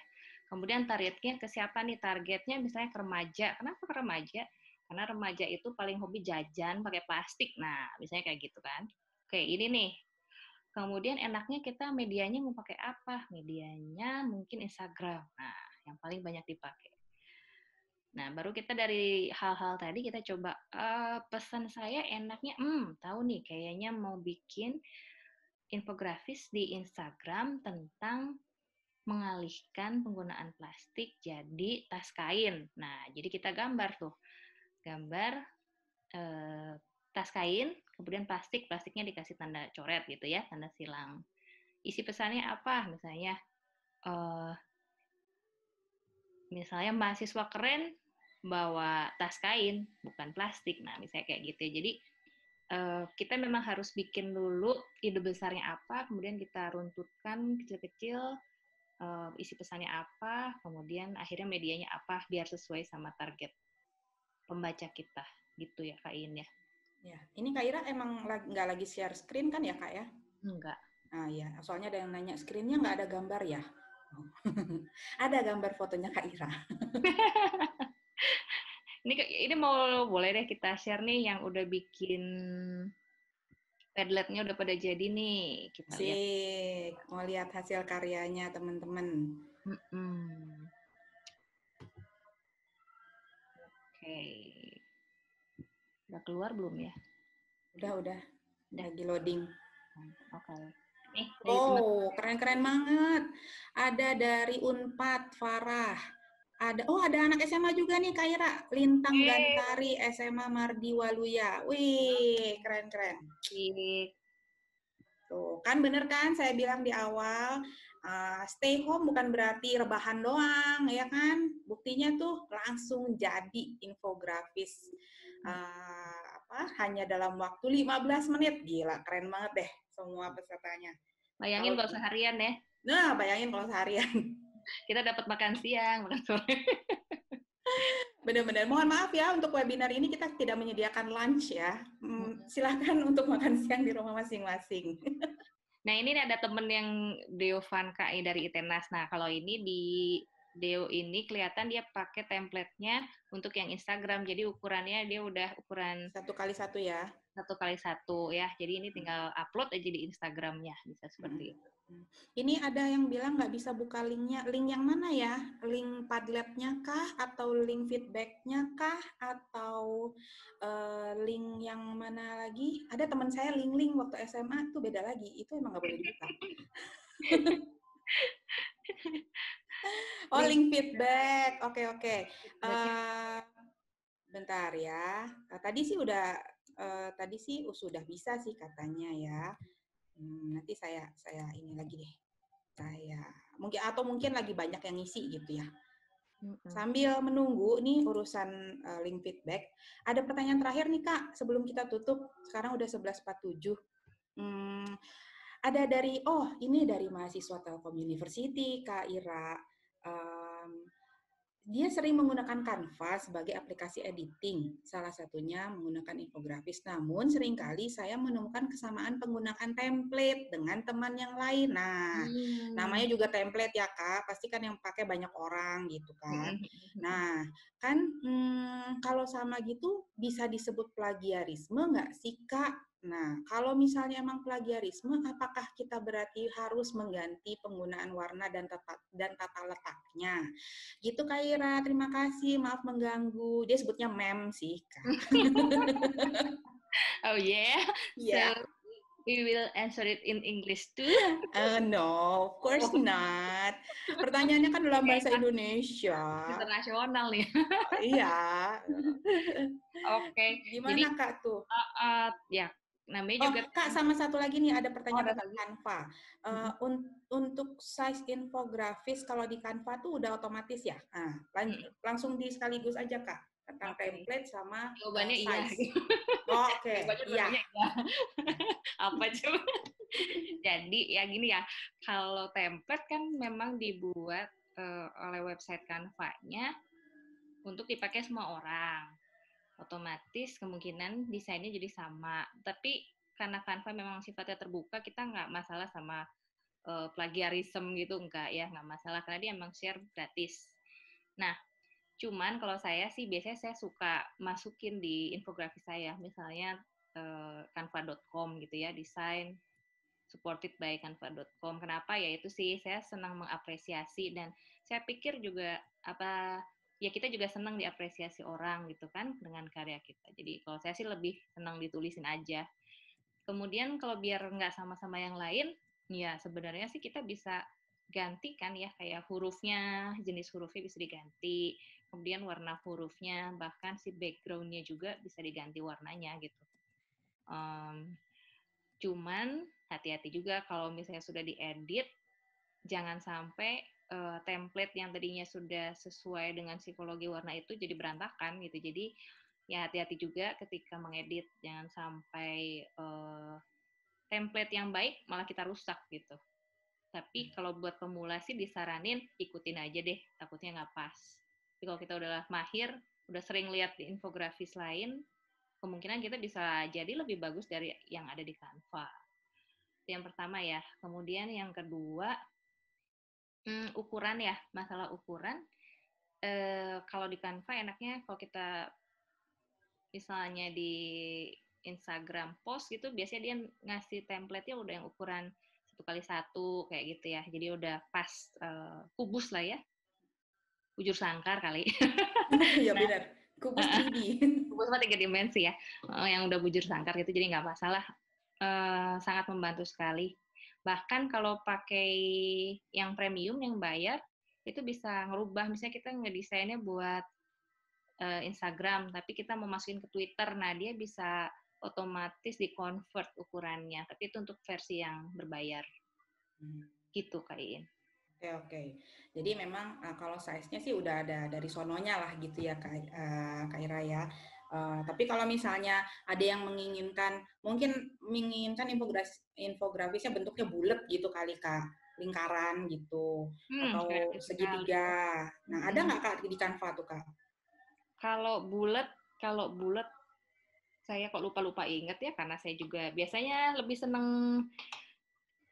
Kemudian targetnya ke siapa nih? Targetnya misalnya ke remaja. Kenapa ke remaja? Karena remaja itu paling hobi jajan pakai plastik. Nah, misalnya kayak gitu kan. Oke, ini nih. Kemudian enaknya kita medianya mau pakai apa? Medianya mungkin Instagram. Nah, yang paling banyak dipakai. Nah, baru kita dari hal-hal tadi kita coba uh, pesan saya enaknya, hmm, tahu nih kayaknya mau bikin infografis di Instagram tentang mengalihkan penggunaan plastik jadi tas kain. Nah, jadi kita gambar tuh. Gambar e, tas kain, kemudian plastik, plastiknya dikasih tanda coret gitu ya, tanda silang. Isi pesannya apa? Misalnya e, misalnya mahasiswa keren bawa tas kain, bukan plastik. Nah, misalnya kayak gitu. Ya. Jadi eh, kita memang harus bikin dulu ide besarnya apa, kemudian kita runtutkan kecil-kecil uh, isi pesannya apa, kemudian akhirnya medianya apa biar sesuai sama target pembaca kita gitu ya Kak Iin ya. Ya, ini Kak Ira emang nggak lagi share screen kan ya Kak ya? Enggak. Ah ya, soalnya ada yang nanya screennya nggak ada gambar ya? Oh. (laughs) ada gambar fotonya Kak Ira. (laughs) ini ini mau boleh deh kita share nih yang udah bikin Padletnya udah pada jadi nih. Kita Sik. lihat. Mau lihat hasil karyanya teman-teman. Oke. Okay. Udah keluar belum ya? Udah, udah. udah. Lagi loading. Oke. Okay. oh, eh, eh, keren-keren banget. Ada dari Unpad Farah ada oh ada anak SMA juga nih Kaira Lintang hey. Gantari SMA Mardi Waluya. Wih, keren-keren. Tuh, kan bener kan saya bilang di awal uh, stay home bukan berarti rebahan doang ya kan. Buktinya tuh langsung jadi infografis. Uh, apa hanya dalam waktu 15 menit. Gila, keren banget deh semua pesertanya. Bayangin kalau, kalau seharian ya. Nah, bayangin kalau seharian kita dapat makan siang, makan sore. Benar-benar. Mohon maaf ya untuk webinar ini kita tidak menyediakan lunch ya. Hmm, hmm. silahkan (laughs) untuk makan siang di rumah masing-masing. (laughs) Nah ini ada temen yang Deovan KI dari ITENAS. Nah kalau ini di Deo ini kelihatan dia pakai templatenya untuk yang Instagram. Jadi ukurannya dia udah ukuran satu kali satu ya. Satu kali satu ya. Jadi ini hmm. tinggal upload aja di Instagramnya bisa seperti hmm. itu. Ini ada yang bilang nggak bisa buka linknya. Link yang mana ya? Link Padletnya kah? Atau link feedbacknya kah? Atau uh, link yang mana lagi? Ada teman saya link-link waktu SMA itu beda lagi. Itu emang nggak boleh dibuka. (laughs) oh, link feedback. Oke okay, oke. Okay. Uh, eh, bentar ya. tadi sih udah. Uh, tadi sih sudah bisa sih katanya ya. Hmm, nanti saya saya ini lagi deh. Saya mungkin atau mungkin lagi banyak yang ngisi gitu ya. Sambil menunggu nih urusan uh, link feedback, ada pertanyaan terakhir nih Kak sebelum kita tutup. Sekarang udah 11.47. Hmm, ada dari oh ini dari mahasiswa Telkom University Kak Ira. Um, dia sering menggunakan Canva sebagai aplikasi editing, salah satunya menggunakan infografis. Namun seringkali saya menemukan kesamaan penggunaan template dengan teman yang lain. Nah, hmm. namanya juga template ya kak, pasti kan yang pakai banyak orang gitu hmm, kan. Hmm, hmm, nah, kan hmm, kalau sama gitu bisa disebut plagiarisme nggak sih kak? Nah, kalau misalnya emang plagiarisme, apakah kita berarti harus mengganti penggunaan warna dan tata, dan tata letaknya? Gitu, Kak Ira. Terima kasih. Maaf mengganggu. Dia sebutnya mem sih, Kak. (laughs) oh, yeah? Yeah. So, we will answer it in English too. (laughs) Uh, no, of course oh. not. Pertanyaannya kan dalam iya, bahasa kan? Indonesia. Internasional ya. iya. (laughs) Oke. Okay. Gimana Jadi, kak tuh? Uh, uh, ya namanya oh, kak sama satu lagi nih ada pertanyaan oh, dari Canva. Uh, un untuk size infografis kalau di Canva tuh udah otomatis ya. Nah, lang hmm. langsung di sekaligus aja kak tentang okay. template sama eh, jawabannya iya. size. (laughs) iya. oh, Oke. Okay. Iya. iya. (laughs) Apa coba? Jadi ya gini ya, kalau template kan memang dibuat uh, oleh website Canva-nya untuk dipakai semua orang otomatis kemungkinan desainnya jadi sama. Tapi karena Canva memang sifatnya terbuka, kita nggak masalah sama uh, plagiarism gitu enggak ya, nggak masalah karena dia emang share gratis. Nah, cuman kalau saya sih biasanya saya suka masukin di infografis saya, misalnya uh, eh, canva.com gitu ya, desain supported by canva.com. Kenapa? Ya itu sih saya senang mengapresiasi dan saya pikir juga apa ya kita juga senang diapresiasi orang gitu kan dengan karya kita. Jadi kalau saya sih lebih senang ditulisin aja. Kemudian kalau biar nggak sama-sama yang lain, ya sebenarnya sih kita bisa ganti kan ya kayak hurufnya, jenis hurufnya bisa diganti, kemudian warna hurufnya, bahkan si backgroundnya juga bisa diganti warnanya gitu. Um, cuman hati-hati juga kalau misalnya sudah diedit, jangan sampai uh, template yang tadinya sudah sesuai dengan psikologi warna itu jadi berantakan gitu. Jadi ya hati-hati juga ketika mengedit jangan sampai uh, template yang baik malah kita rusak gitu. Tapi hmm. kalau buat pemula sih disaranin ikutin aja deh, takutnya nggak pas. Tapi kalau kita udah mahir, udah sering lihat di infografis lain, kemungkinan kita bisa jadi lebih bagus dari yang ada di Canva. Itu yang pertama ya. Kemudian yang kedua, Hmm, ukuran ya, masalah ukuran. E, kalau di Canva enaknya kalau kita misalnya di Instagram post gitu, biasanya dia ngasih template ya udah yang ukuran satu kali satu kayak gitu ya. Jadi udah pas e, kubus lah ya. Ujur sangkar kali. (laughs) Ya nah, benar. Kubus eh, tinggi (laughs) kubus tiga dimensi ya. Oh, yang udah bujur sangkar gitu, jadi nggak masalah. E, sangat membantu sekali bahkan kalau pakai yang premium yang bayar itu bisa ngerubah misalnya kita ngedesainnya buat uh, Instagram tapi kita mau masukin ke Twitter nah dia bisa otomatis di convert ukurannya tapi itu untuk versi yang berbayar hmm. gitu kayak Oke okay, oke. Okay. Jadi memang uh, kalau size-nya sih udah ada dari sononya lah gitu ya Kak, uh, Kak Ira ya. Eh, tapi kalau misalnya ada yang menginginkan, mungkin menginginkan infografis, infografisnya bentuknya bulat gitu kali kak, lingkaran gitu hmm, atau gitu. segitiga. Nah, gitu. nah ada hmm. nggak kak di Canva tuh kak? Kalau bulat, kalau bulat saya kok lupa-lupa inget ya karena saya juga biasanya lebih seneng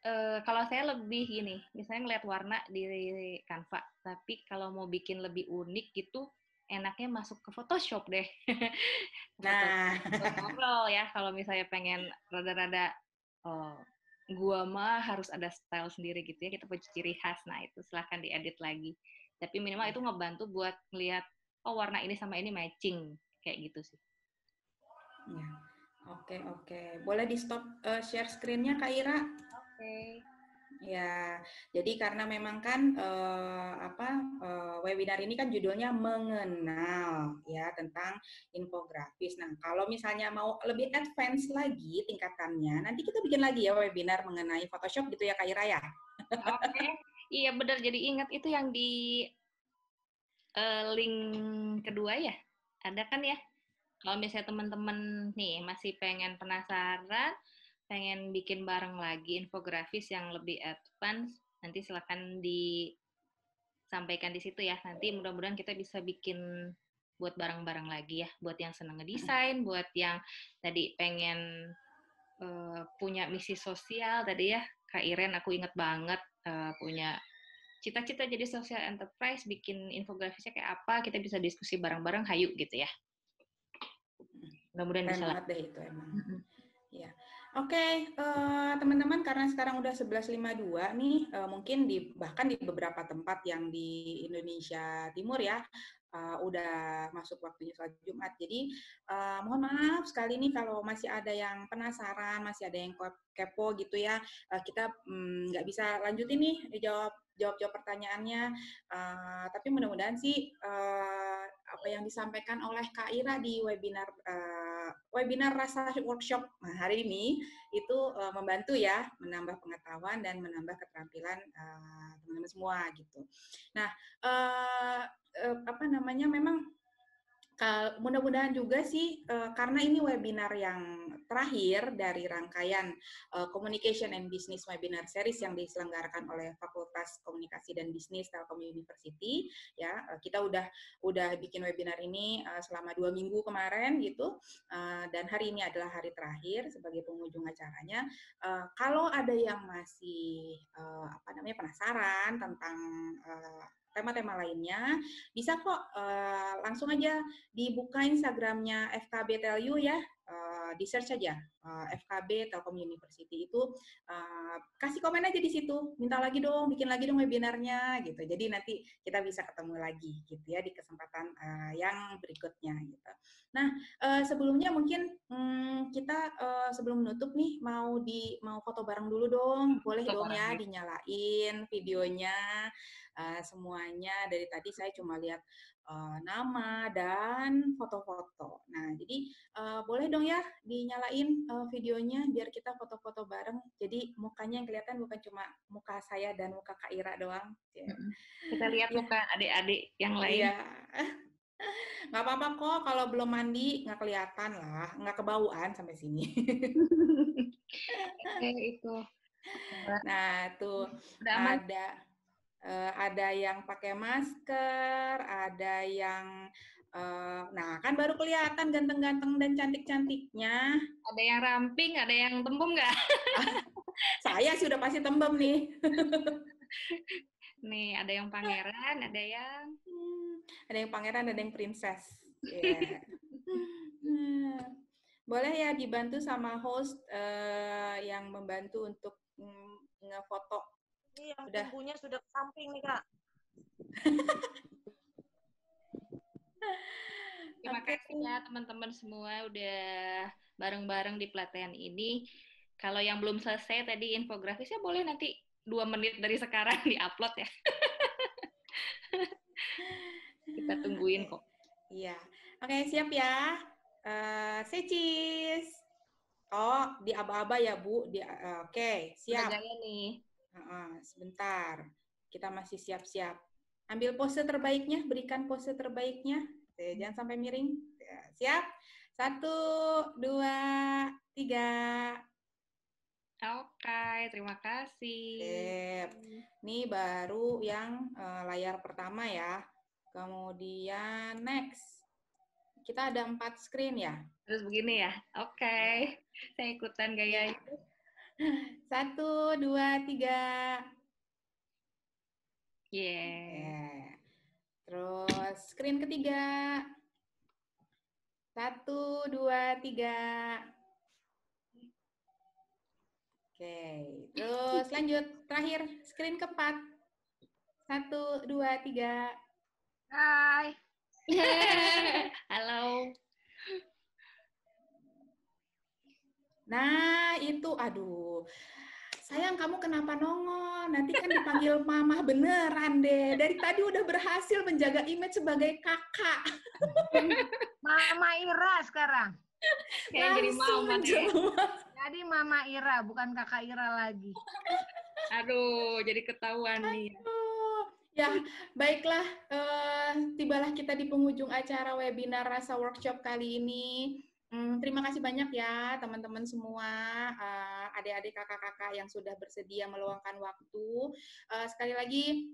uh, kalau saya lebih gini, misalnya ngeliat warna di Canva, tapi kalau mau bikin lebih unik gitu, enaknya masuk ke Photoshop deh. (laughs) Gitu. nah, ngobrol ya kalau misalnya pengen rada-rada oh, gua mah harus ada style sendiri gitu ya. Kita punya ciri khas. Nah, itu silahkan diedit lagi. Tapi minimal itu ngebantu buat ngelihat oh warna ini sama ini matching kayak gitu sih. Ya. Oke, okay, oke. Okay. Boleh di stop uh, eh, share screen-nya Kak Ira? Oke. Okay. Ya, jadi karena memang kan eh, apa uh, webinar ini kan judulnya mengenal ya tentang infografis. Nah, kalau misalnya mau lebih advance lagi tingkatannya, nanti kita bikin lagi ya webinar mengenai Photoshop gitu ya Kak Ira ya. Oke. Okay. iya benar. Jadi ingat itu yang di uh, link kedua ya. Ada kan ya? Kalau misalnya teman-teman nih masih pengen penasaran pengen bikin bareng lagi infografis yang lebih advance, nanti silahkan disampaikan di situ ya. Nanti mudah-mudahan kita bisa bikin buat bareng-bareng lagi ya, buat yang seneng ngedesain, buat yang tadi pengen uh, punya misi sosial tadi ya, Kak Iren aku inget banget uh, punya cita-cita jadi social enterprise, bikin infografisnya kayak apa, kita bisa diskusi bareng-bareng, hayu gitu ya. Mudah-mudahan bisa. deh itu Oke, okay, uh, eh, teman-teman karena sekarang udah 11.52 nih, uh, mungkin di bahkan di beberapa tempat yang di Indonesia Timur ya, uh, udah masuk waktunya sholat Jumat. Jadi uh, mohon maaf sekali nih kalau masih ada yang penasaran, masih ada yang kepo gitu ya, uh, kita mm, nggak um, bisa lanjutin nih jawab jawab jawab pertanyaannya. Uh, tapi mudah-mudahan sih uh, apa yang disampaikan oleh Kak Ira di webinar uh, webinar rasa workshop nah, hari ini itu uh, membantu ya menambah pengetahuan dan menambah keterampilan eh, teman-teman uh, semua gitu. Nah, uh, uh, apa namanya memang Eh, mudah-mudahan juga sih eh, karena ini webinar yang terakhir dari rangkaian eh, Communication and Business Webinar Series yang diselenggarakan oleh Fakultas Komunikasi dan Bisnis Telkom University ya kita udah udah bikin webinar ini selama dua minggu kemarin gitu dan hari ini adalah hari terakhir sebagai pengunjung acaranya kalau ada yang masih apa namanya penasaran tentang tema-tema lainnya, bisa kok uh, langsung aja dibuka Instagramnya FKB Telu ya, uh, eh, di search aja uh, eh, FKB Telkom University itu uh, kasih komen aja di situ, minta lagi dong, bikin lagi dong webinarnya gitu. Jadi nanti kita bisa ketemu lagi gitu ya di kesempatan uh, yang berikutnya gitu. Nah uh, sebelumnya mungkin hmm, kita uh, sebelum menutup nih mau di mau foto bareng dulu dong, boleh foto dong ya, ya. dinyalain videonya. Eh, semuanya dari tadi saya cuma lihat uh, nama dan foto-foto. Nah, jadi uh, boleh dong ya dinyalain uh, videonya biar kita foto-foto bareng. Jadi mukanya yang kelihatan bukan cuma muka saya dan muka Kak Ira doang. Ya. Kita lihat ya. muka adik-adik yang lain. Iya. (laughs) Gak apa-apa kok kalau belum mandi nggak kelihatan lah nggak kebauan sampai sini (laughs) Oke, itu nah tuh udah ada uh, ada yang pakai masker, ada yang uh, nah kan baru kelihatan ganteng-ganteng dan cantik-cantiknya. Ada yang ramping, ada yang tembem nggak? (laughs) Saya sudah pasti tembem nih. (laughs) nih ada yang pangeran, ada yang hmm, ada yang pangeran, ada yang princess. Yeah. (laughs) Hmm, boleh ya dibantu sama host uh, yang membantu untuk mm, ngefoto ini yang udah. bumbunya sudah ke samping nih, Kak. (laughs) Terima okay. kasih ya teman-teman semua udah bareng-bareng di pelatihan ini. Kalau yang belum selesai tadi infografisnya boleh nanti dua menit dari sekarang (laughs) diupload ya. (laughs) Kita tungguin kok. Iya. Oke, okay, siap ya. Uh, say cheese. Oh, di aba-aba ya, Bu. Di uh, oke, okay, siap. Udah nih sebentar, kita masih siap-siap. Ambil pose terbaiknya, berikan pose terbaiknya. Hmm. jangan sampai miring. Ya, siap? Satu, dua, tiga. Oke, okay, terima kasih. Sip. Ini baru yang eh, layar pertama ya. Kemudian next. Kita ada empat screen ya. Terus begini ya. Oke. Okay. Iya. Saya ikutan gaya itu. Iya. Satu, dua, tiga. Yeah. yeah. Terus screen ketiga. Satu, dua, tiga. Oke, okay. terus lanjut. Terakhir, screen keempat. Satu, dua, tiga. Hai. (laughs) Halo. Nah, itu aduh. Sayang kamu kenapa nongol? Nanti kan dipanggil mama beneran deh. Dari tadi udah berhasil menjaga image sebagai kakak. (laughs) mama Ira sekarang. Kayak jadi mama deh. Jadi mama Ira bukan kakak Ira lagi. Aduh, jadi ketahuan Aduh. nih. Ya, baiklah. Uh, tibalah kita di penghujung acara webinar Rasa Workshop kali ini. Hmm, terima kasih banyak ya teman-teman semua, uh, adik-adik kakak-kakak yang sudah bersedia meluangkan waktu. Uh, sekali lagi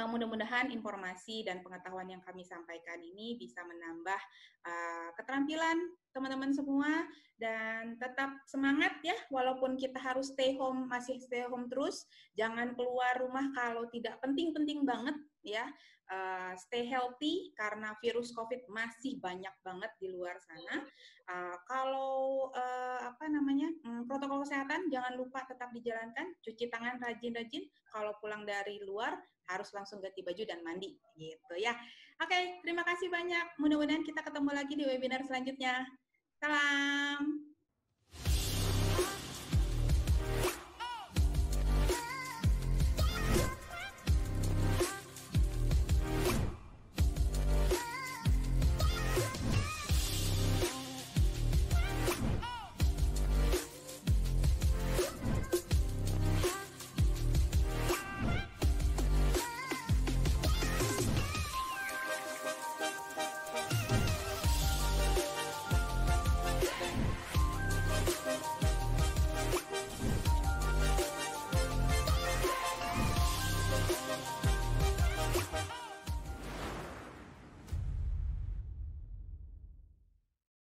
uh, mudah-mudahan informasi dan pengetahuan yang kami sampaikan ini bisa menambah uh, keterampilan teman-teman semua dan tetap semangat ya walaupun kita harus stay home masih stay home terus jangan keluar rumah kalau tidak penting-penting banget ya uh, stay healthy karena virus COVID masih banyak banget di luar sana. Uh, kalau uh, apa namanya um, protokol kesehatan jangan lupa tetap dijalankan, cuci tangan rajin-rajin. Kalau pulang dari luar harus langsung ganti baju dan mandi gitu ya. Oke, okay, terima kasih banyak. Mudah-mudahan kita ketemu lagi di webinar selanjutnya. Salam.